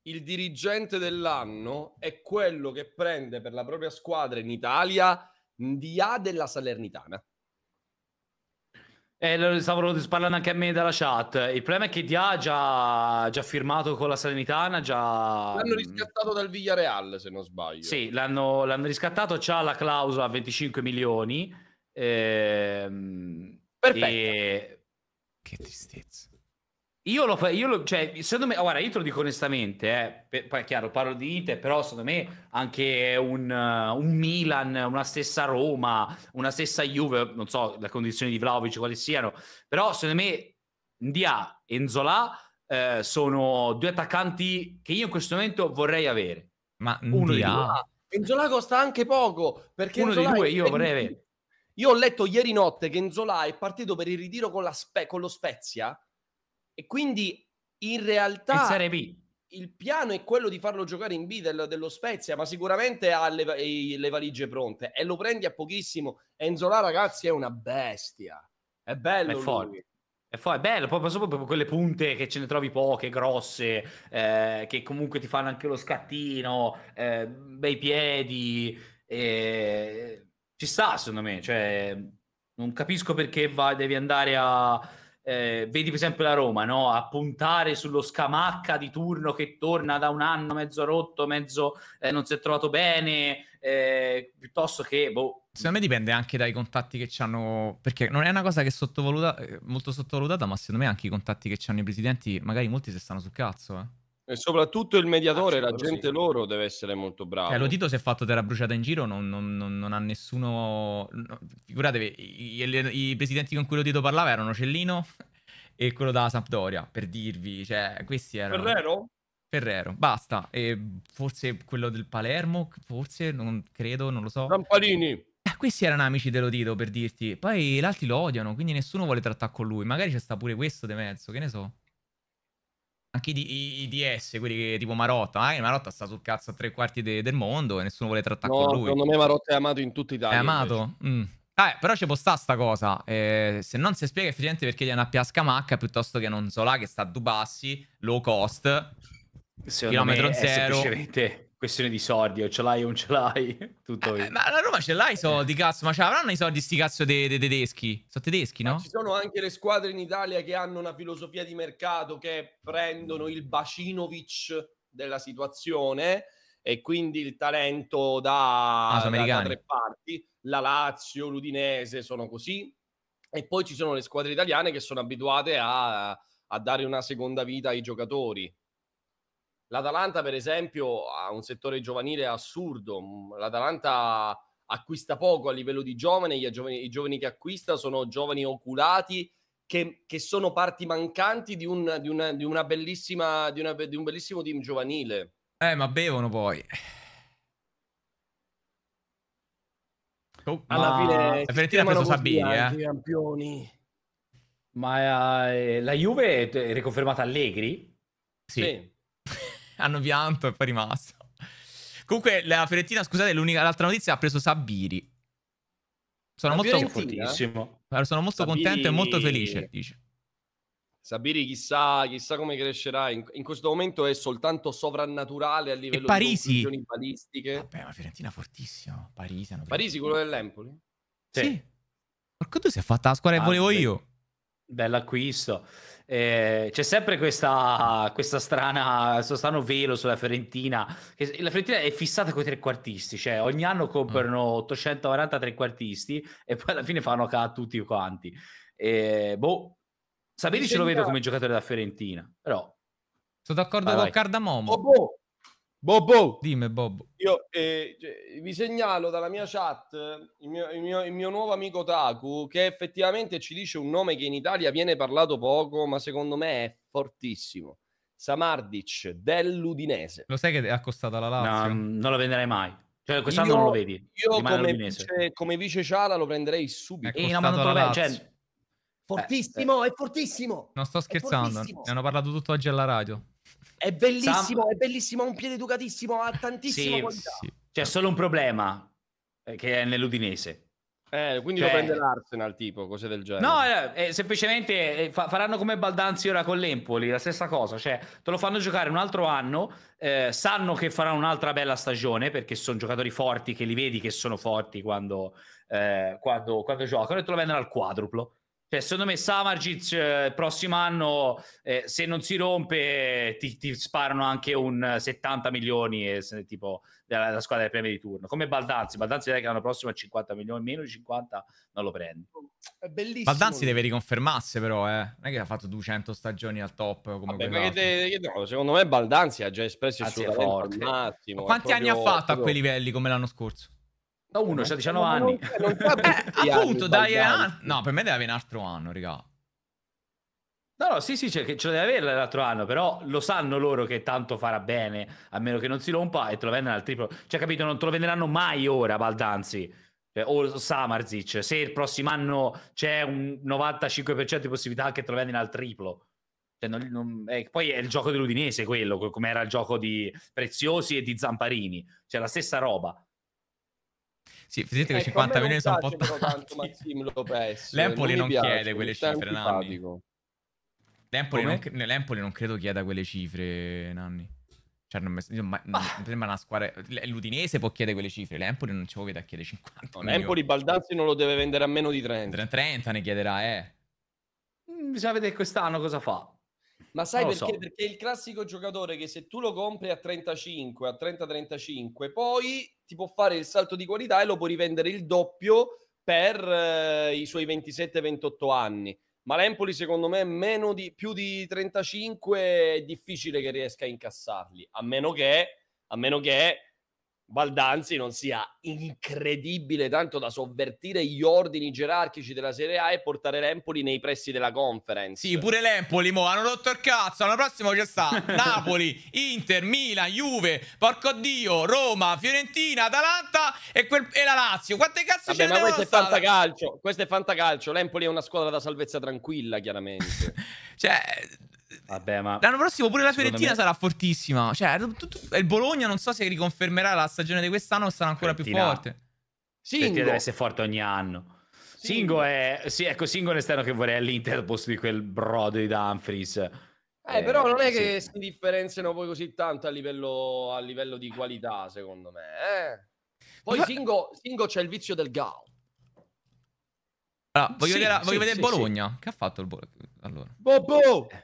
il dirigente dell'anno è quello che prende per la propria squadra in Italia di A della Salernitana. E eh, lo stavo parlando anche a me dalla chat. Il problema è che Dia ha già, già, firmato con la Salernitana. Già... L'hanno riscattato dal Villareal, se non sbaglio. Sì, l'hanno, l'hanno riscattato. C'ha la clausola a 25 milioni. Ehm Perfetto. E... Che tristezza. Io lo, faccio, cioè, secondo me, guarda, io te lo dico onestamente, eh, poi è chiaro, parlo di Inter, però secondo me anche un, un, Milan, una stessa Roma, una stessa Juve, non so le condizioni di Vlaovic quali siano, però secondo me Ndia e Nzola eh, sono due attaccanti che io in questo momento vorrei avere. Ma Uno Ndia... Nzola costa anche poco, perché uno Nzola dei due io vorrei avere. Io ho letto ieri notte che Nzola è partito per il ritiro con, spe- con lo Spezia e quindi in realtà il piano è quello di farlo giocare in B del, dello Spezia, ma sicuramente ha le, le, valigie pronte e lo prendi a pochissimo. Enzola, ragazzi, è una bestia. È bello. È fuori. È, fu- è bello, poi sono proprio quelle punte che ce ne trovi poche, grosse, eh, che comunque ti fanno anche lo scattino, eh, bei piedi. Eh ci sta secondo me, cioè, non capisco perché va, devi andare a... Eh, vedi per esempio la Roma, no? a puntare sullo scamacca di turno che torna da un anno mezzo rotto, mezzo eh, non si è trovato bene, eh, piuttosto che... Boh. Secondo me dipende anche dai contatti che ci hanno, perché non è una cosa che è sottovaluta... Eh, molto sottovalutata, ma secondo me anche i contatti che ci hanno i presidenti, magari molti si stanno sul cazzo. Eh. E soprattutto il mediatore, la gente sì. loro deve essere molto brava. Eh, cioè, lo Tito si è fatto terra bruciata in giro, non, non, non, non ha nessuno... No, figuratevi, i, i, presidenti con cui lo Tito parlava erano Cellino e quello da Sampdoria, per dirvi, cioè, questi erano... Ferrero? Ferrero, basta. E forse quello del Palermo, forse, non credo, non lo so. Zampalini! Eh, questi erano amici dell'Odito, per dirti. Poi gli altri lo odiano, quindi nessuno vuole trattare con lui. Magari c'è sta pure questo di mezzo, che ne so. Anche i, i, i DS, quelli che, tipo Marotta, eh? Marotta sta sul cazzo a tre quarti de, del mondo e nessuno vuole trattare no, con lui. Secondo me Marotta è amato in tutta Italia. È amato. Mm. Ah, però ci può stare sta cosa. Eh, se non si spiega effettivamente perché gli hanno appia Scamacca piuttosto che non so là che sta a Dubassi, low cost, Secondo chilometro zero. Semplicemente questione di soldi, o ce l'hai o non ce l'hai. Tutto eh, eh, ma la Roma ce l'hai i soldi, cazzo, ma ce l'avranno i soldi sti cazzo dei de tedeschi? Sono tedeschi, no? Ma ci sono anche le squadre in Italia che hanno una filosofia di mercato che prendono il bacinovic della situazione e quindi il talento da, ah, da tre parti. La Lazio, l'Udinese sono così. E poi ci sono le squadre italiane che sono abituate a, a dare una seconda vita ai giocatori L'Atalanta, per esempio, ha un settore giovanile assurdo. Mm, L'Atalanta acquista poco a livello di giovane, giovani, i giovani che acquista sono giovani oculati che, che sono parti mancanti di, un, di, una, di, una bellissima, di, una, di un bellissimo team giovanile. Eh, ma bevono poi. Oh, alla fine Fiorentina ha preso Sabini, eh. campioni. Ma eh, la Juve è riconfermata Allegri? Sì. sì. hanno pianto e poi è rimasto. Comunque la Fiorentina, scusate, l'altra notizia ha preso Sabiri. Sono la molto, fortissimo. Eh, sono molto Sabiri... contento e molto felice, dice. Sabiri chissà, chissà come crescerà, in, in, questo momento è soltanto sovrannaturale a livello Parisi. di balistiche. Vabbè, ma Fiorentina fortissimo, Parisi. Parisi quello dell'Empoli? Sì. sì. Porco tu si è fatta la squadra ah, che volevo beh. io. Bell'acquisto eh, c'è sempre questa, questa strana, questo strano velo sulla Fiorentina. la Fiorentina è fissata con i trequartisti, cioè ogni anno comprano 840 mm. trequartisti e poi alla fine fanno a tutti quanti. Eh, boh, Sabini ce lo vedo come giocatore della Fiorentina, però... Sono d'accordo vai, con vai. Cardamomo. Oh, boh. Bobbo, dimmi Bobbo. Io eh, cioè, vi segnalo dalla mia chat eh, il mio, il, mio, il mio, nuovo amico Taku che effettivamente ci dice un nome che in Italia viene parlato poco, ma secondo me è fortissimo. Samardic dell'Udinese. Lo sai che è accostata la Lazio? No, mm, non lo venderei mai. Cioè, quest'anno io, non lo vedi. Io come vice, come vice, Ciala lo prenderei subito. E no, ma non lo vedi, cioè... Fortissimo, eh, eh, è fortissimo. Non sto scherzando, ne hanno parlato tutto oggi alla radio. È bellissimo, Sam... è bellissimo, ha un piede educatissimo, ha tantissima sì, qualità. Sì. C'è cioè, solo un problema, eh, che è nell'Udinese. Eh, quindi cioè... lo prende l'Arsenal, tipo, cose del genere. No, eh, eh, semplicemente eh, fa- faranno come Baldanzi ora con l'Empoli, la stessa cosa. Cioè, te lo fanno giocare un altro anno, eh, sanno che farà un'altra bella stagione, perché sono giocatori forti, che li vedi che sono forti quando, quando, quando giocano, e te lo vendono al quadruplo. Cioè, secondo me Samargic eh, prossimo anno, eh, se non si rompe, ti, ti sparano anche un 70 eh, milioni eh, se, tipo, della, della, squadra del premio di turno. Come Baldanzi, Baldanzi direi che l'anno prossimo a 50 milioni, meno di 50 non lo prendi. È bellissimo. Baldanzi deve riconfermarsi però, eh. non è che ha fatto 200 stagioni al top come Vabbè, te, no, Secondo me Baldanzi ha già espresso Anzi, il suo talento al massimo. Ma quanti anni ha fatto a quei livelli come l'anno scorso? Da uno, c'ha 19 eh, anni. appunto, dai, no, per me deve avere un altro anno, raga. No, no, sì, sì, ce, cioè, ce lo deve avere l'altro anno, però lo sanno loro che tanto farà bene, a meno che non si rompa e te lo vendano al triplo. Cioè, capito, non te lo venderanno mai ora, Baldanzi cioè, o Samarzic. Se il prossimo anno c'è un 95% di possibilità che te lo vendano al triplo. Cioè, non, non, eh, poi è il gioco dell'Udinese quello, come era il gioco di Preziosi e di Zamparini. Cioè, la stessa roba. Sì, vedete che 50 eh, milioni sono un po' tanti. L'Empoli non, chiede quelle cifre, Nanni. L'Empoli non, L'Empoli non credo chieda quelle cifre, Nanni. Cioè, non mi sembra una squadra. L'Udinese può chiedere quelle cifre. L'Empoli non ci può chiedere a chiedere 50. No, L'Empoli Baldanzi non lo deve vendere a meno di 30. 30 ne chiederà, eh. Mm, bisogna vedere quest'anno cosa fa. Ma sai perché? So. Perché il classico giocatore che se tu lo compri a 35, a 30-35, poi ti può fare il salto di qualità e lo puoi rivendere il doppio per eh, i suoi 27-28 anni. Ma l'Empoli, secondo me, meno di, più di 35 è difficile che riesca a incassarli, a meno che, a meno che Baldanzi non sia incredibile tanto da sovvertire gli ordini gerarchici della Serie A e portare l'Empoli nei pressi della conference. Sì, pure l'Empoli, mo, hanno rotto il cazzo, l'anno prossimo c'è sta Napoli, Inter, Milan, Juve, porco Dio, Roma, Fiorentina, Atalanta e, quel, e la Lazio. Quante cazzo Vabbè, ce ne ma questo è fantacalcio, questo è fantacalcio, l'Empoli è una squadra da salvezza tranquilla, chiaramente. cioè Vabbè, ma l'anno prossimo pure la Fiorentina me... sarà fortissima. Cioè, tu, il Bologna non so se riconfermerà la stagione di quest'anno o sarà ancora Fiorentina. più forte. Singo. deve essere forte ogni anno. Singo, Singo è, sì, ecco, Singo è un che vorrei all'Inter al posto di quel brodo di Dumfries. Eh, però eh, non è che si differenziano poi così tanto a livello, a livello di qualità, secondo me. Eh? Poi Ma... Singo, Singo c'è il vizio del Gao. Allora, ah, voglio sì, vedere, sì, voglio vedere Bologna. Che ha fatto il Bologna? Allora. Bobo! Eh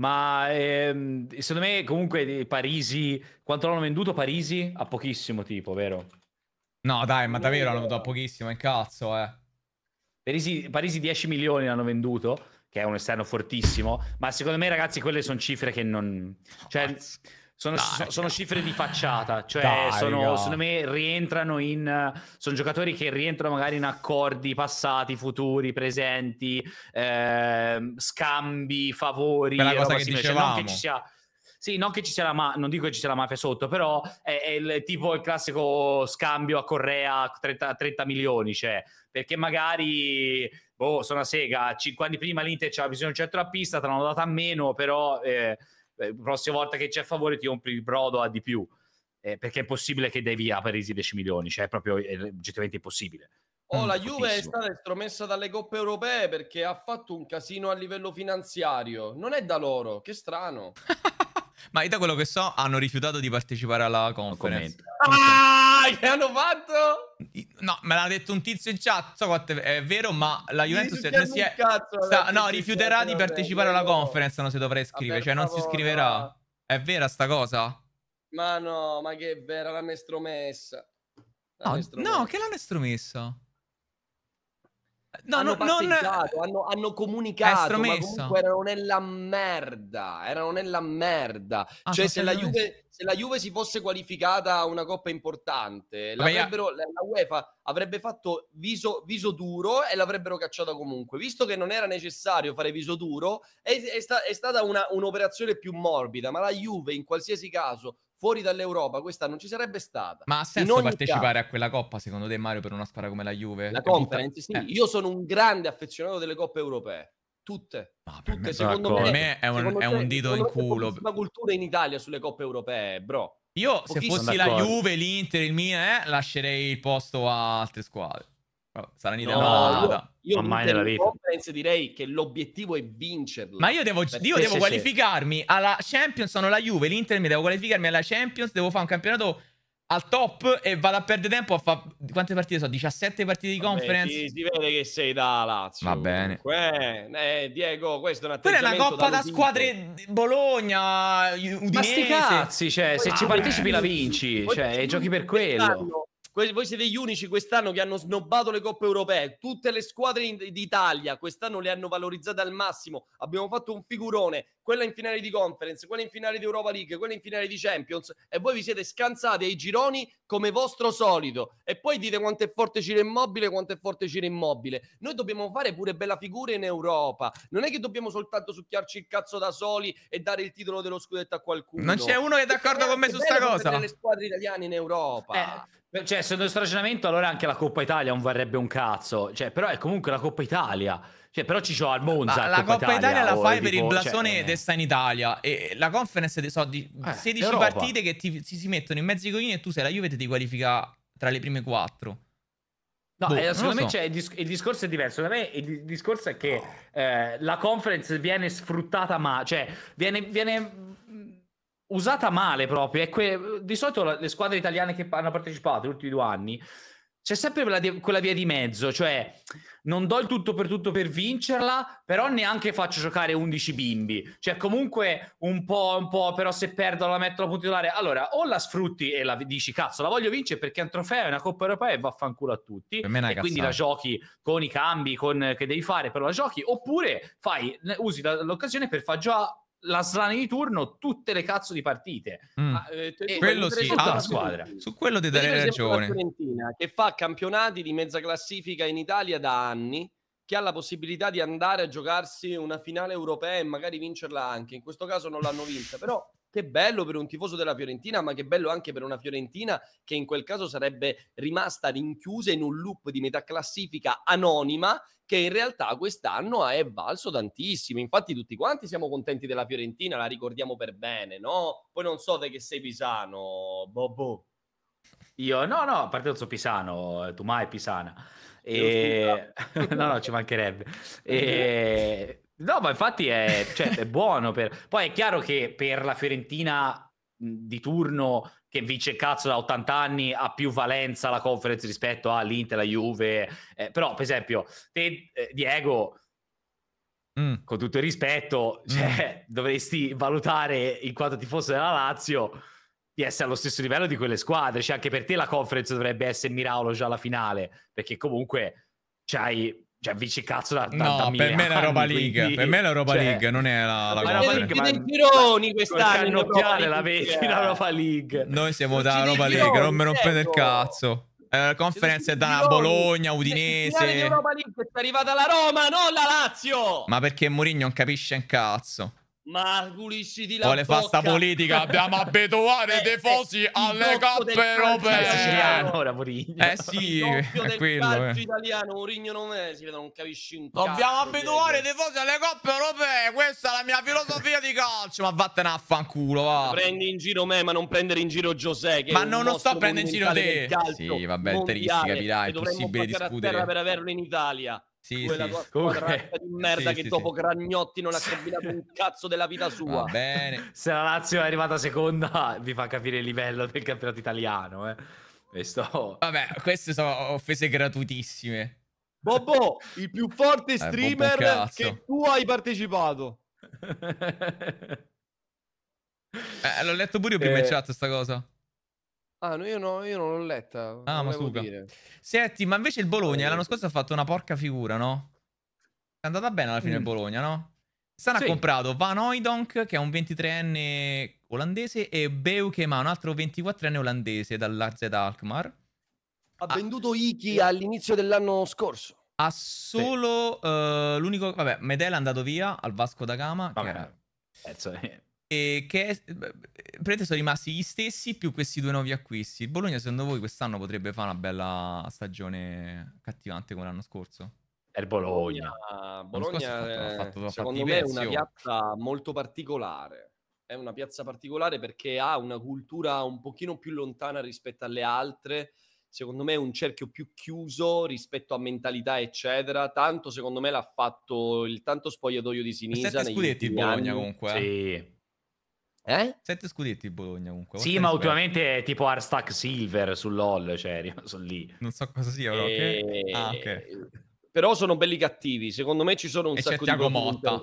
ma ehm, secondo me comunque Parisi, quanto l'hanno venduto Parisi? A pochissimo tipo, vero? No dai, ma davvero l'hanno venduto a pochissimo, in cazzo eh. Parisi, Parisi 10 milioni l'hanno venduto, che è un esterno fortissimo, ma secondo me ragazzi quelle sono cifre che non... Cioè, Cazzo. Sono, Dai, sono cifre di facciata, cioè Dai, sono, secondo me rientrano in... Sono giocatori che rientrano magari in accordi passati, futuri, presenti, eh, scambi, favori. Per la cosa che dicevamo. Cioè, non che ci sia... Sì, non che ci sia la mafia, non dico che ci sia la mafia sotto, però è, è il, tipo il classico scambio a Correa 30, 30 milioni, cioè, perché magari, boh, sono a sega, 5 anni prima l'Inter c'era bisogno di un centro centrocampista, te l'hanno data a meno, però... Eh, la eh, prossima volta che c'è a favore ti compri il brodo a di più. Eh, perché è possibile che devi a Parisi 10 milioni, cioè è proprio è eh, oggettivamente impossibile. Oh, la mm, Juve è stata estromessa dalle coppe europee perché ha fatto un casino a livello finanziario. Non è da loro, che strano. Ma io da quello che so hanno rifiutato di partecipare alla conference. Ah, che hanno fatto? No, me l'ha detto un tizio in chat, so quanto è vero, ma la Juventus non si è... Cazzo, sta... no, rifiuterà di partecipare alla conference, non si dovrà iscrivere, cioè non si iscriverà. È vera sta cosa? Ma no, ma che è vera, l'hanno estromessa. No, no, che l'hanno estromessa? No, hanno no, non... hanno, hanno comunicato, ma comunque erano nella merda, erano nella merda. Ah, cioè, se la, Juve, se la, Juve, si fosse qualificata a una coppa importante, Vabbè, la, la UEFA avrebbe fatto viso, viso, duro e l'avrebbero cacciata comunque. Visto che non era necessario fare viso duro, è, è, sta, è stata una, un'operazione più morbida, ma la Juve in qualsiasi caso fuori dall'Europa questa non ci sarebbe stata. Ma ha senso partecipare caso. a quella coppa, secondo te, Mario, per una squadra come la Juve? La conference, sì. Eh. Io sono un grande affezionato delle coppe europee. Tutte, no, tutte me, secondo me, me è un, è un dito in culo. La cultura in Italia sulle coppe europee, bro. Io, se fossi la Juve, l'Inter, il Milan, eh, lascerei il posto a altre squadre. Oh, sarà un'idea io, mai nella vita. Conference direi che l'obiettivo è vincerla. Ma io devo, io devo qualificarmi alla Champions, sono la Juve, l'Inter mi devo qualificarmi alla Champions, devo fare un campionato al top e vado a perdere tempo a fare quante partite sono? 17 partite di conference. Sì, si vede che sei da Lazio. Va bene. Que eh. eh, Diego, questo è un attimo. Quella è una coppa da, da squadre Bologna, Udinese. Ma sti cazzi, cioè, Poi, se ah, ci partecipi la eh, vinci, Poi, cioè, giochi per quello. Que- voi siete gli unici quest'anno che hanno snobbato le coppe europee. Tutte le squadre in- d'Italia quest'anno le hanno valorizzate al massimo. Abbiamo fatto un figurone quella in finale di conference, quella in finale di Europa League, quella in finale di Champions e voi vi siete scansati ai gironi come vostro solito e poi dite quanto è forte Ciro Immobile, quanto è forte Ciro Immobile. Noi dobbiamo fare pure bella figura in Europa, non è che dobbiamo soltanto succhiarci il cazzo da soli e dare il titolo dello scudetto a qualcuno. Non c'è uno che è d'accordo con me su sta cosa. Le squadre italiane in Europa. Eh. Cioè, se questo ragionamento, allora anche la Coppa Italia non varrebbe un cazzo. Cioè, però è comunque la Coppa Italia. Cioè, però ci c'ho al Monza. la Coppa, Italia, Italia la fai per tipo, il blasone cioè, desta eh. in Italia. E la conference so, di eh, 16 Europa. partite che ti, si, si mettono in mezzo ai coglioni e tu sei la Juve e ti qualifica tra le prime quattro. No, boh, eh, secondo me so. il, dis- il, discorso è diverso. Da me il discorso è che oh. eh, la conference viene sfruttata, ma cioè viene, viene mm, usata male proprio. Que- di solito le squadre italiane che hanno partecipato negli ultimi due anni c'è sempre quella, di- quella, via di mezzo, cioè non do il tutto per tutto per vincerla, però neanche faccio giocare 11 bimbi, cioè comunque un po', un po', però se perdo la metto alla titolare, allora o la sfrutti e la dici cazzo la voglio vincere perché è un trofeo, è una Coppa Europea e vaffanculo a tutti, e cazzata. quindi la giochi con i cambi con, che devi fare, però la giochi, oppure fai, usi l'occasione per far già la slana di turno tutte le cazzo di partite. Mm. Ah, eh, e eh, quello sì, ah, squadra. su quello ti darei ragione. Fiorentina, che fa campionati di mezza classifica in Italia da anni, che ha la possibilità di andare a giocarsi una finale europea e magari vincerla anche. In questo caso non l'hanno vinta, però che bello per un tifoso della Fiorentina, ma che bello anche per una Fiorentina che in quel caso sarebbe rimasta rinchiusa in un loop di metà classifica anonima che in realtà quest'anno è valso tantissimo. Infatti tutti quanti siamo contenti della Fiorentina, la ricordiamo per bene, no? Poi non so te che sei pisano, Bobo. Io no, no, a parte non so pisano, tu mai pisana. E... no, no, ci mancherebbe. E... No, ma infatti è, cioè, è buono. Per... Poi è chiaro che per la Fiorentina di turno che vince cazzo da 80 anni ha più valenza la conference rispetto all'Inter, la Juve. Eh, però, per esempio, te, eh, Diego, mm. con tutto il rispetto, mm. cioè, mm. dovresti valutare in quanto ti fosse della Lazio di essere allo stesso livello di quelle squadre. Cioè, anche per te la conference dovrebbe essere Miraolo già alla finale, perché comunque c'hai cioè, vici cazzo da, da, no, per me è la roba League. Quindi... Per me è la roba cioè, League, non è la, la, la Roba League. Ma del gironi quest'anno. Cannocchiare la vedi la Ropa League. Noi siamo da Ropa League, non me rompete il cazzo. La eh, conferenza è da Bologna, Udinese. È arrivata la Roma, non la Lazio. Ma perché Mourinho non capisce un cazzo ma pulisci di là. Vuole fare sta politica. Abbiamo abituato eh, De Fosi eh, alle coppe europee. siciliano eh, ora, Mourinho. Eh sì, è quello. calcio eh. italiano, Mourinho non è, si vede, non capisci un cazzo. Dobbiamo abituare De Fosi alle coppe europee. Questa è la mia filosofia di calcio. Ma vattene a fanculo, va. Prendi in giro me, ma non prendere in giro Giuseppe. Che ma non lo sto prendendo in giro te. Sì, vabbè, interisti, capirai. È possibile discutere. per averlo in Italia. Sì, quella sì, tua comunque... di merda sì, che sì, dopo Gragnotti non ha combinato un cazzo della vita sua. Va bene. Se la Lazio è arrivata seconda, vi fa capire il livello del campionato italiano, eh. Questo... Vabbè, queste sono offese gratuitissime. Bobo, il più forte eh, streamer eh, che tu hai partecipato. eh, l'ho letto pure io prima eh... in chat sta cosa. Ah, no, io, no, io non l'ho letta. Ah, ma suca. Dire. Senti, ma invece il Bologna l'anno scorso ha fatto una porca figura, no? È andata bene alla fine mm. il Bologna, no? Sana sì. ha comprato Van Oidonk, che è un 23enne olandese, e Beukema, un altro 24enne olandese dall'AZ Alkmaar. Ha ah. venduto Iki all'inizio dell'anno scorso. Ha solo sì. uh, eh, l'unico... Vabbè, Medela è andato via al Vasco da Gama. Vabbè. Che era... Pezzo, eh. eh e che eh, praticamente sono rimasti gli stessi più questi due nuovi acquisti. Il Bologna, secondo voi, quest'anno potrebbe fare una bella stagione cattivante come l'anno scorso? È il Bologna. Bologna, è, fatto, eh, fatto, secondo me, è una piazza molto particolare. È una piazza particolare perché ha una cultura un pochino più lontana rispetto alle altre. Secondo me è un cerchio più chiuso rispetto a mentalità, eccetera. Tanto, secondo me, l'ha fatto il tanto spogliatoio di sinistra. Sette scudetti Bologna, anni. comunque. Eh. Sì eh? Sette scudetti il Bologna comunque. Sì, ma ultimamente è tipo Arstack Silver sull'Hall, cioè, sono lì. Non so cosa sia, però. E... Okay. Eh, ah, okay. Però sono belli cattivi. Secondo me ci sono un e sacco c'è di Motta,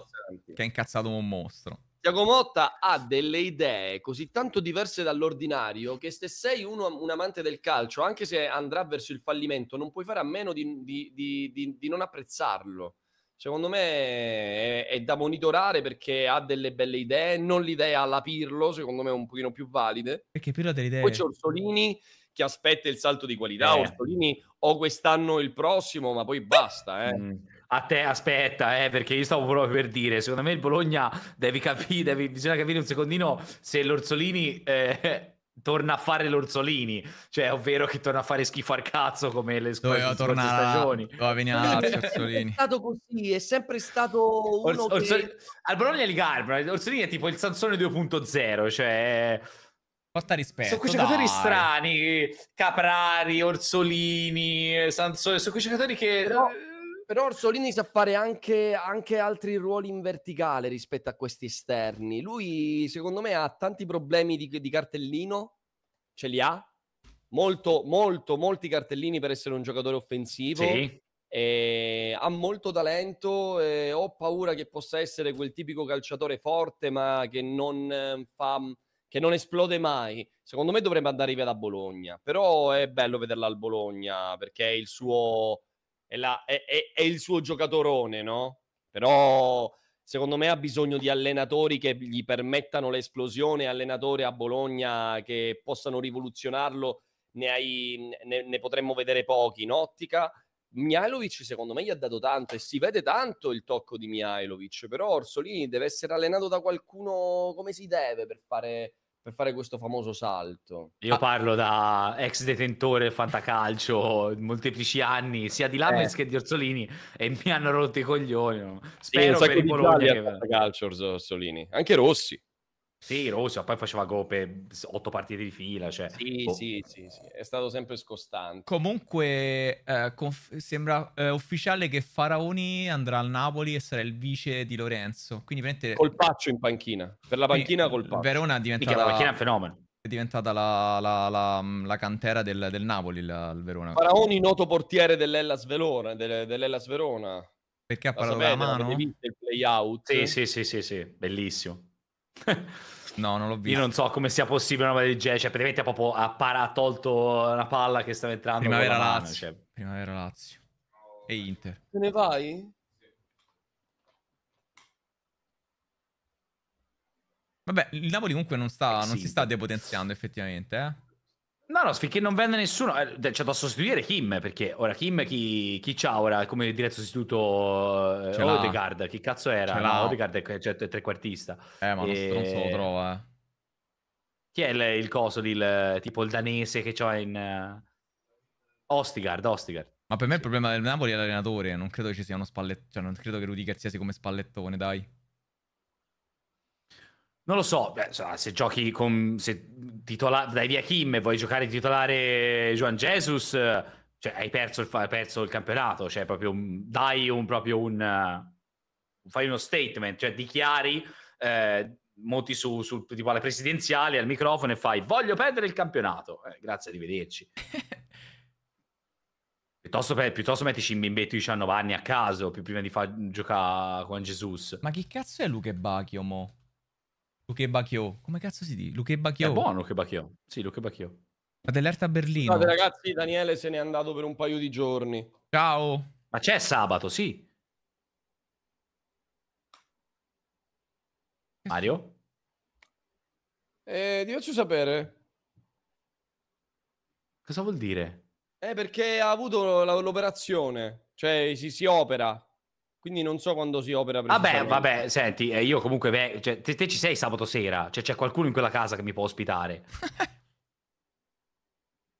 che è incazzato un mostro. Tiago Motta ha delle idee così tanto diverse dall'ordinario che se sei uno, un amante del calcio, anche se andrà verso il fallimento, non puoi fare a meno di, di, di, di non apprezzarlo secondo me è, è, da monitorare perché ha delle belle idee, non l'idea alla Pirlo, secondo me è un pochino più valide. Perché Pirlo ha delle idee. Poi c'è Orsolini che aspetta il salto di qualità, eh. Orsolini o quest'anno il prossimo, ma poi basta, eh. mm. A te aspetta, eh, perché io stavo proprio per dire, secondo me il Bologna devi capire, devi, bisogna capire un secondino se l'Orsolini eh, torna a fare l'Orsolini, cioè ovvero che torna a fare schifo al cazzo come le scorse, di tornare, stagioni. Doveva venire a Orsolini. È stato così, è sempre stato uno Ors- Orso- che... Al Bologna il garbano, Orsolini è tipo il Sansone 2.0, cioè... Porta rispetto, Sono quei giocatori strani, Caprari, Orsolini, Sansone, sono quei giocatori che... Però però Orsolini sa fare anche, anche, altri ruoli in verticale rispetto a questi esterni. Lui, secondo me, ha tanti problemi di, di cartellino, ce li ha. Molto, molto, molti cartellini per essere un giocatore offensivo. Sì. Eh, ha molto talento eh, ho paura che possa essere quel tipico calciatore forte ma che non, ehm, fa, che non esplode mai secondo me dovrebbe andare via da Bologna però è bello vederla al Bologna perché è il suo, è, la, è, è, è il suo giocatorone, no? Però secondo me ha bisogno di allenatori che gli permettano l'esplosione, allenatori a Bologna che possano rivoluzionarlo, ne, hai, ne, ne potremmo vedere pochi in ottica. Mihailovic secondo me gli ha dato tanto e si vede tanto il tocco di Mihailovic, però Orsolini deve essere allenato da qualcuno come si deve per fare per fare questo famoso salto. Io ah. parlo da ex detentore fantacalcio, molteplici anni, sia di Lamens eh. che di Orsolini, e mi hanno rotto i coglioni. Spero sì, per i Bologna che... calcio Orsolini, anche Rossi. Sì, Rosio, poi faceva go per otto partite di fila. Cioè, sì, oh. sì, sì, sì, è stato sempre scostante. Comunque, eh, conf- sembra eh, ufficiale che Faraoni andrà al Napoli e sarà il vice di Lorenzo. Quindi, prendete... Colpaccio in panchina. Per la panchina, eh, colpaccio. Verona è diventata... Mica, la panchina è un fenomeno. È diventata la, la, la, mm, la cantera del, del Napoli, il Verona. Faraoni, noto portiere dell'Ellas Verona. dell'Ellas Verona. Perché ha parlato la mano? visto il play out? Sì, sì, sì, sì, sì. bellissimo. No, non l'ho visto. Io non so come sia possibile una palla del genere. Cioè, praticamente ha proprio ha, para, tolto una palla che stava entrando. Primavera la mano, Lazio. Cioè. Primavera Lazio. E Inter. Te ne vai? Vabbè, il Napoli comunque non, sta, eh, non si sta depotenziando effettivamente, eh? No, no, finché non vende nessuno, eh, c'è cioè, da sostituire Kim, perché ora Kim chi, chi c'ha ora come diretto sostituto eh, Odegaard, chi cazzo era? Ce no, Odegaard è, cioè, è trequartista. Eh, ma e... non se lo trova, eh. Chi è il, il coso, il, tipo il danese che c'ha in... Uh... Eh, Ostigard, Ostigard. Ma per me il problema del Napoli è l'allenatore, non credo che ci sia uno spallettone, cioè non credo che Rudiger sia come spallettone, dai. Non lo so, beh, se giochi con. Se titola, dai via Kim e vuoi giocare titolare Juan Jesus, cioè, hai, perso il, hai perso il, campionato. Cioè, proprio dai un, proprio un. fai uno statement, cioè dichiari, eh, monti su, su tipo alle presidenziali, al microfono e fai: Voglio perdere il campionato. Eh, grazie, arrivederci. Piuttosto, piuttosto, mettici in bimbetto di 19 anni a caso, più prima di far giocare con Jesus. Ma chi cazzo è Luca Bacchio, mo'? Luke Bacchio. Come cazzo si dice? Luke Bacchio. È buono Luque Bacchio. Sì, Luke Bacchio. Ma dell'Erta a Berlino. Guardate ragazzi, Daniele se n'è andato per un paio di giorni. Ciao. Ma c'è sabato, sì. Mario? Eh, ti faccio sapere. Cosa vuol dire? Eh, perché ha avuto l'operazione. Cioè, si, si opera. Quindi non so quando si opera Vabbè, vabbè, senti, eh, io comunque beh, cioè, te, te, ci sei sabato sera, cioè c'è qualcuno in quella casa che mi può ospitare.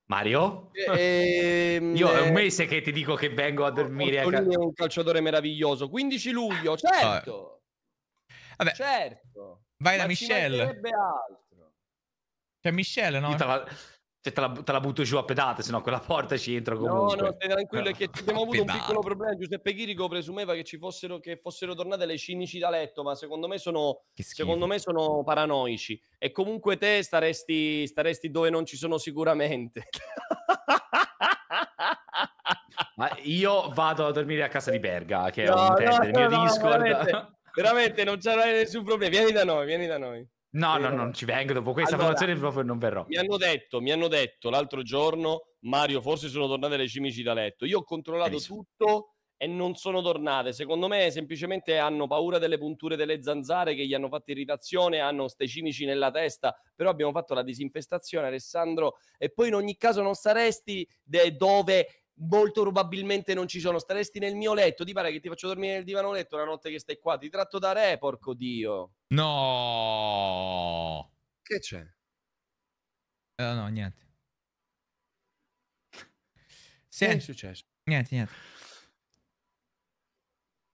Mario? E, ehm, io è un eh, mese che ti dico che vengo a dormire. Ortolini eh, a... è un calciatore meraviglioso. 15 luglio, certo. Vabbè. Certo. Vai da Michelle. altro. C'è Michelle, no? Io cioè, te la, te la, butto giù a pedate, se no quella porta ci entro comunque. No, no, stai tranquillo, è che abbiamo avuto un piccolo problema. Giuseppe Chirico presumeva che ci fossero, che fossero tornate le cinici da letto, ma secondo me sono, secondo me sono paranoici. E comunque te staresti, staresti dove non ci sono sicuramente. Ma io vado a dormire a casa di Berga, che no, è un no, tente, no, il mio Discord. Veramente, veramente non c'è nessun problema. Vieni da noi, vieni da noi. No, no, no, eh, non ci vengo dopo questa allora, formazione proprio non verrò. Mi hanno detto, mi hanno detto l'altro giorno, Mario, forse sono tornate le cimici da letto. Io ho controllato Benissimo. tutto e non sono tornate. Secondo me semplicemente hanno paura delle punture delle zanzare che gli hanno fatto irritazione, hanno ste cimici nella testa, però abbiamo fatto la disinfestazione Alessandro e poi in ogni caso non saresti dove molto probabilmente non ci sono. Staresti nel mio letto, ti pare che ti faccio dormire nel divano letto la notte che stai qua? Ti tratto da re, porco dio. No. Che c'è? Uh, no, niente. Sen- che è successo? Niente, niente.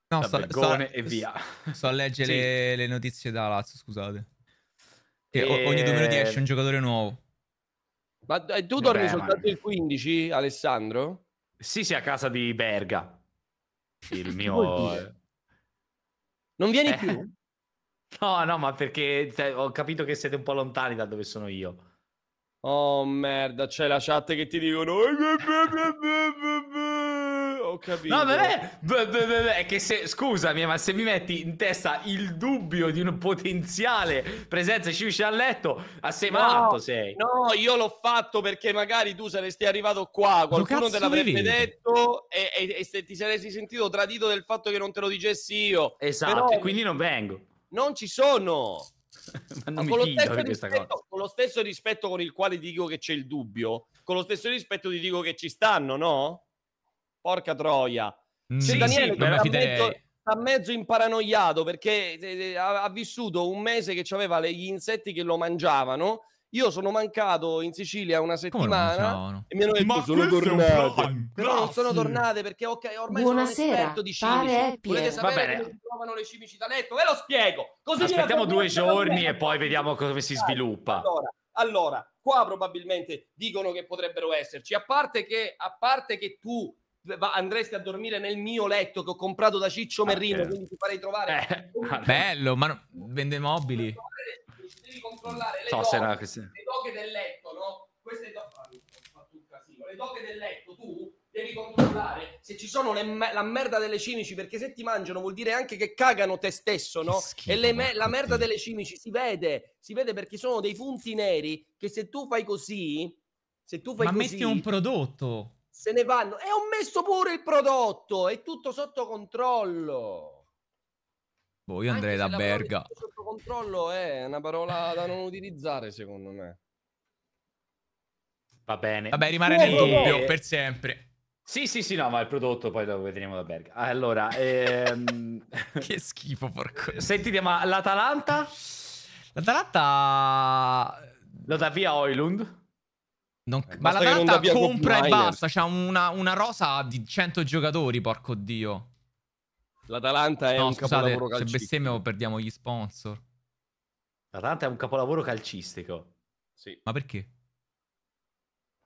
No, da sto, sto, e via. Sto a leggere sì. le, le, notizie da Lazio, scusate. Che e... ogni eh. due minuti esce un giocatore nuovo. Ma eh, tu dormi Vabbè, soltanto man. il 15, Alessandro? Sì, sì, a casa di Berga. Il mio... Eh. non vieni eh. più? No, no, ma perché te, cioè, ho capito che siete un po' lontani da dove sono io. Oh merda, c'è la chat che ti dicono... Eh, ho capito. No, non è... È che se... Scusami, ma se mi metti in testa il dubbio di una potenziale presenza sciuscia a letto, a sei no, malato sei. No, io l'ho fatto perché magari tu saresti arrivato qua, qualcuno te l'avrebbe detto e, e, e, ti saresti sentito tradito del fatto che non te lo dicessi io. Esatto, Però... quindi non vengo. Non ci sono. ma non ma con, lo rispetto, con lo stesso rispetto con il quale dico che c'è il dubbio, con lo stesso rispetto ti dico che ci stanno, no? Porca troia. Mm. C'è sì, Daniele sì, sta mezzo, sta mezzo imparanoiato perché eh, eh, ha, ha, vissuto un mese che aveva gli insetti che lo mangiavano. Io sono mancato in Sicilia una settimana e mi hanno detto Ma sono tornate. Però non sono tornate perché okay, ormai Buonasera, sono un esperto di cimici. Volete sapere come trovano le cimici da letto? Ve lo spiego. Così Aspettiamo due giorni e poi vediamo come si sviluppa. Allora, allora, qua probabilmente dicono che potrebbero esserci. A parte che, a parte che tu andresti a dormire nel mio letto che ho comprato da Ciccio Merrino, ah, quindi ti farei trovare... Eh, ah, bello, ma no, vende mobili. Devi controllare le, so, doghe, sarà, le doghe del letto, no? Queste do... Ah, le doghe del letto, tu devi controllare se ci sono me- la merda delle cimici, perché se ti mangiano vuol dire anche che cagano te stesso, no? Schifo, e me- la merda delle cimici si vede, si vede perché sono dei punti neri che se tu fai così, se tu fai Ma così... Ma metti un prodotto se ne vanno e ho messo pure il prodotto, è tutto sotto controllo. Boh, io andrei da Berga. Sotto controllo eh, è una parola da non utilizzare, secondo me. Va bene. Vabbè, rimane nel eh, dubbio eh. per sempre. Sì, sì, sì, no, ma il prodotto poi lo vedremo da Berga. Allora, ehm... che schifo, porco. Sentite, ma l'Atalanta? L'Atalanta... Lo dà via Oilund? Non... ma la Atalanta compra e basta. C'ha una, una, rosa di 100 giocatori, porco dio. L'Atalanta è no, un scusate, capolavoro calcistico. Se bestemmiamo perdiamo gli sponsor. L'Atalanta è un capolavoro calcistico. Sì. Ma perché?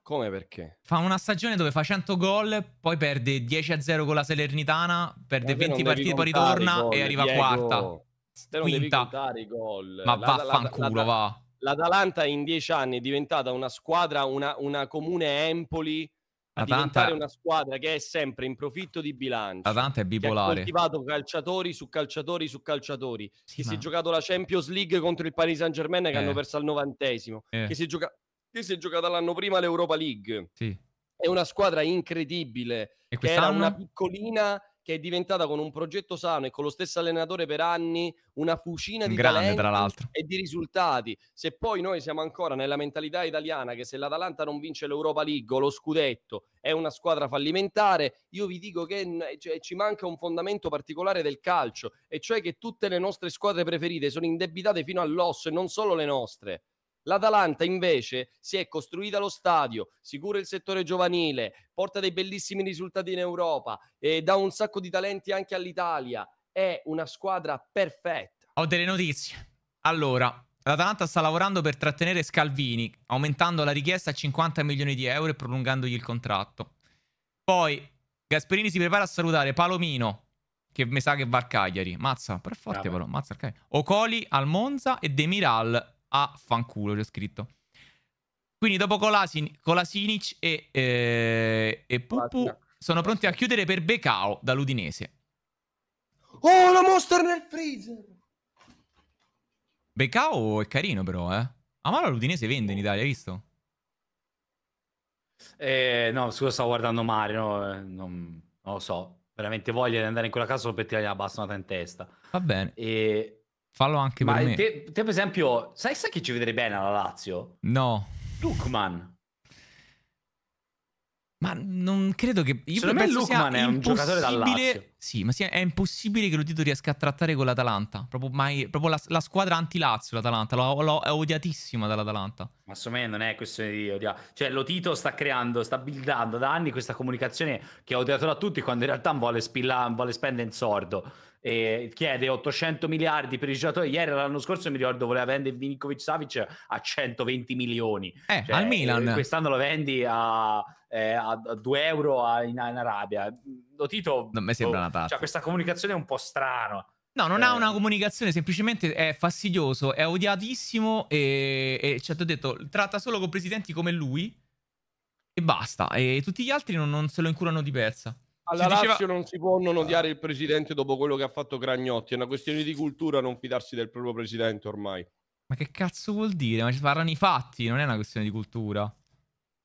Come perché? Fa una stagione dove fa 100 gol, poi perde 10-0 con la Salernitana, perde 20 partite, poi ritorna gol, e arriva Diego. quarta. Te non quinta. devi contare i gol. Ma vaffanculo, va l'Atalanta in dieci anni è diventata una squadra, una, una comune Empoli a è una squadra che è sempre in profitto di bilancio. Atalanta è bipolare. ha coltivato calciatori su calciatori su calciatori. Sì, che ma... si è giocato la Champions League contro il Paris Saint Germain che eh. hanno perso al novantesimo. Eh. Che, si gioca... che si è giocata l'anno prima l'Europa League. Sì. È una squadra incredibile. E che era una piccolina che è diventata con un progetto sano e con lo stesso allenatore per anni una fucina di Grande, talenti e di risultati. Se poi noi siamo ancora nella mentalità italiana che se l'Atalanta non vince l'Europa League o lo scudetto è una squadra fallimentare, io vi dico che cioè, ci manca un fondamento particolare del calcio, e cioè che tutte le nostre squadre preferite sono indebitate fino all'osso e non solo le nostre. L'Atalanta invece si è costruita lo stadio, sicura il settore giovanile, porta dei bellissimi risultati in Europa e dà un sacco di talenti anche all'Italia. È una squadra perfetta. Ho delle notizie. Allora, l'Atalanta sta lavorando per trattenere Scalvini, aumentando la richiesta a 50 milioni di euro e prolungandogli il contratto. Poi Gasperini si prepara a salutare Palomino, che mi sa che va al Cagliari. Mazza, per forte Palomino, Ocoli al Monza e Demiral a fanculo, c'è scritto. Quindi dopo Colasin- Colasinic e, eh, e Pupu sono pronti a chiudere per Becao dall'Udinese. Oh, la mostra nel freezer! Becao è carino però, eh. Amaro ah, l'Udinese vende in Italia, hai visto? Eh, no, scusa, stavo guardando Mario, no, eh, non, non, lo so. Veramente voglia di andare in quella casa solo per tirare la bastonata in testa. Va bene. E... Fallo anche Ma per me. Te, per esempio, sai, sai che ci vedrei bene alla Lazio? No. Lukman. Ma non credo che. Io Secondo me Lukman è un giocatore da Lazio. Sì, ma sia, è impossibile che lo Tito riesca a trattare con l'Atalanta. Proprio, mai, proprio la, la, squadra anti-Lazio, l'Atalanta. L'ho, l'ho, è odiatissima dall'Atalanta. Ma secondo me non è questione di odio. Cioè, lo Tito sta creando, sta buildando da anni questa comunicazione che ha odiato da tutti, quando in realtà vuole, spilla, vuole spendere in sordo e chiede 800 miliardi per i giocatori. Ieri l'anno scorso mi ricordo voleva vendere Vinkovic Savic a 120 milioni. Eh, cioè, al Milan. Eh, quest'anno lo vendi a, eh, a 2 euro in, Arabia. Lo Tito... Non mi sembra boh, una Cioè, questa comunicazione è un po' strana. No, non ha eh. una comunicazione, semplicemente è fastidioso, è odiatissimo e, e cioè, ti detto, tratta solo con presidenti come lui e basta. E tutti gli altri non, non se lo incurano di persa alla si Lazio diceva... non si può non odiare il presidente dopo quello che ha fatto Cragnotti, è una questione di cultura non fidarsi del proprio presidente ormai. Ma che cazzo vuol dire? Ma ci parlano i fatti, non è una questione di cultura.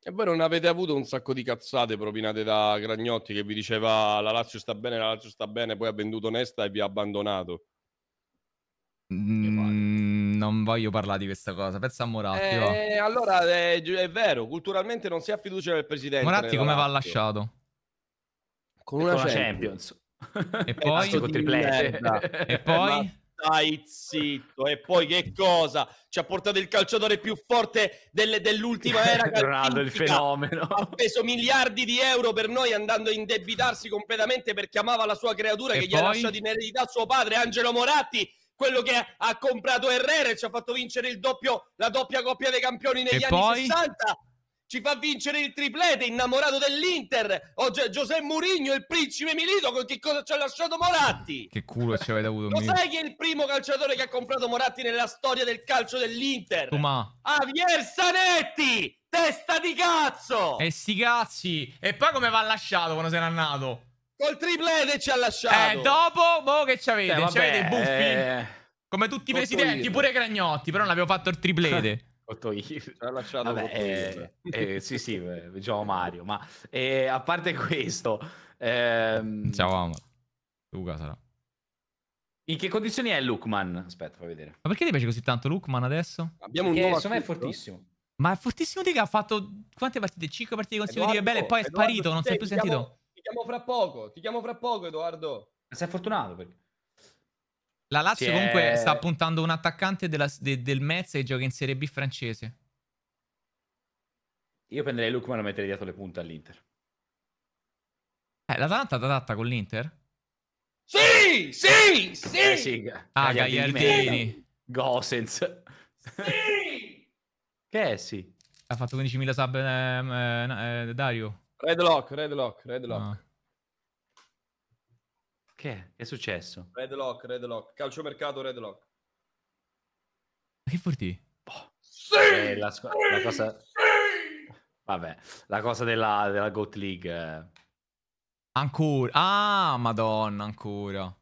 E voi non avete avuto un sacco di cazzate propinate da Cragnotti che vi diceva la Lazio sta bene, la Lazio sta bene, poi ha venduto Nesta e vi ha abbandonato. Mm, non voglio parlare di questa cosa. Pensa a Moratti. Eh, allora eh, è, è, vero, culturalmente non si ha fiducia nel presidente. Moratti come Lazio. va lasciato? con una, con Champions. Champions. E poi... con E poi... Dai zitto, e poi che cosa? Ci ha portato il calciatore più forte delle, dell'ultima era. Ronaldo, il fenomeno. Ha speso miliardi di euro per noi andando a indebitarsi completamente perché amava la sua creatura e che poi... gli ha lasciato in eredità suo padre, Angelo Moratti quello che ha comprato Herrera e ci ha fatto vincere il doppio, la doppia coppia dei campioni negli e anni poi? 60 ci fa vincere il triplete, innamorato dell'Inter. Oggi Giuseppe Mourinho, il principe Milito, con che cosa ci ha lasciato Moratti? Che culo ci avete avuto. Lo mio. sai chi è il primo calciatore che ha comprato Moratti nella storia del calcio dell'Inter? Ma... Avier Sanetti! Testa di cazzo! E sti cazzi! E poi come va lasciato quando se n'è andato? Col triplete ci ha lasciato. Eh, dopo, boh, che ci avete? Eh, ci i buffi? Eh, Come tutti i presidenti, pure Cragnotti, però non abbiamo fatto il triplete. Otoir. Ci ha lasciato Vabbè, eh, eh, sì, sì, beh, ciao Mario. Ma eh, a parte questo, ehm... ciao Amar. Luca sarà. In che condizioni è Lukman? Aspetta, fai vedere. Ma perché ti piace così tanto Lukman adesso? Abbiamo un nuovo secondo me è fortissimo. Ma è fortissimo, che ha fatto quante partite? 5 partite consecutive Edoardo, belle e poi è Edoardo, sparito, non si è eh, più sentito. Chiamo, ti chiamo fra poco, ti chiamo fra poco Edoardo. Ma sei fortunato perché... La Lazio è... comunque eh, sta puntando un attaccante della, de, del Metz e gioca in Serie B francese. Io prenderei Luke ma lo metterei dietro le punte all'Inter. Eh, l'Atalanta adatta con l'Inter? Sì, sì, sì! Eh, sì. Ah, Gagliardini. Gosens. Sì! che è sì? Ha fatto 15.000 sub ehm, eh, eh Dario. Redlock, Redlock, Redlock. No. Ah. Che? Che è successo? Redlock, Redlock. Calciomercato Redlock. Ma che forti? Boh. Sì! Eh, la, scu- sì, la cosa... Vabbè, la cosa della, della Goat League. Eh. Ancora. Ah, madonna, ancora.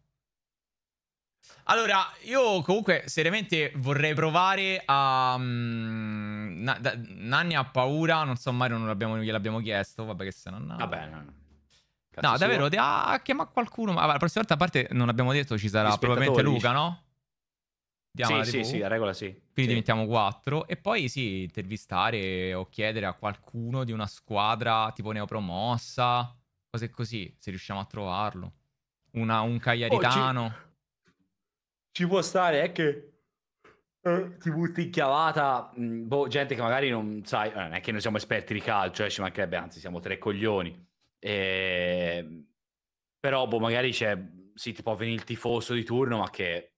Allora, io comunque seriamente vorrei provare a... Um, Nanni ha paura, non so Mario, non gliel'abbiamo chiesto, vabbè che se non... Vabbè, no, no. Cazzo no, davvero, de- ah, chiama qualcuno. Ma la prossima volta, a parte, non abbiamo detto, ci sarà probabilmente Luca, no? Diamo sì, sì, sì, la regola sì. Quindi sì. diventiamo quattro. E poi sì, intervistare o chiedere a qualcuno di una squadra tipo neopromossa, cose così, se riusciamo a trovarlo. Una, un cagliaritano. Oh, ci... ci... può stare, è che eh, ti butti in chiavata, boh, gente che magari non sai, eh, non è che noi siamo esperti di calcio, eh, ci mancherebbe, anzi siamo tre coglioni e... Ehm, però boh, magari c'è, sì, ti può venire il tifoso di turno, ma che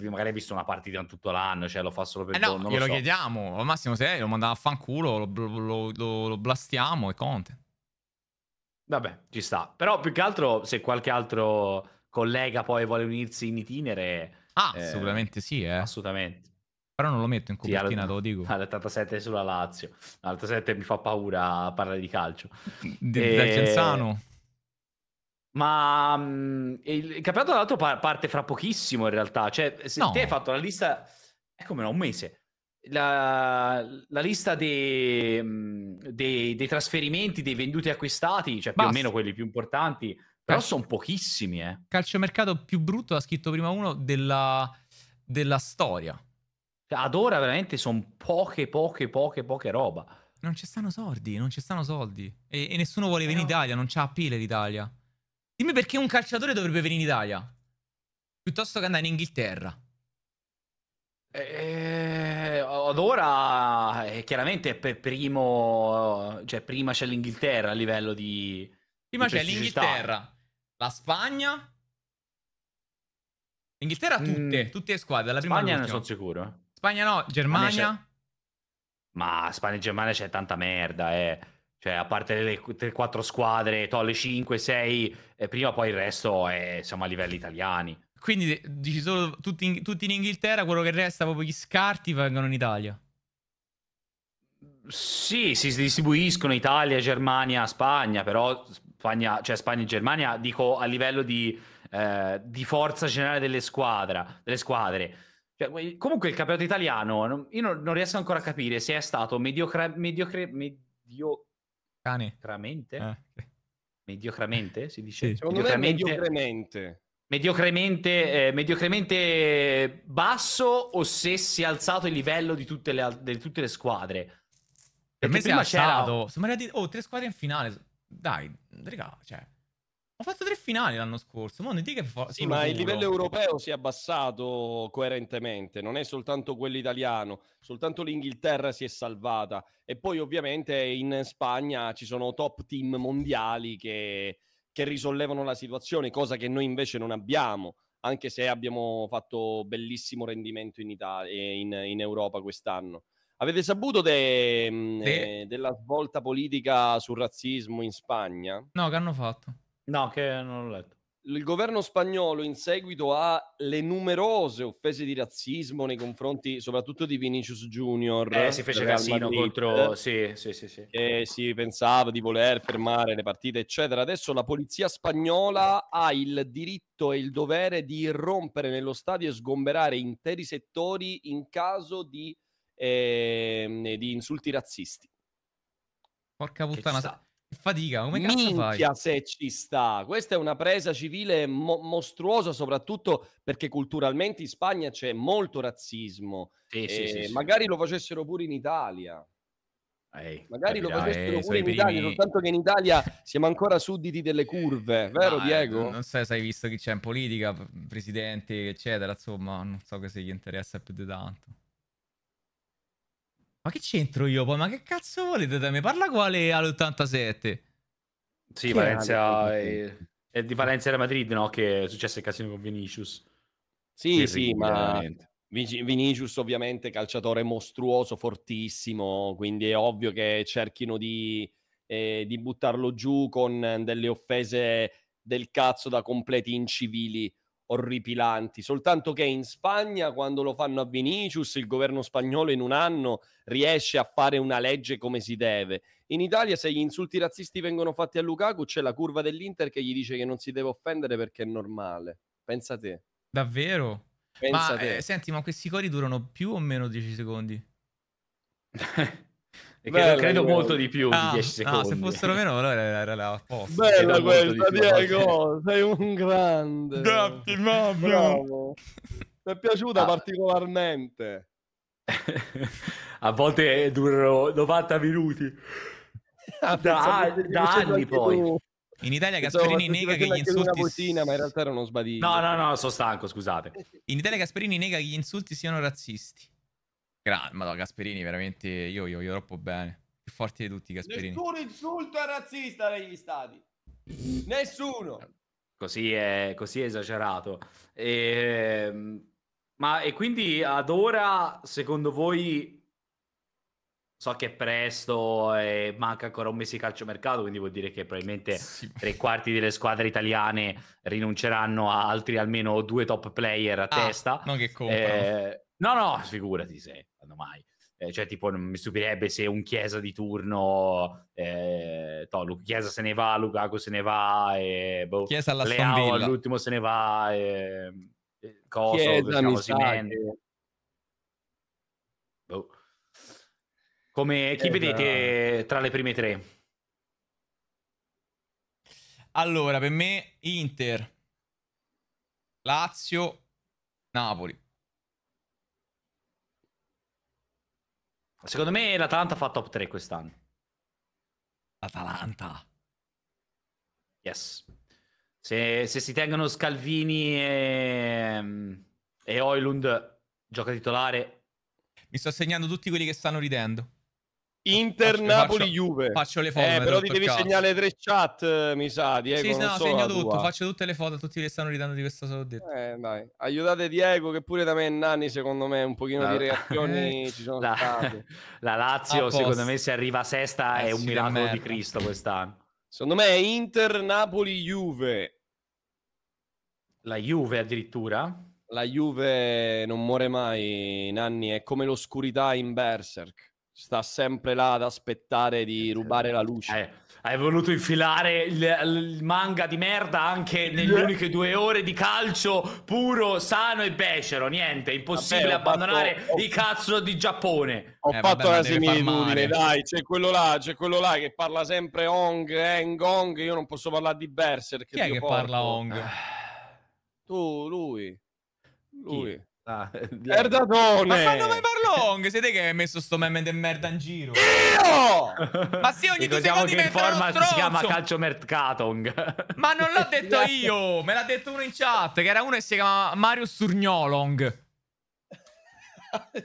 magari ha visto una partita in tutto l'anno, cioè lo fa solo per... Eh no, boh, glielo so. chiediamo, al massimo se lo mandava a fanculo, lo, lo, lo, lo blastiamo e conte. Vabbè, ci sta. Però più che altro se qualche altro collega poi vuole unirsi in itinere... Ah, eh, assolutamente sì, eh. Assolutamente. Però non lo metto in copertina, sì, te lo dico. All'87 sulla Lazio. All'87 mi fa paura parlare di calcio. Di, e... Del eh, Ma um, mm, il, il campionato dall'altro par- parte fra pochissimo in realtà. Cioè, se no. te hai fatto la lista... È come no, un mese. La, la, lista dei, mm, dei, dei, trasferimenti, dei venduti e acquistati, cioè più Basta. o meno quelli più importanti, però Cal- sono pochissimi. Eh. Calciomercato più brutto, ha scritto prima uno, della, della storia. Cioè, ad ora veramente sono poche, poche, poche, poche roba. Non ci stanno soldi, non ci stanno soldi. E, e nessuno vuole venire no. in Italia, non c'ha appeal l'Italia. Dimmi perché un calciatore dovrebbe venire in Italia? Piuttosto che andare in Inghilterra. Eh, eh ad ora eh, chiaramente per primo, cioè prima c'è l'Inghilterra a livello di... Prima di c'è l'Inghilterra, la Spagna, Inghilterra tutte, mm. tutte le squadre. La prima Spagna ne sono sicuro. Eh. Spagna no, Germania. Ma Spagna e Germania c'è tanta merda, eh. Cioè, a parte le 3-4 squadre, to, le 5-6, eh, prima poi il resto è, siamo a livelli italiani. Quindi dici solo tutti in, tutti in Inghilterra, quello che resta, proprio gli scarti, vengono in Italia. Sì, si distribuiscono Italia, Germania, Spagna, però Spagna, cioè Spagna e Germania, dico a livello di, eh, di forza generale delle, squadra, delle squadre. Cioè, comunque il campionato italiano, io non, non, riesco ancora a capire se è stato mediocre, mediocre, mediocramente, ah, mediocramente si dice? Sì. mediocramente, mediocremente. Mediocremente, eh, mediocremente, basso o se si è alzato il livello di tutte le, di tutte le squadre. Per me si è alzato. Siamo arrivati, oh, tre squadre in finale. Dai, regà, cioè... Ho fatto tre finali l'anno scorso, ma non dica che fa... Sì, ma il livello europeo si è abbassato coerentemente, non è soltanto quello italiano, soltanto l'Inghilterra si è salvata e poi ovviamente in Spagna ci sono top team mondiali che, che risollevano la situazione, cosa che noi invece non abbiamo, anche se abbiamo fatto bellissimo rendimento in, Italia, in, in Europa quest'anno. Avete saputo de, de... Mm, eh, della svolta politica sul razzismo in Spagna? No, che hanno fatto? No, che non l'ho letto. Il governo spagnolo, in seguito alle numerose offese di razzismo nei confronti soprattutto di Vinicius Junior, eh, si fece casino Madrid, contro. Sì, sì, sì, sì. E si pensava di voler fermare le partite, eccetera. Adesso la polizia spagnola ha il diritto e il dovere di irrompere nello stadio e sgomberare interi settori in caso di, eh, di insulti razzisti. Porca puttana. Fatica, come cazzo Minchia fai? se ci sta. Questa è una presa civile mo- mostruosa, soprattutto perché culturalmente in Spagna c'è molto razzismo. Sì, sì, sì, eh, magari lo facessero pure in Italia. Ehi, magari lo facessero eh, pure in primi... Italia, soltanto che in Italia siamo ancora sudditi delle curve, eh, vero no, Diego? Non so se hai visto chi c'è in politica, presidente, eccetera, insomma, non so che se gli interessa più di tanto. Ma che c'entro io poi? Ma che cazzo volete da me? Parla quale all'87? Sì, che Valencia è, è, di Valencia e Madrid, no? Che è successo il casino con Vinicius. Sì, sì, sì ma Vinicius ovviamente calciatore mostruoso, fortissimo, quindi è ovvio che cerchino di, eh, di buttarlo giù con delle offese del cazzo da completi incivili orripilanti, soltanto che in Spagna quando lo fanno a Vinicius il governo spagnolo in un anno riesce a fare una legge come si deve. In Italia se gli insulti razzisti vengono fatti a Lukaku c'è la curva dell'Inter che gli dice che non si deve offendere perché è normale. Pensa a te. Davvero? Pensa ma, te. Eh, senti, ma questi cori durano più o meno 10 secondi? Bella, credo quella. molto di più ah, di 10 ah, secondi. No, se fossero meno allora era la apposta. Bella questa, Diego, sei un grande. Grazie, mamma. Bravo. Mi è piaciuta ah. particolarmente. A volte durano 90 minuti. Ah, da, da, anni poi. In Italia Gasperini nega che gli insulti... Cucina, ma in realtà era uno No, no, no, sono stanco, scusate. In Italia Gasperini nega che gli insulti siano razzisti. Grande, madonna, Gasperini veramente, io gli voglio troppo bene. Più forti di tutti Gasperini. Nessun insulto è razzista negli stati. Nessuno. Così è, così è esagerato. E, ehm, ma e quindi ad ora, secondo voi, so che è presto e manca ancora un mese di calciomercato, quindi vuol dire che probabilmente sì. tre quarti delle squadre italiane rinunceranno a altri almeno due top player a ah, testa. Non che comprano. Eh, no, no, figurati se faranno mai. Eh, cioè, tipo, non mi stupirebbe se un Chiesa di turno, eh, to, Chiesa se ne va, Lukaku se ne va, e, boh, Chiesa alla Leao all'ultimo se ne va, e, e Coso, Chiesa, Simeone. Boh. Come, chi eh, vedete tra le prime tre? Allora, per me Inter, Lazio, Napoli. Secondo me l'Atalanta fa top 3 quest'anno. L'Atalanta. Yes. Se, se, si tengono Scalvini e, ehm, e Oilund, gioca titolare. Mi sto segnando tutti quelli che stanno ridendo. Inter, faccio, Napoli, faccio, Juve. Faccio le eh, foto. Eh, però ti devi segnare tre chat, eh, mi sa, Diego. Sì, no, segno tutto. Tua. Faccio tutte le foto, tutti che stanno ridando di questa cosa. Detto. Eh, dai. Aiutate Diego, che pure da me e Nanni, secondo me, un pochino la... di reazioni ci sono la... state. La Lazio, secondo me, se arriva a sesta eh, è un miracolo di Cristo quest'anno. Secondo me è Inter, Napoli, Juve. La Juve addirittura? La Juve non muore mai, Nanni, è come l'oscurità in Berserk sta sempre là ad aspettare di eh, rubare la luce. Eh, hai voluto infilare il, il, manga di merda anche nelle uniche due ore di calcio puro, sano e becero. Niente, è impossibile vabbè, abbandonare fatto, i cazzo di Giappone. Ho eh, fatto la similitudine, dai, c'è quello là, c'è quello là che parla sempre Ong, Eng, eh, Ong, io non posso parlare di Berserk. Chi è che porco. parla Ong? Tu, lui. Lui. Chi? Ah, eh, Erdatone! Ma quando vai Marlong? Siete che hai messo sto meme del merda in giro? Io! Ma sì, ogni due diciamo secondi che il format si chiama calcio mercatong. Ma non l'ho detto io! Me l'ha detto uno in chat, che era uno che si chiama Mario Surgnolong.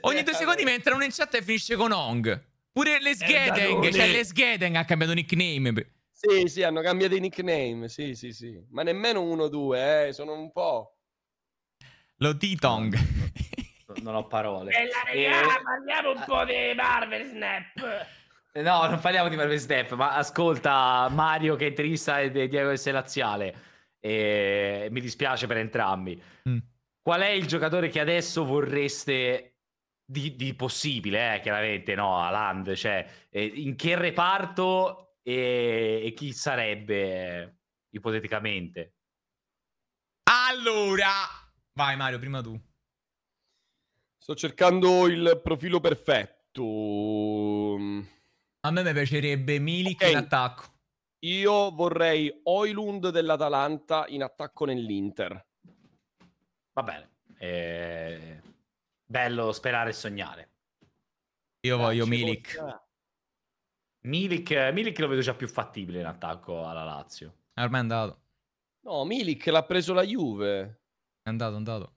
Ogni due secondi mi entra uno in chat e finisce con Ong. Pure le eh, Sgedeng, cioè le Sgedeng ha cambiato nickname. Sì, sì, hanno cambiato i nickname, sì, sì, sì. Ma nemmeno uno o due, eh, sono un po'. Lo T-Tong. non ho parole. Bella regà, e... Eh, parliamo un eh, po' di Marvel Snap. Eh, no, non parliamo di Marvel Snap, ma ascolta Mario che è interista e Diego S. Laziale. E... Mi dispiace per entrambi. Mm. Qual è il giocatore che adesso vorreste di, di possibile, eh? chiaramente, no, Aland, cioè in che reparto e, e chi sarebbe ipoteticamente? Allora, Vai Mario, prima tu. Sto cercando il profilo perfetto. A me mi piacerebbe Milik okay. in attacco. Io vorrei Oilund dell'Atalanta in attacco nell'Inter. Va bene. Eh... Bello sperare e sognare. Io Beh, voglio Milik. Eh. Milik. Milik lo vedo già più fattibile in attacco alla Lazio. È ormai andato. No, Milik l'ha preso la Juve. È andato, è andato.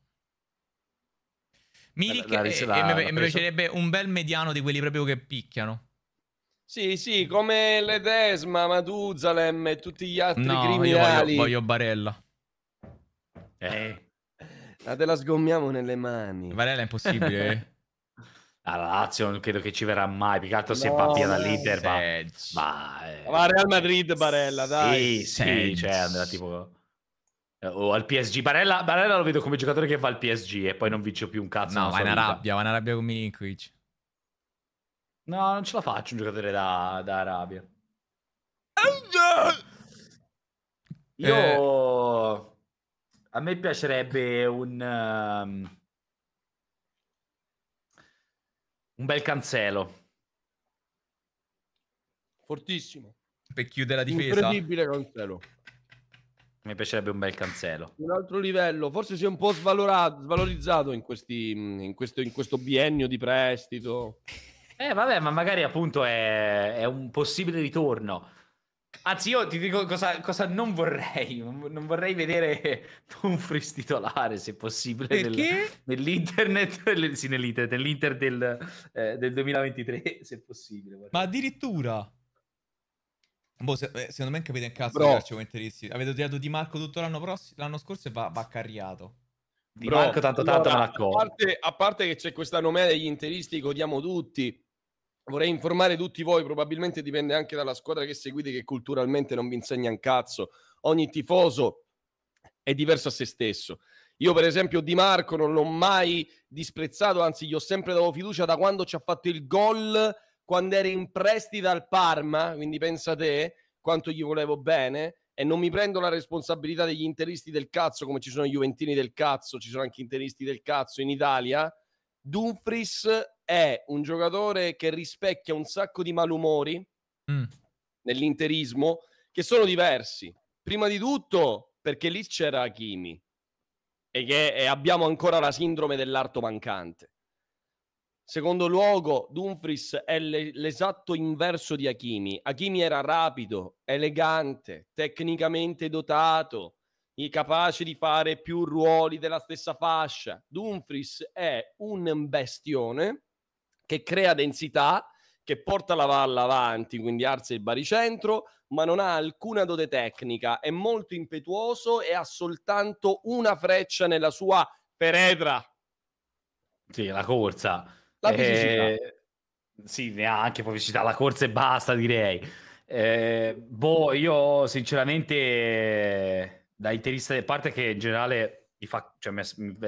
Milik la, la, la, e, e mi piacerebbe un bel mediano di quelli proprio che picchiano. Sì, sì, come Ledesma, Maduzalem e tutti gli altri no, criminali. Io voglio, voglio Barella. Eh. La eh. te la sgommiamo nelle mani. Barella è impossibile. eh. La Lazio non credo che ci verrà mai, più che altro no, se va via dall'Inter. Ma, ma, eh. ma Real Madrid, Barella, dai. Sì, sì, sì cioè andrà tipo eh, o al PSG. Barella, Barella, lo vedo come giocatore che va al PSG e poi non vince più un cazzo. No, ma è una rabbia, ma è una rabbia con Milinkovic. No, non ce la faccio un giocatore da, da Arabia. Eh. Io... Eh... A me piacerebbe un... Um, un bel cancello. Fortissimo. Per chiudere la difesa. Incredibile cancello. Mi piacerebbe un bel cancello. Un altro livello, forse si è un po' svalorato, svalorizzato in, questi, in, questo, in questo biennio di prestito. Eh, vabbè, ma magari appunto è, è, un possibile ritorno. Anzi, io ti dico cosa, cosa non vorrei. Non vorrei vedere un fris titolare, se possibile, Perché? Nel, nell'internet, sì, nell'internet, nell'inter del, eh, del 2023, se possibile. Vorrei. Ma addirittura... Boh, se, eh, secondo me non capite in cazzo Bro. di calciomenteristi. Avete tirato Di Marco tutto l'anno, prossimo, l'anno scorso e va, va carriato. Di Bro, Marco tanto tanto allora, a, parte, a parte che c'è questa nomea degli interisti che odiamo tutti, vorrei informare tutti voi, probabilmente dipende anche dalla squadra che seguite che culturalmente non vi insegna un cazzo. Ogni tifoso è diverso a se stesso. Io per esempio Di Marco non l'ho mai disprezzato, anzi gli ho sempre dato fiducia da quando ci ha fatto il gol quando era in prestito al Parma, quindi pensa a te quanto gli volevo bene e non mi prendo la responsabilità degli interisti del cazzo come ci sono i juventini del cazzo, ci sono anche interisti del cazzo in Italia. Dumfries è un giocatore che rispecchia un sacco di malumori mm. nell'interismo che sono diversi. Prima di tutto perché lì c'era Hakimi e, che, e abbiamo ancora la sindrome dell'arto mancante. Secondo luogo, Dumfries è le- l'esatto inverso di Hakimi. Hakimi era rapido, elegante, tecnicamente dotato, capace di fare più ruoli della stessa fascia. Dumfries è un bestione che crea densità, che porta la valla avanti, quindi alza il baricentro, ma non ha alcuna dote tecnica, è molto impetuoso e ha soltanto una freccia nella sua peretra. Sì, la corsa. La eh, fisicità. Eh, sì, neanche pubblicità, la corsa e basta direi. Eh, boh, io sinceramente da interista, a parte che in generale mi fa, cioè, mi,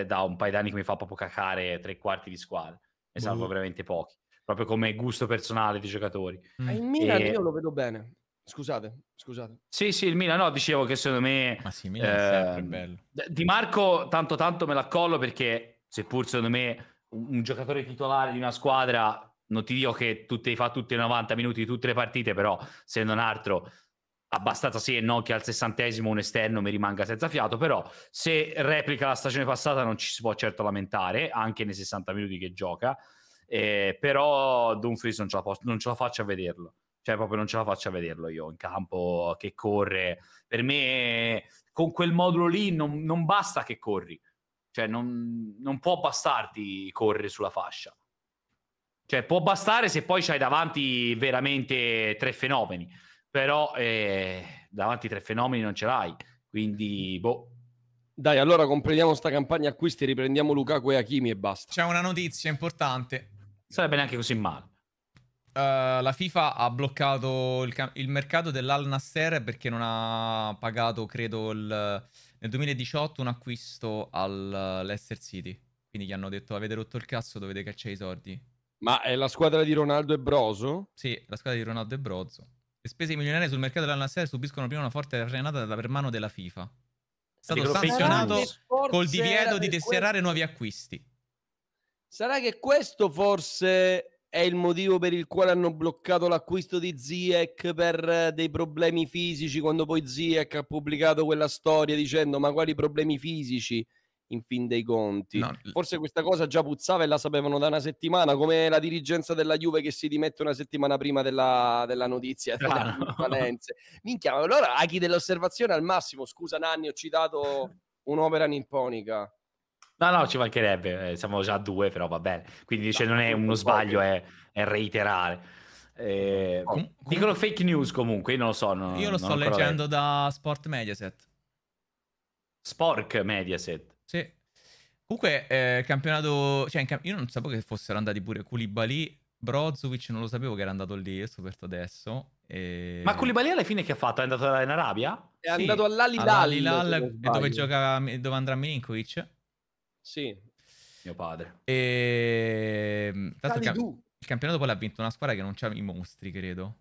da un paio d'anni che mi fa proprio cacare tre quarti di squadra, ne salvo mm. veramente pochi, proprio come gusto personale di giocatori. Ah, mm. Il Milan e... io lo vedo bene, Scusate, scusate. Sì, sì, il Milan, no, dicevo che secondo me... Ma sì, Milan eh, è ehm, bello. Di Marco tanto tanto me l'accollo perché, seppur secondo me un, un giocatore titolare di una squadra, non ti dico che tu fa tutti i 90 minuti di tutte le partite, però se non altro abbastanza sì e no che al sessantesimo un esterno mi rimanga senza fiato, però se replica la stagione passata non ci si può certo lamentare, anche nei 60 minuti che gioca, eh, però Dumfries non ce, la posso, non ce la faccio a vederlo, cioè proprio non ce la faccio a vederlo io in campo che corre, per me con quel modulo lì non, non basta che corri, cioè, non, non può bastarti correre sulla fascia. Cioè, può bastare se poi c'hai davanti veramente tre fenomeni, però eh, davanti tre fenomeni non ce l'hai. Quindi, boh. Dai, allora completiamo sta campagna acquisti, riprendiamo Lukaku e Hakimi e basta. C'è una notizia importante. Sarebbe neanche così male. Uh, la FIFA ha bloccato il, il mercato dell'Al Nasser perché non ha pagato, credo, il nel 2018 un acquisto all'Ester City, quindi gli hanno detto avete rotto il cazzo, dovete cacciare i soldi. Ma è la squadra di Ronaldo e Broso? Sì, la squadra di Ronaldo e Broso. Le spese milionarie sul mercato della Nasser subiscono prima una forte arrenata da per mano della FIFA. È stato sanzionato col divieto di tesserare nuovi acquisti. Sarà che questo forse è il motivo per il quale hanno bloccato l'acquisto di Ziek per eh, dei problemi fisici quando poi Ziek ha pubblicato quella storia dicendo ma quali problemi fisici in fin dei conti no. forse questa cosa già puzzava e la sapevano da una settimana come la dirigenza della Juve che si dimette una settimana prima della, della notizia della no. Valenze minchia allora aghi dell'osservazione al massimo scusa Nanni ho citato un'opera nipponica No, no, ci mancherebbe, eh, siamo già a due, però va bene. Quindi dice, ah, non è uno sbaglio, è, è reiterare. Eh, com- dicono fake news comunque, io non lo so. Non, io lo sto leggendo detto. da Sport Mediaset. Spork Mediaset. Sì. Comunque, eh, campionato... Cioè, camp- io non sapevo che fossero andati pure Koulibaly, Brozovic, non lo sapevo che era andato lì, ho scoperto adesso. E... Ma Koulibaly alla fine che ha fatto? È andato in Arabia? È sì, andato all'Alilal, all'Alilal dove, dove, gioca, dove andrà Milinkovic. Sì. Mio padre. E... Ehm, Tanto il, il campionato poi l'ha vinto una squadra che non c'ha i mostri, credo.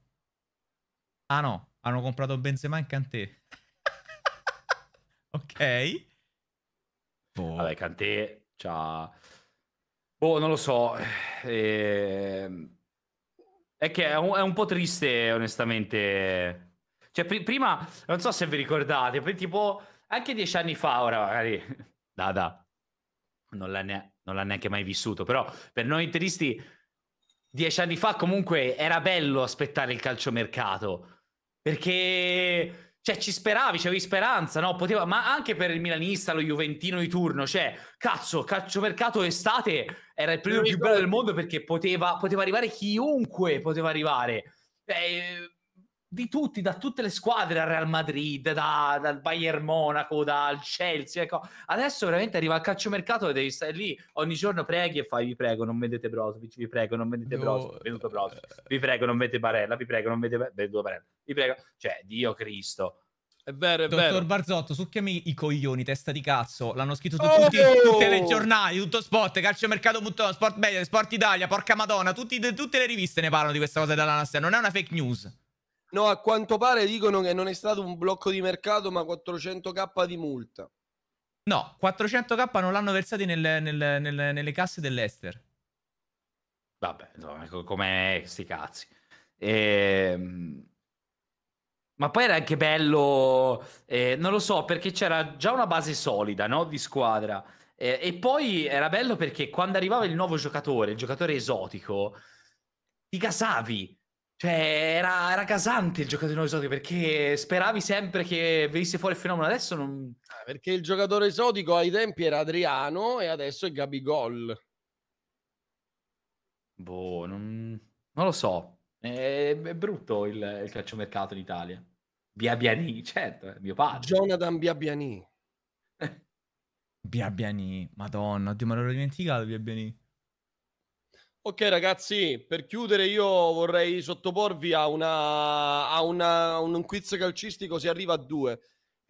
Ah no, hanno comprato Benzema in Kanté. ok. Boh. Vabbè, Kanté c'ha... Boh, non lo so. E... Ehm, è che è un, è un po' triste, onestamente... Cioè, pr- prima, non so se vi ricordate, poi tipo, anche dieci anni fa, ora magari, Dada non l'ha, ne- non l'ha neanche mai vissuto, però per noi interisti dieci anni fa comunque era bello aspettare il calciomercato, perché cioè ci speravi, c'avevi speranza, no? Poteva, ma anche per il milanista, lo Juventino di turno, cioè, cazzo, calciomercato estate era il periodo più bello del mondo perché poteva, poteva arrivare chiunque poteva arrivare. Eh, di tutti, da tutte le squadre, dal Real Madrid, da, dal Bayern Monaco, dal Chelsea. Ecco. Adesso veramente arriva il calciomercato e devi stare lì ogni giorno preghi e fai vi prego non vendete Brozovic, vi prego non vendete Brozovic, eh, Brozovic, vi prego non vendete Barella, vi prego non vendete Barella, vi prego, cioè Dio Cristo. È vero, è Dottor vero. Barzotto, succhiami i coglioni, testa di cazzo. L'hanno scritto tutti, oh! tutti, i giornali, tutto spot, calciomercato.com, Sport Media, Sport Italia, porca madonna, tutti, tutte le riviste ne parlano di questa cosa della nostra. Non è una fake news. No, a quanto pare dicono che non è stato un blocco di mercato, ma 400k di multa. No, 400k non l'hanno versati nel, nel, nel, nelle casse dell'Ester. Vabbè, no, come sti cazzi. Ehm... Ma poi era anche bello, eh, non lo so, perché c'era già una base solida no? di squadra. Eh, e poi era bello perché quando arrivava il nuovo giocatore, il giocatore esotico, ti casavi cioè, era, era gasante il giocatore esotico perché speravi sempre che venisse fuori il fenomeno. Adesso non. Ah, perché il giocatore esotico ai tempi era Adriano e adesso è Gabigol. Boh, non, non lo so. È, è brutto il, il calciomercato in Italia. Biabiani, certo, è eh, mio padre. Jonathan Biabiani. Biabiani, madonna, oddio, me l'ho dimenticato Biabiani. Ok ragazzi, per chiudere io vorrei sottoporvi a, una, a una, un quiz calcistico, si arriva a due.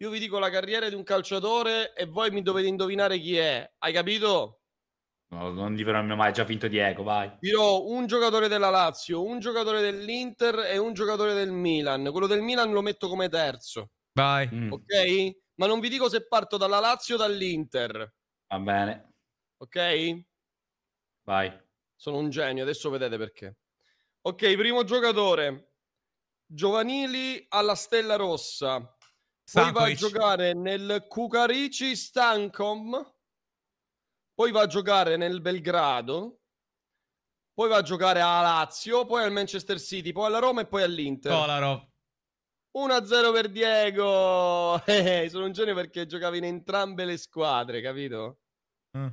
Io vi dico la carriera di un calciatore e voi mi dovete indovinare chi è, hai capito? No, non diventiamo mai, già finto Diego, vai. Dirò un giocatore della Lazio, un giocatore dell'Inter e un giocatore del Milan. Quello del Milan lo metto come terzo. Vai. Mm. Ok? Ma non vi dico se parto dalla Lazio o dall'Inter. Va bene. Ok? Vai. Sono un genio, adesso vedete perché. Ok, primo giocatore. Giovanili alla Stella Rossa. Poi va a giocare nel Cucarici Stancom. Poi va a giocare nel Belgrado. Poi va a giocare a Lazio, poi al Manchester City, poi alla Roma e poi all'Inter. Kolarov. 1-0 per Diego. Eh, eh, sono un genio perché giocavi in entrambe le squadre, capito? Mm.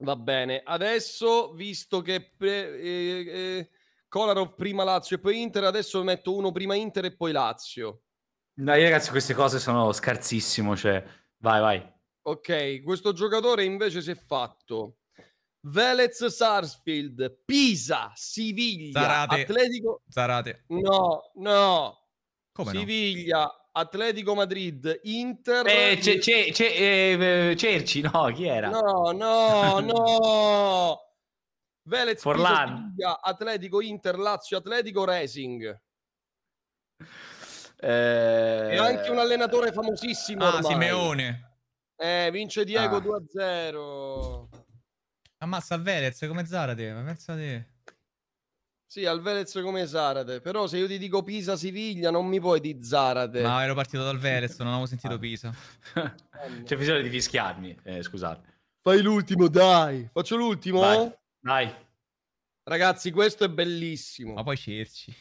Va bene, adesso visto che pre- eh, eh, Kolarov prima Lazio e poi Inter, adesso metto uno prima Inter e poi Lazio. Dai ragazzi, queste cose sono scarsissimo, cioè vai vai. Ok, questo giocatore invece si è fatto Velez Sarsfield, Pisa, Siviglia, Zarate. Atletico... Zarate. No, no. Come Siviglia, no? Atletico Madrid, Inter. Eh, c'è, c'è, c'è, eh, Cerci, no? Chi era? No, no, no. Velez, Forlan. Piso, Atletico, Inter, Lazio, Atletico, Racing. Eh... E anche un allenatore famosissimo. Ah, ormai. Simeone. Eh, vince Diego ah. 2-0. Ammazza Velez come Zarate, ma pensa te. Sì, al Velez come Zarate, però se io ti dico Pisa-Siviglia non mi puoi di Zarate. No, ero partito dal Velez, non avevo sentito ah. Pisa. C'è bisogno di fischiarmi, eh, scusate. Fai l'ultimo, dai. Faccio l'ultimo? Dai. dai. Ragazzi, questo è bellissimo. Ma poi cerci.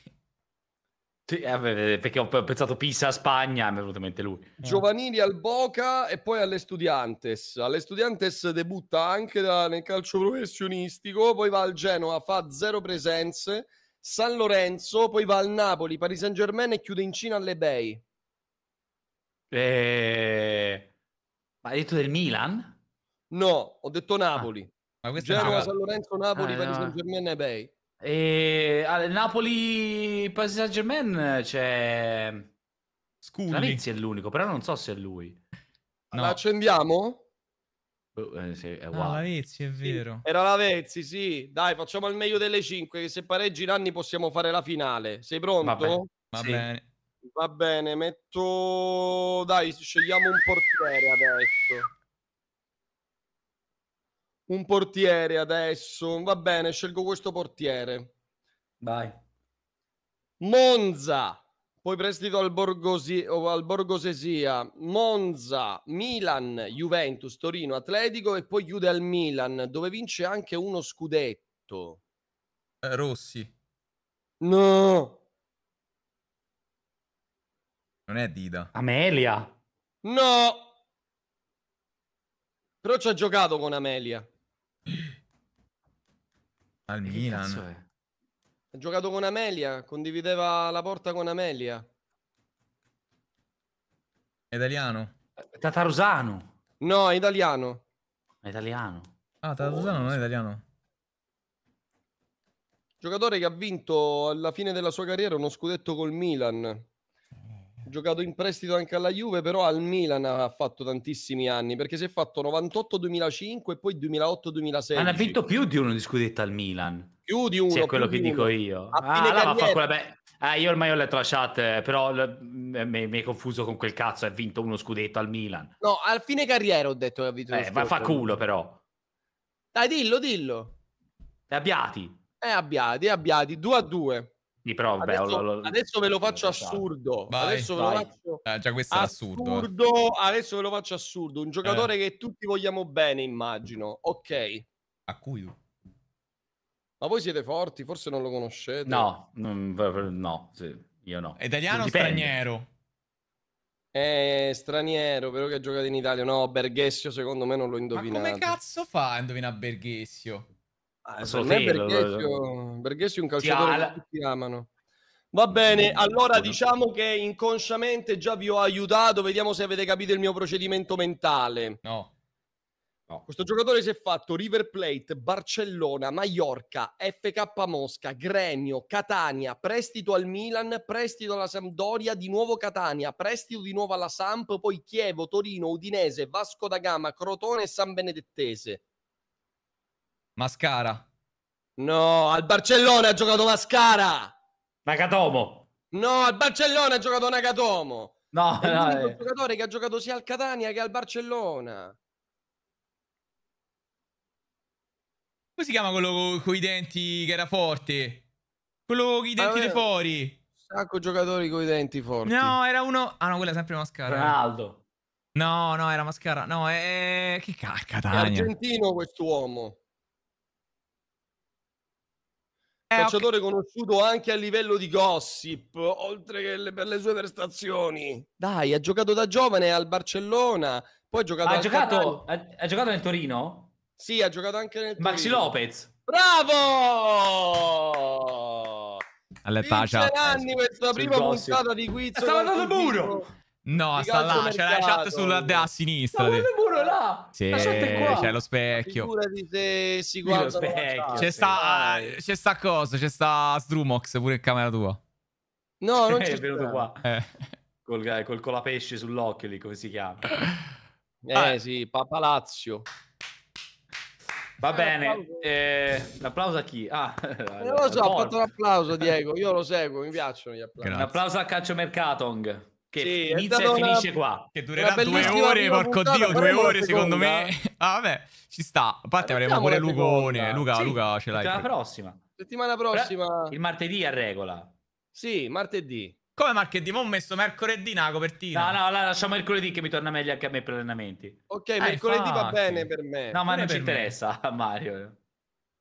Sì, eh, perché ho pensato Pisa, Spagna, mi è venuto in mente lui. Eh. Giovanili al Boca e poi all'Estudiantes. All'Estudiantes debutta anche da, nel calcio professionistico, poi va al Genoa, fa zero presenze, San Lorenzo, poi va al Napoli, Paris Saint Germain e chiude in Cina all'Ebay. Eh... Ma hai detto del Milan? No, ho detto Napoli. Ah, Genoa, San Lorenzo, Napoli, ah, Paris Saint Germain e Ebay. E al Napoli Paris Saint Germain c'è Sculli. è l'unico, però non so se è lui. No. La accendiamo? Boh, eh, sì, è wow. Ah, no, Lavezzi, è vero. Sì, era Lavezzi, sì. Dai, facciamo al meglio delle 5 che se pareggi l'anni possiamo fare la finale. Sei pronto? Va bene. Va sì. bene. Va bene, metto... Dai, scegliamo un portiere adesso un portiere adesso. Va bene, scelgo questo portiere. Vai. Monza, poi prestito al, Borgosi, al Borgosesia, Monza, Milan, Juventus, Torino, Atletico e poi chiude al Milan, dove vince anche uno scudetto. Eh, Rossi. No. Non è Dida. Amelia. No. Però ci ha giocato con Amelia. Al che Milan. Ha giocato con Amelia, condivideva la porta con Amelia. italiano? Eh, Tatarusano. No, è italiano. italiano. Ah, Tatarusano oh, non è italiano. Giocatore che ha vinto alla fine della sua carriera uno scudetto col Milan giocato in prestito anche alla Juve, però al Milan ha fatto tantissimi anni, perché si è fatto 98-2005 e poi 2008-2006. Ma ha vinto più di uno di scudetto al Milan. Più di uno. Sì, è quello che dico io. Ah, allora fa quella be- ah, io ormai ho letto la chat, eh, però l- mi, mi è confuso con quel cazzo, ha vinto uno scudetto al Milan. No, al fine carriera ho detto che ha vinto eh, Ma fa culo però. Dai, dillo, dillo. È abbiati. È abbiati, è abbiati, 2 a 2 di vabbè, adesso, lo, lo, adesso, ve lo faccio esatto. assurdo. Vai, adesso ve lo faccio eh, già questo assurdo, assurdo. Adesso ve lo faccio assurdo. Un giocatore eh. che tutti vogliamo bene, immagino. Ok. A cui tu? Ma voi siete forti, forse non lo conoscete. No, no, sì, io no. Italiano o straniero? È straniero, però che ha giocato in Italia. No, Berghessio secondo me non lo indovina. Ma come cazzo fa a indovinare Berghessio? Ah, per è un calciatore alla... che tutti amano. Va bene, allora diciamo che inconsciamente già vi ho aiutato, vediamo se avete capito il mio procedimento mentale. No. no. Questo giocatore si è fatto River Plate, Barcellona, Mallorca, FK Mosca, Gremio, Catania, prestito al Milan, prestito alla Sampdoria, di nuovo Catania, prestito di nuovo alla Samp, poi Chievo, Torino, Udinese, Vasco da Gama, Crotone e San Benedettese. Mascara. No, al Barcellona ha giocato Mascara. Nakatomo. No, al Barcellona ha giocato Nakatomo. No, è no, l'unico eh. giocatore che ha giocato sia al Catania che al Barcellona. Come si chiama quello con, i denti che era forte? Quello con i denti ah, di eh. fuori. sacco giocatori con i denti forti. No, era uno... Ah no, quella è sempre Mascara. Ronaldo. No, no, era Mascara. No, è... Che cacca, Catania. È argentino quest'uomo. Eh, calciatore okay. conosciuto anche a livello di gossip, oltre che le, per le sue prestazioni. Dai, ha giocato da giovane al Barcellona, poi ha giocato, ha giocato, ha, ha giocato nel Torino? Sì, ha giocato anche nel Maxi Torino. Lopez. Bravo! All'età anni eh, questa prima gossip. puntata di Quiz. Stava andando il muro! No, sta là, c'è la chat sulla a sinistra. Ma quello muro là! Sì, c'è lo specchio. Se si guarda specchio. C'è sta, c'è sta cosa, c'è sta Strumox pure in camera tua. No, non c'è. È venuto qua. Eh. Col, eh, col colapesce sull'occhio lì, come si chiama. Eh ah. sì, Papalazio. Va eh, bene, eh, l'applauso a chi? Ah, non eh, lo so, ho fatto l'applauso Diego, io lo seguo, mi piacciono gli applausi. Un applauso a Calcio Mercatong che sì, inizia e finisce una, qua. Che durerà due ore, porco dio, due ore secondo me. Ah, vabbè, ci sta. A parte avremo pure Lucone. Luca, sì, Luca ce l'hai. Settimana prossima. Settimana prossima. Il martedì a regola. Sì, martedì. Come martedì? Ma ho messo mercoledì una copertina. No, no, la lasciamo mercoledì che mi torna meglio anche a me per allenamenti. Ok, eh, mercoledì infatti. va bene per me. No, ma non, non ci interessa, a Mario.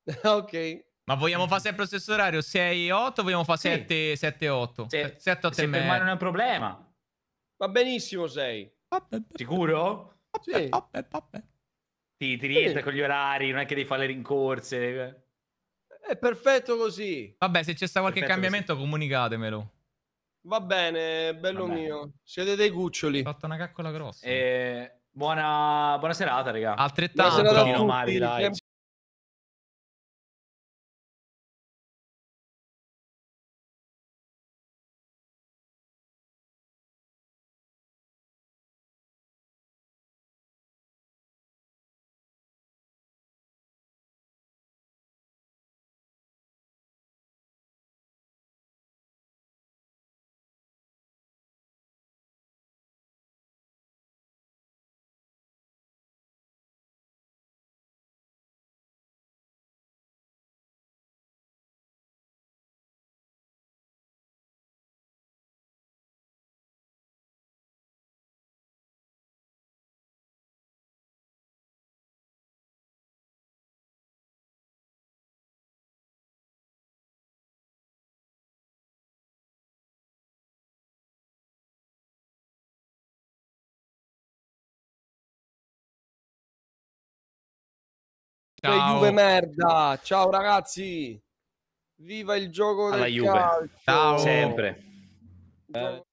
ok. Ma vogliamo fare sempre lo stesso orario? 6-8 vogliamo fare 7-8? 7-8 e mezzo. Ma non è un problema. Va benissimo sei. Sicuro? Sì. Ti, ti rientra sì. con gli orari, non è che devi fare le rincorse. È perfetto così. Vabbè, se c'è stato qualche perfetto cambiamento così. comunicatemelo. Va bene, bello Va bene. mio. Siete dei cuccioli. Ho fatto una caccola grossa. Eh, buona, buona serata, raga. Altrettanto. Buona serata Sempre Ciao. Juve merda. Ciao ragazzi. Viva il gioco Alla del Juve. calcio. Ciao. Sempre. Eh.